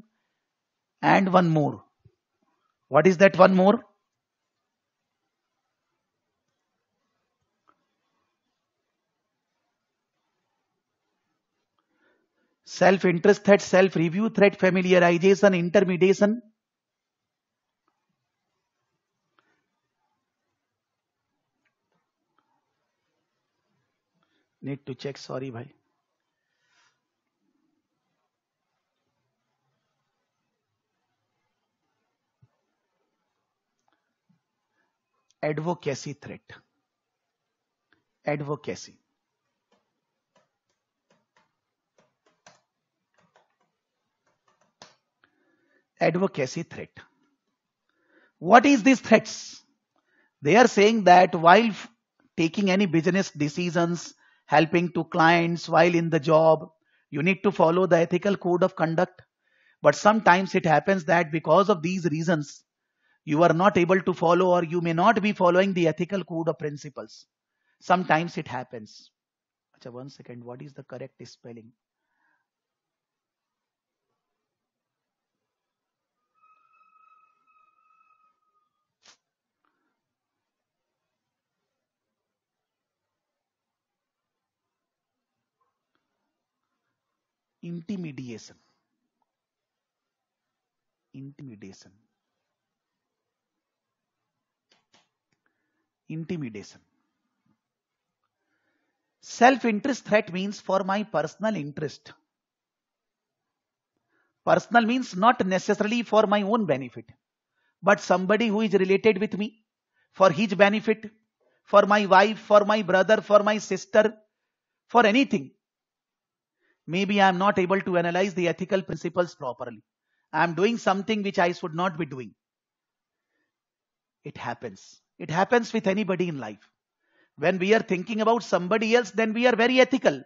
[SPEAKER 1] and one more. What is that one more? Self-interest threat, self-review threat, familiarization, intermediation need to check sorry bhai advocacy threat advocacy advocacy threat what is these threats they are saying that while taking any business decisions helping to clients while in the job. You need to follow the ethical code of conduct. But sometimes it happens that because of these reasons, you are not able to follow or you may not be following the ethical code of principles. Sometimes it happens. one second, what is the correct spelling? intimidation intimidation intimidation self interest threat means for my personal interest personal means not necessarily for my own benefit but somebody who is related with me for his benefit for my wife for my brother for my sister for anything Maybe I'm not able to analyze the ethical principles properly. I'm doing something which I should not be doing. It happens. It happens with anybody in life. When we are thinking about somebody else, then we are very ethical.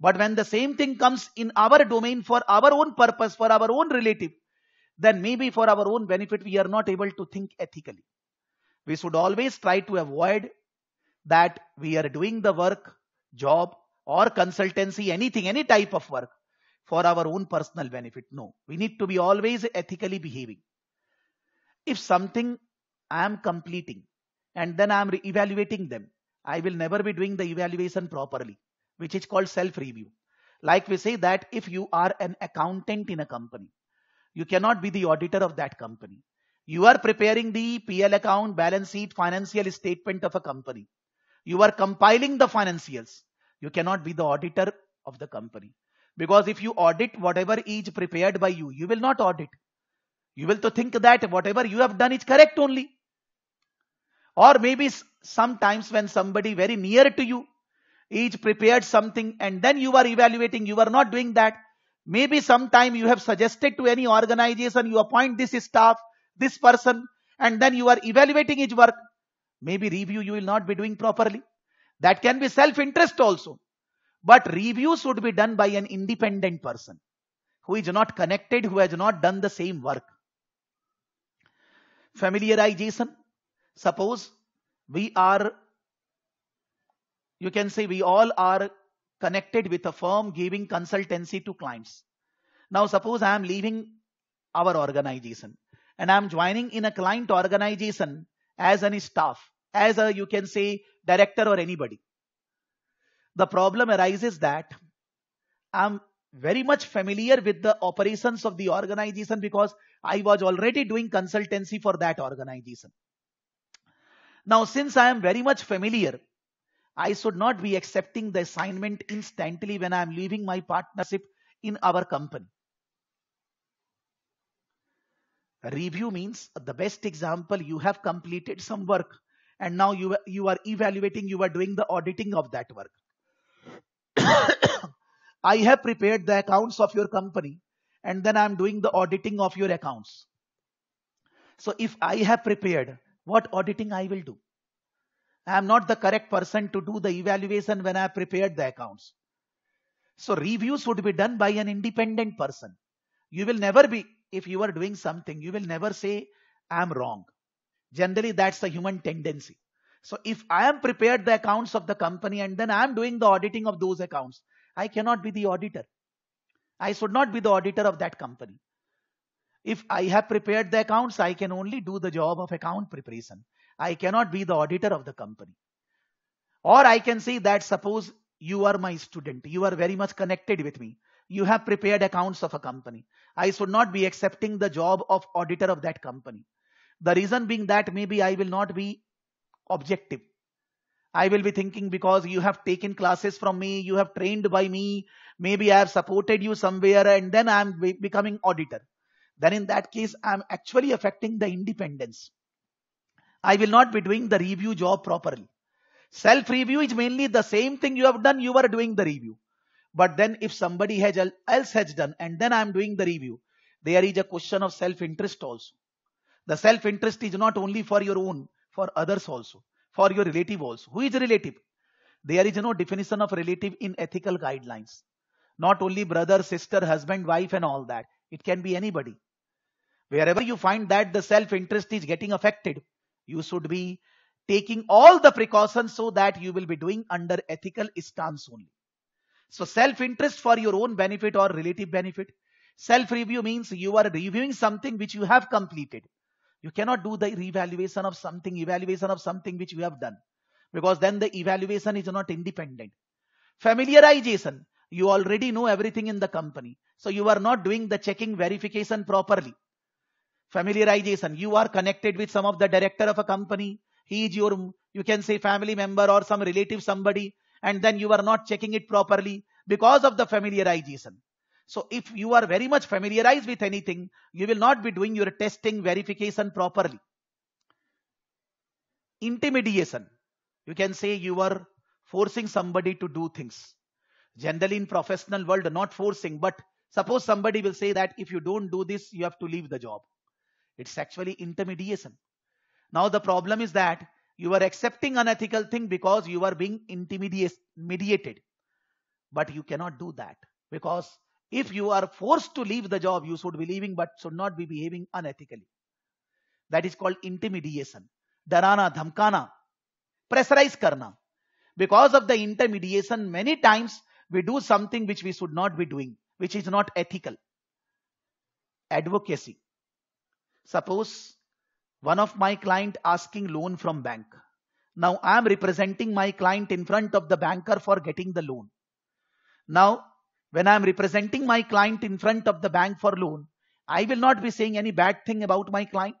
[SPEAKER 1] But when the same thing comes in our domain for our own purpose, for our own relative, then maybe for our own benefit, we are not able to think ethically. We should always try to avoid that we are doing the work, job, or consultancy, anything, any type of work for our own personal benefit. No, we need to be always ethically behaving. If something I am completing and then I am evaluating them, I will never be doing the evaluation properly, which is called self review. Like we say that if you are an accountant in a company, you cannot be the auditor of that company. You are preparing the PL account, balance sheet, financial statement of a company. You are compiling the financials. You cannot be the auditor of the company. Because if you audit whatever is prepared by you, you will not audit. You will to think that whatever you have done is correct only. Or maybe sometimes when somebody very near to you is prepared something and then you are evaluating, you are not doing that. Maybe sometime you have suggested to any organization, you appoint this staff, this person, and then you are evaluating his work. Maybe review you will not be doing properly. That can be self-interest also. But review should be done by an independent person who is not connected, who has not done the same work. Familiarization. Suppose we are, you can say we all are connected with a firm giving consultancy to clients. Now suppose I am leaving our organization and I am joining in a client organization as an staff, as a, you can say, director or anybody. The problem arises that I'm very much familiar with the operations of the organization because I was already doing consultancy for that organization. Now, since I am very much familiar, I should not be accepting the assignment instantly when I am leaving my partnership in our company. Review means the best example you have completed some work and now you, you are evaluating, you are doing the auditing of that work. I have prepared the accounts of your company and then I'm doing the auditing of your accounts. So if I have prepared, what auditing I will do? I am not the correct person to do the evaluation when I have prepared the accounts. So reviews would be done by an independent person. You will never be, if you are doing something, you will never say, I am wrong. Generally, that's the human tendency. So if I am prepared the accounts of the company and then I am doing the auditing of those accounts, I cannot be the auditor. I should not be the auditor of that company. If I have prepared the accounts, I can only do the job of account preparation. I cannot be the auditor of the company. Or I can say that suppose you are my student, you are very much connected with me. You have prepared accounts of a company. I should not be accepting the job of auditor of that company. The reason being that maybe I will not be objective. I will be thinking because you have taken classes from me, you have trained by me, maybe I have supported you somewhere, and then I am becoming auditor. Then in that case, I am actually affecting the independence. I will not be doing the review job properly. Self review is mainly the same thing you have done, you are doing the review. But then if somebody has else has done, and then I am doing the review, there is a question of self interest also. The self-interest is not only for your own, for others also, for your relative also. Who is relative? There is no definition of relative in ethical guidelines. Not only brother, sister, husband, wife and all that. It can be anybody. Wherever you find that the self-interest is getting affected, you should be taking all the precautions so that you will be doing under ethical stance only. So self-interest for your own benefit or relative benefit. Self-review means you are reviewing something which you have completed. You cannot do the revaluation of something, evaluation of something which you have done. Because then the evaluation is not independent. Familiarization. You already know everything in the company. So you are not doing the checking verification properly. Familiarization. You are connected with some of the director of a company. He is your, you can say family member or some relative somebody. And then you are not checking it properly because of the familiarization. So if you are very much familiarized with anything, you will not be doing your testing verification properly. intimidation You can say you are forcing somebody to do things. Generally in professional world, not forcing, but suppose somebody will say that if you don't do this, you have to leave the job. It's actually intermediation. Now the problem is that you are accepting unethical thing because you are being intimidated. But you cannot do that because if you are forced to leave the job, you should be leaving but should not be behaving unethically. That is called intimidation. Darana, dhamkana, pressurize karna. Because of the intimidation, many times we do something which we should not be doing, which is not ethical. Advocacy. Suppose one of my client asking loan from bank. Now I am representing my client in front of the banker for getting the loan. Now when I am representing my client in front of the bank for loan, I will not be saying any bad thing about my client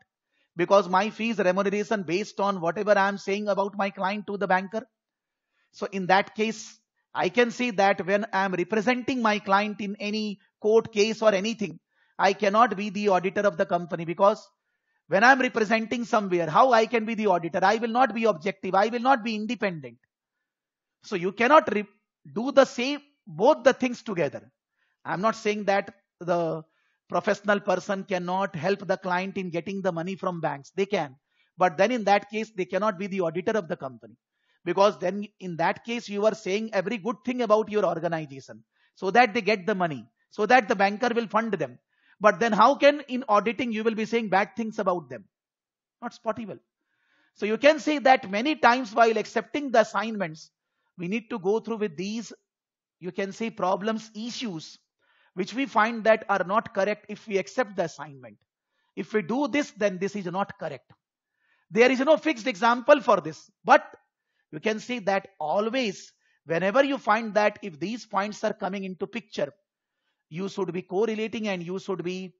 [SPEAKER 1] because my fees remuneration based on whatever I am saying about my client to the banker. So in that case, I can say that when I am representing my client in any court case or anything, I cannot be the auditor of the company because when I am representing somewhere, how I can be the auditor? I will not be objective. I will not be independent. So you cannot do the same both the things together. I'm not saying that the professional person cannot help the client in getting the money from banks. They can. But then in that case, they cannot be the auditor of the company. Because then in that case, you are saying every good thing about your organization so that they get the money, so that the banker will fund them. But then how can in auditing you will be saying bad things about them? Not spotable. So you can say that many times while accepting the assignments, we need to go through with these you can say problems, issues, which we find that are not correct if we accept the assignment. If we do this, then this is not correct. There is no fixed example for this, but you can see that always, whenever you find that if these points are coming into picture, you should be correlating and you should be,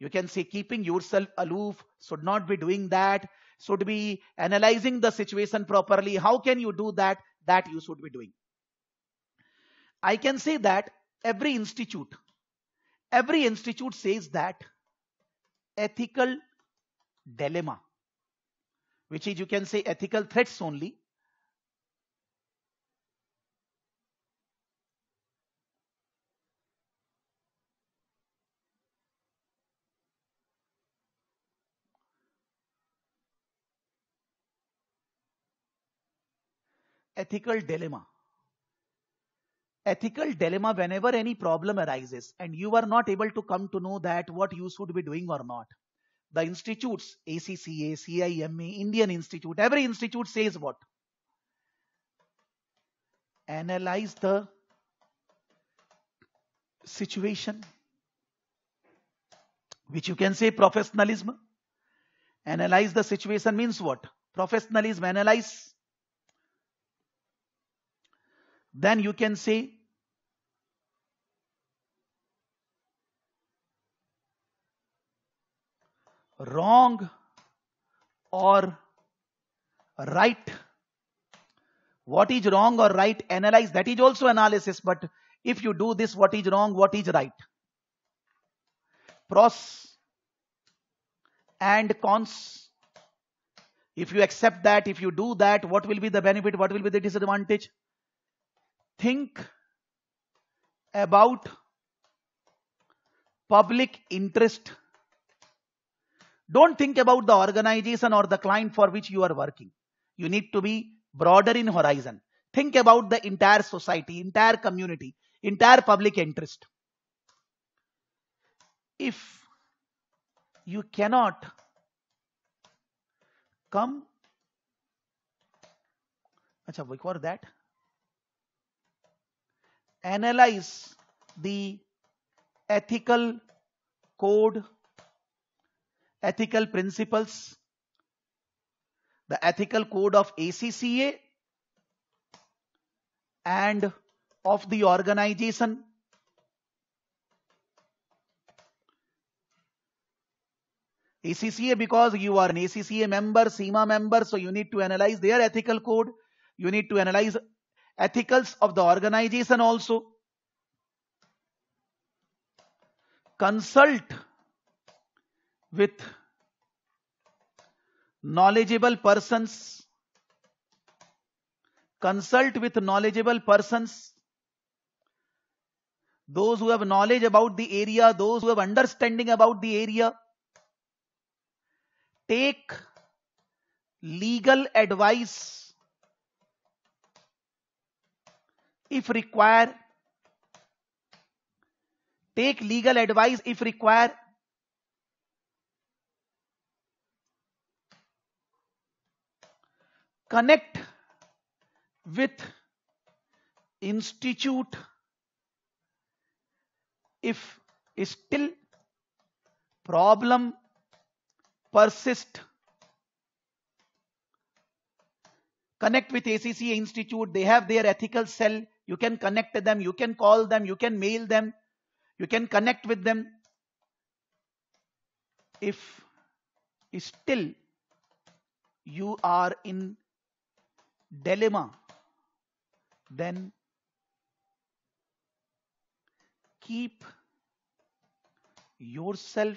[SPEAKER 1] you can say keeping yourself aloof, should not be doing that, should be analyzing the situation properly. How can you do that? That you should be doing. I can say that every institute, every institute says that ethical dilemma, which is you can say ethical threats only, ethical dilemma ethical dilemma whenever any problem arises and you are not able to come to know that what you should be doing or not. The institutes, ACCA, CIMA, Indian Institute, every institute says what? Analyze the situation, which you can say professionalism. Analyze the situation means what? Professionalism, analyze then you can say wrong or right. What is wrong or right? Analyze. That is also analysis. But if you do this, what is wrong? What is right? Pros and cons. If you accept that, if you do that, what will be the benefit? What will be the disadvantage? Think about public interest don't think about the organization or the client for which you are working. You need to be broader in horizon. Think about the entire society, entire community, entire public interest. If you cannot come, acha, what that? Analyze the ethical code ethical principles, the ethical code of ACCA and of the organization. ACCA because you are an ACCA member, SEMA member, so you need to analyze their ethical code. You need to analyze ethicals of the organization also. Consult with knowledgeable persons, consult with knowledgeable persons, those who have knowledge about the area, those who have understanding about the area, take legal advice if required, take legal advice if required, connect with institute if still problem persist connect with acc institute they have their ethical cell you can connect them you can call them you can mail them you can connect with them if still you are in dilemma, then keep yourself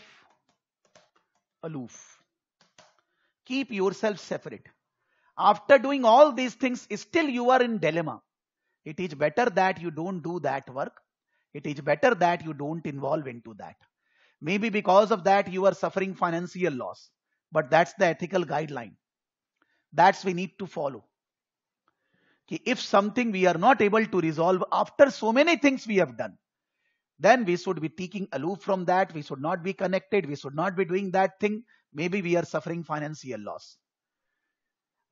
[SPEAKER 1] aloof. Keep yourself separate. After doing all these things, still you are in dilemma. It is better that you don't do that work. It is better that you don't involve into that. Maybe because of that you are suffering financial loss. But that's the ethical guideline. That's we need to follow if something we are not able to resolve after so many things we have done, then we should be taking aloof from that. We should not be connected. We should not be doing that thing. Maybe we are suffering financial loss.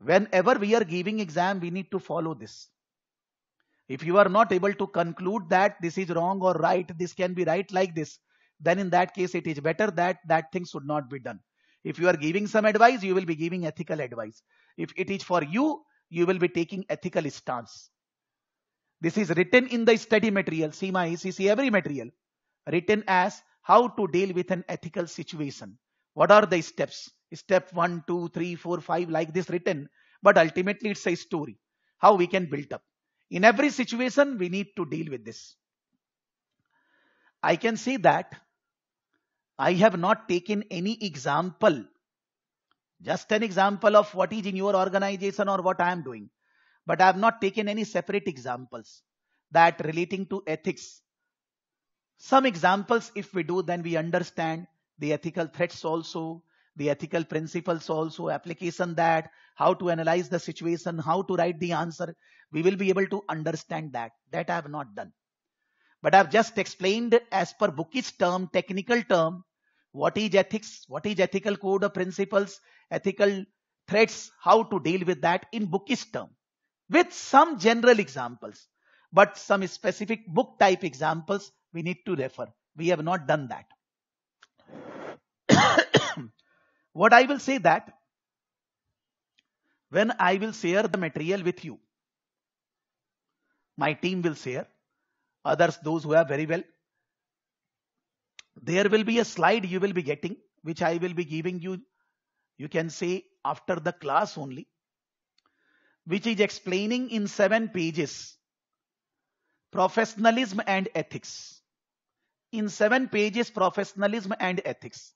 [SPEAKER 1] Whenever we are giving exam, we need to follow this. If you are not able to conclude that this is wrong or right, this can be right like this, then in that case it is better that that thing should not be done. If you are giving some advice, you will be giving ethical advice. If it is for you, you will be taking ethical stance. This is written in the study material, CMA, ECC, every material, written as how to deal with an ethical situation. What are the steps? Step 1, 2, 3, 4, 5, like this written. But ultimately, it's a story, how we can build up. In every situation, we need to deal with this. I can see that I have not taken any example just an example of what is in your organization or what I am doing. But I have not taken any separate examples that relating to ethics. Some examples, if we do, then we understand the ethical threats also, the ethical principles also, application that, how to analyze the situation, how to write the answer. We will be able to understand that. That I have not done. But I have just explained as per bookish term, technical term, what is ethics, what is ethical code of principles, ethical threats, how to deal with that in bookish term with some general examples, but some specific book type examples we need to refer. We have not done that. what I will say that when I will share the material with you, my team will share, others, those who are very well. There will be a slide you will be getting, which I will be giving you you can say after the class only, which is explaining in seven pages professionalism and ethics. In seven pages, professionalism and ethics.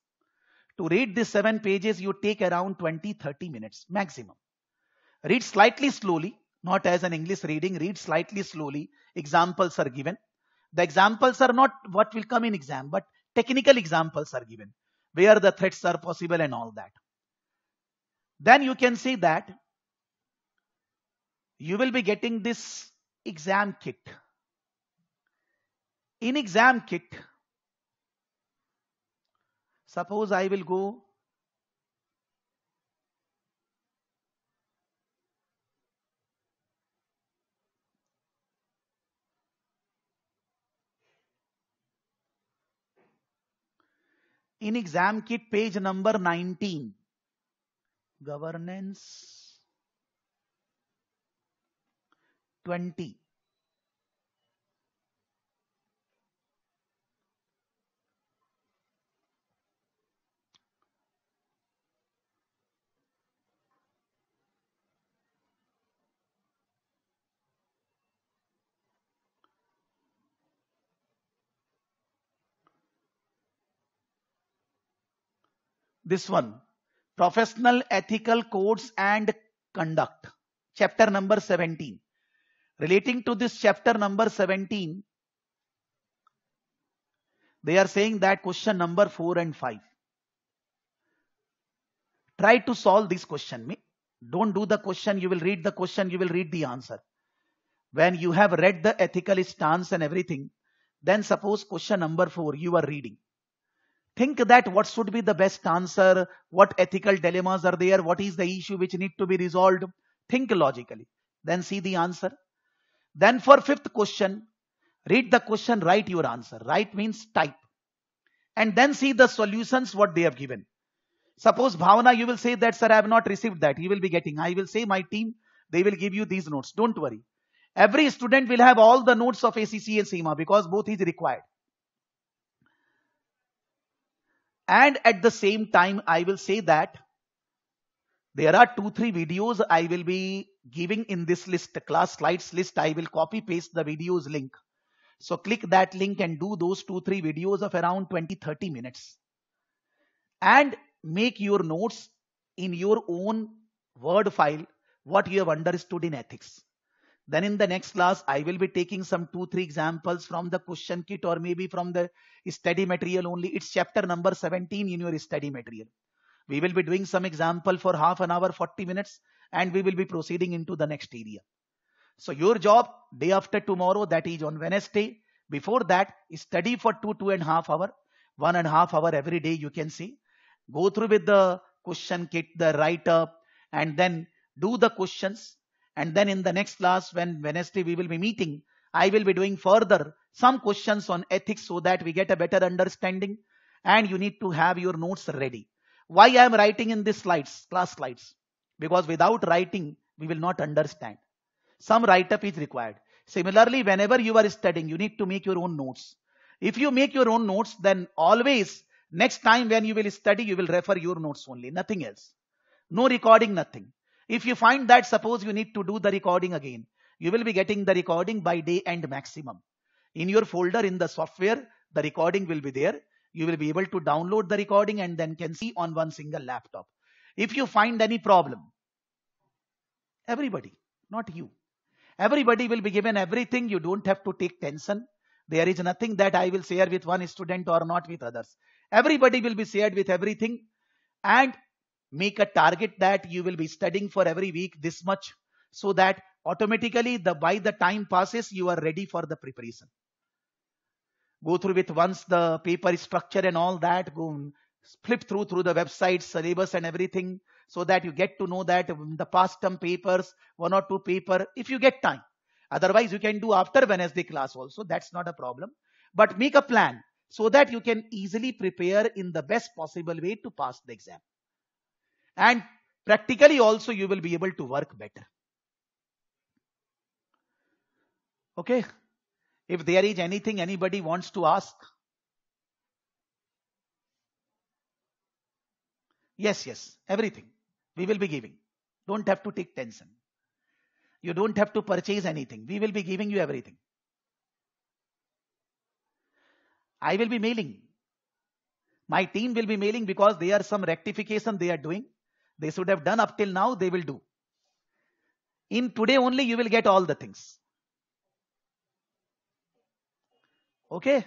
[SPEAKER 1] To read these seven pages, you take around 20 30 minutes maximum. Read slightly slowly, not as an English reading, read slightly slowly. Examples are given. The examples are not what will come in exam, but technical examples are given where the threats are possible and all that then you can see that you will be getting this exam kit. In exam kit, suppose I will go in exam kit page number 19 governance 20 this one Professional Ethical Codes and Conduct, chapter number 17. Relating to this chapter number 17, they are saying that question number 4 and 5. Try to solve this question. Don't do the question, you will read the question, you will read the answer. When you have read the ethical stance and everything, then suppose question number 4 you are reading think that what should be the best answer, what ethical dilemmas are there, what is the issue which need to be resolved. Think logically, then see the answer. Then for fifth question, read the question, write your answer. Write means type. And then see the solutions what they have given. Suppose Bhavana, you will say that, sir, I have not received that. You will be getting. I will say my team, they will give you these notes. Don't worry. Every student will have all the notes of ACC and SEMA because both is required. And at the same time, I will say that there are two, three videos I will be giving in this list, class slides list. I will copy paste the videos link. So click that link and do those two, three videos of around 20, 30 minutes. And make your notes in your own Word file, what you have understood in ethics. Then in the next class, I will be taking some two, three examples from the question kit or maybe from the study material only. It's chapter number 17 in your study material. We will be doing some example for half an hour, 40 minutes, and we will be proceeding into the next area. So your job day after tomorrow, that is on Wednesday. Before that, study for two, two and a half hour, one and a half hour every day you can see. Go through with the question kit, the write up, and then do the questions and then in the next class, when Wednesday we will be meeting, I will be doing further some questions on ethics so that we get a better understanding. And you need to have your notes ready. Why I am writing in these slides, class slides? Because without writing, we will not understand. Some write-up is required. Similarly, whenever you are studying, you need to make your own notes. If you make your own notes, then always next time when you will study, you will refer your notes only, nothing else. No recording, nothing. If you find that suppose you need to do the recording again, you will be getting the recording by day and maximum. In your folder in the software, the recording will be there. You will be able to download the recording and then can see on one single laptop. If you find any problem, everybody, not you. Everybody will be given everything. You don't have to take tension. There is nothing that I will share with one student or not with others. Everybody will be shared with everything. And Make a target that you will be studying for every week this much so that automatically the by the time passes you are ready for the preparation. Go through with once the paper structure and all that. Go flip through through the website syllabus and everything so that you get to know that the past term papers, one or two paper, if you get time. Otherwise, you can do after Wednesday class also. That's not a problem. But make a plan so that you can easily prepare in the best possible way to pass the exam and practically also you will be able to work better. Okay. If there is anything anybody wants to ask. Yes, yes, everything. We will be giving. Don't have to take tension. You don't have to purchase anything. We will be giving you everything. I will be mailing. My team will be mailing because they are some rectification they are doing they should have done up till now, they will do. In today only, you will get all the things. Okay?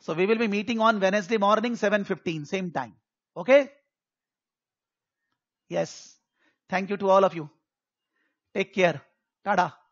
[SPEAKER 1] So we will be meeting on Wednesday morning, 7.15, same time. Okay? Yes. Thank you to all of you. Take care. Tada.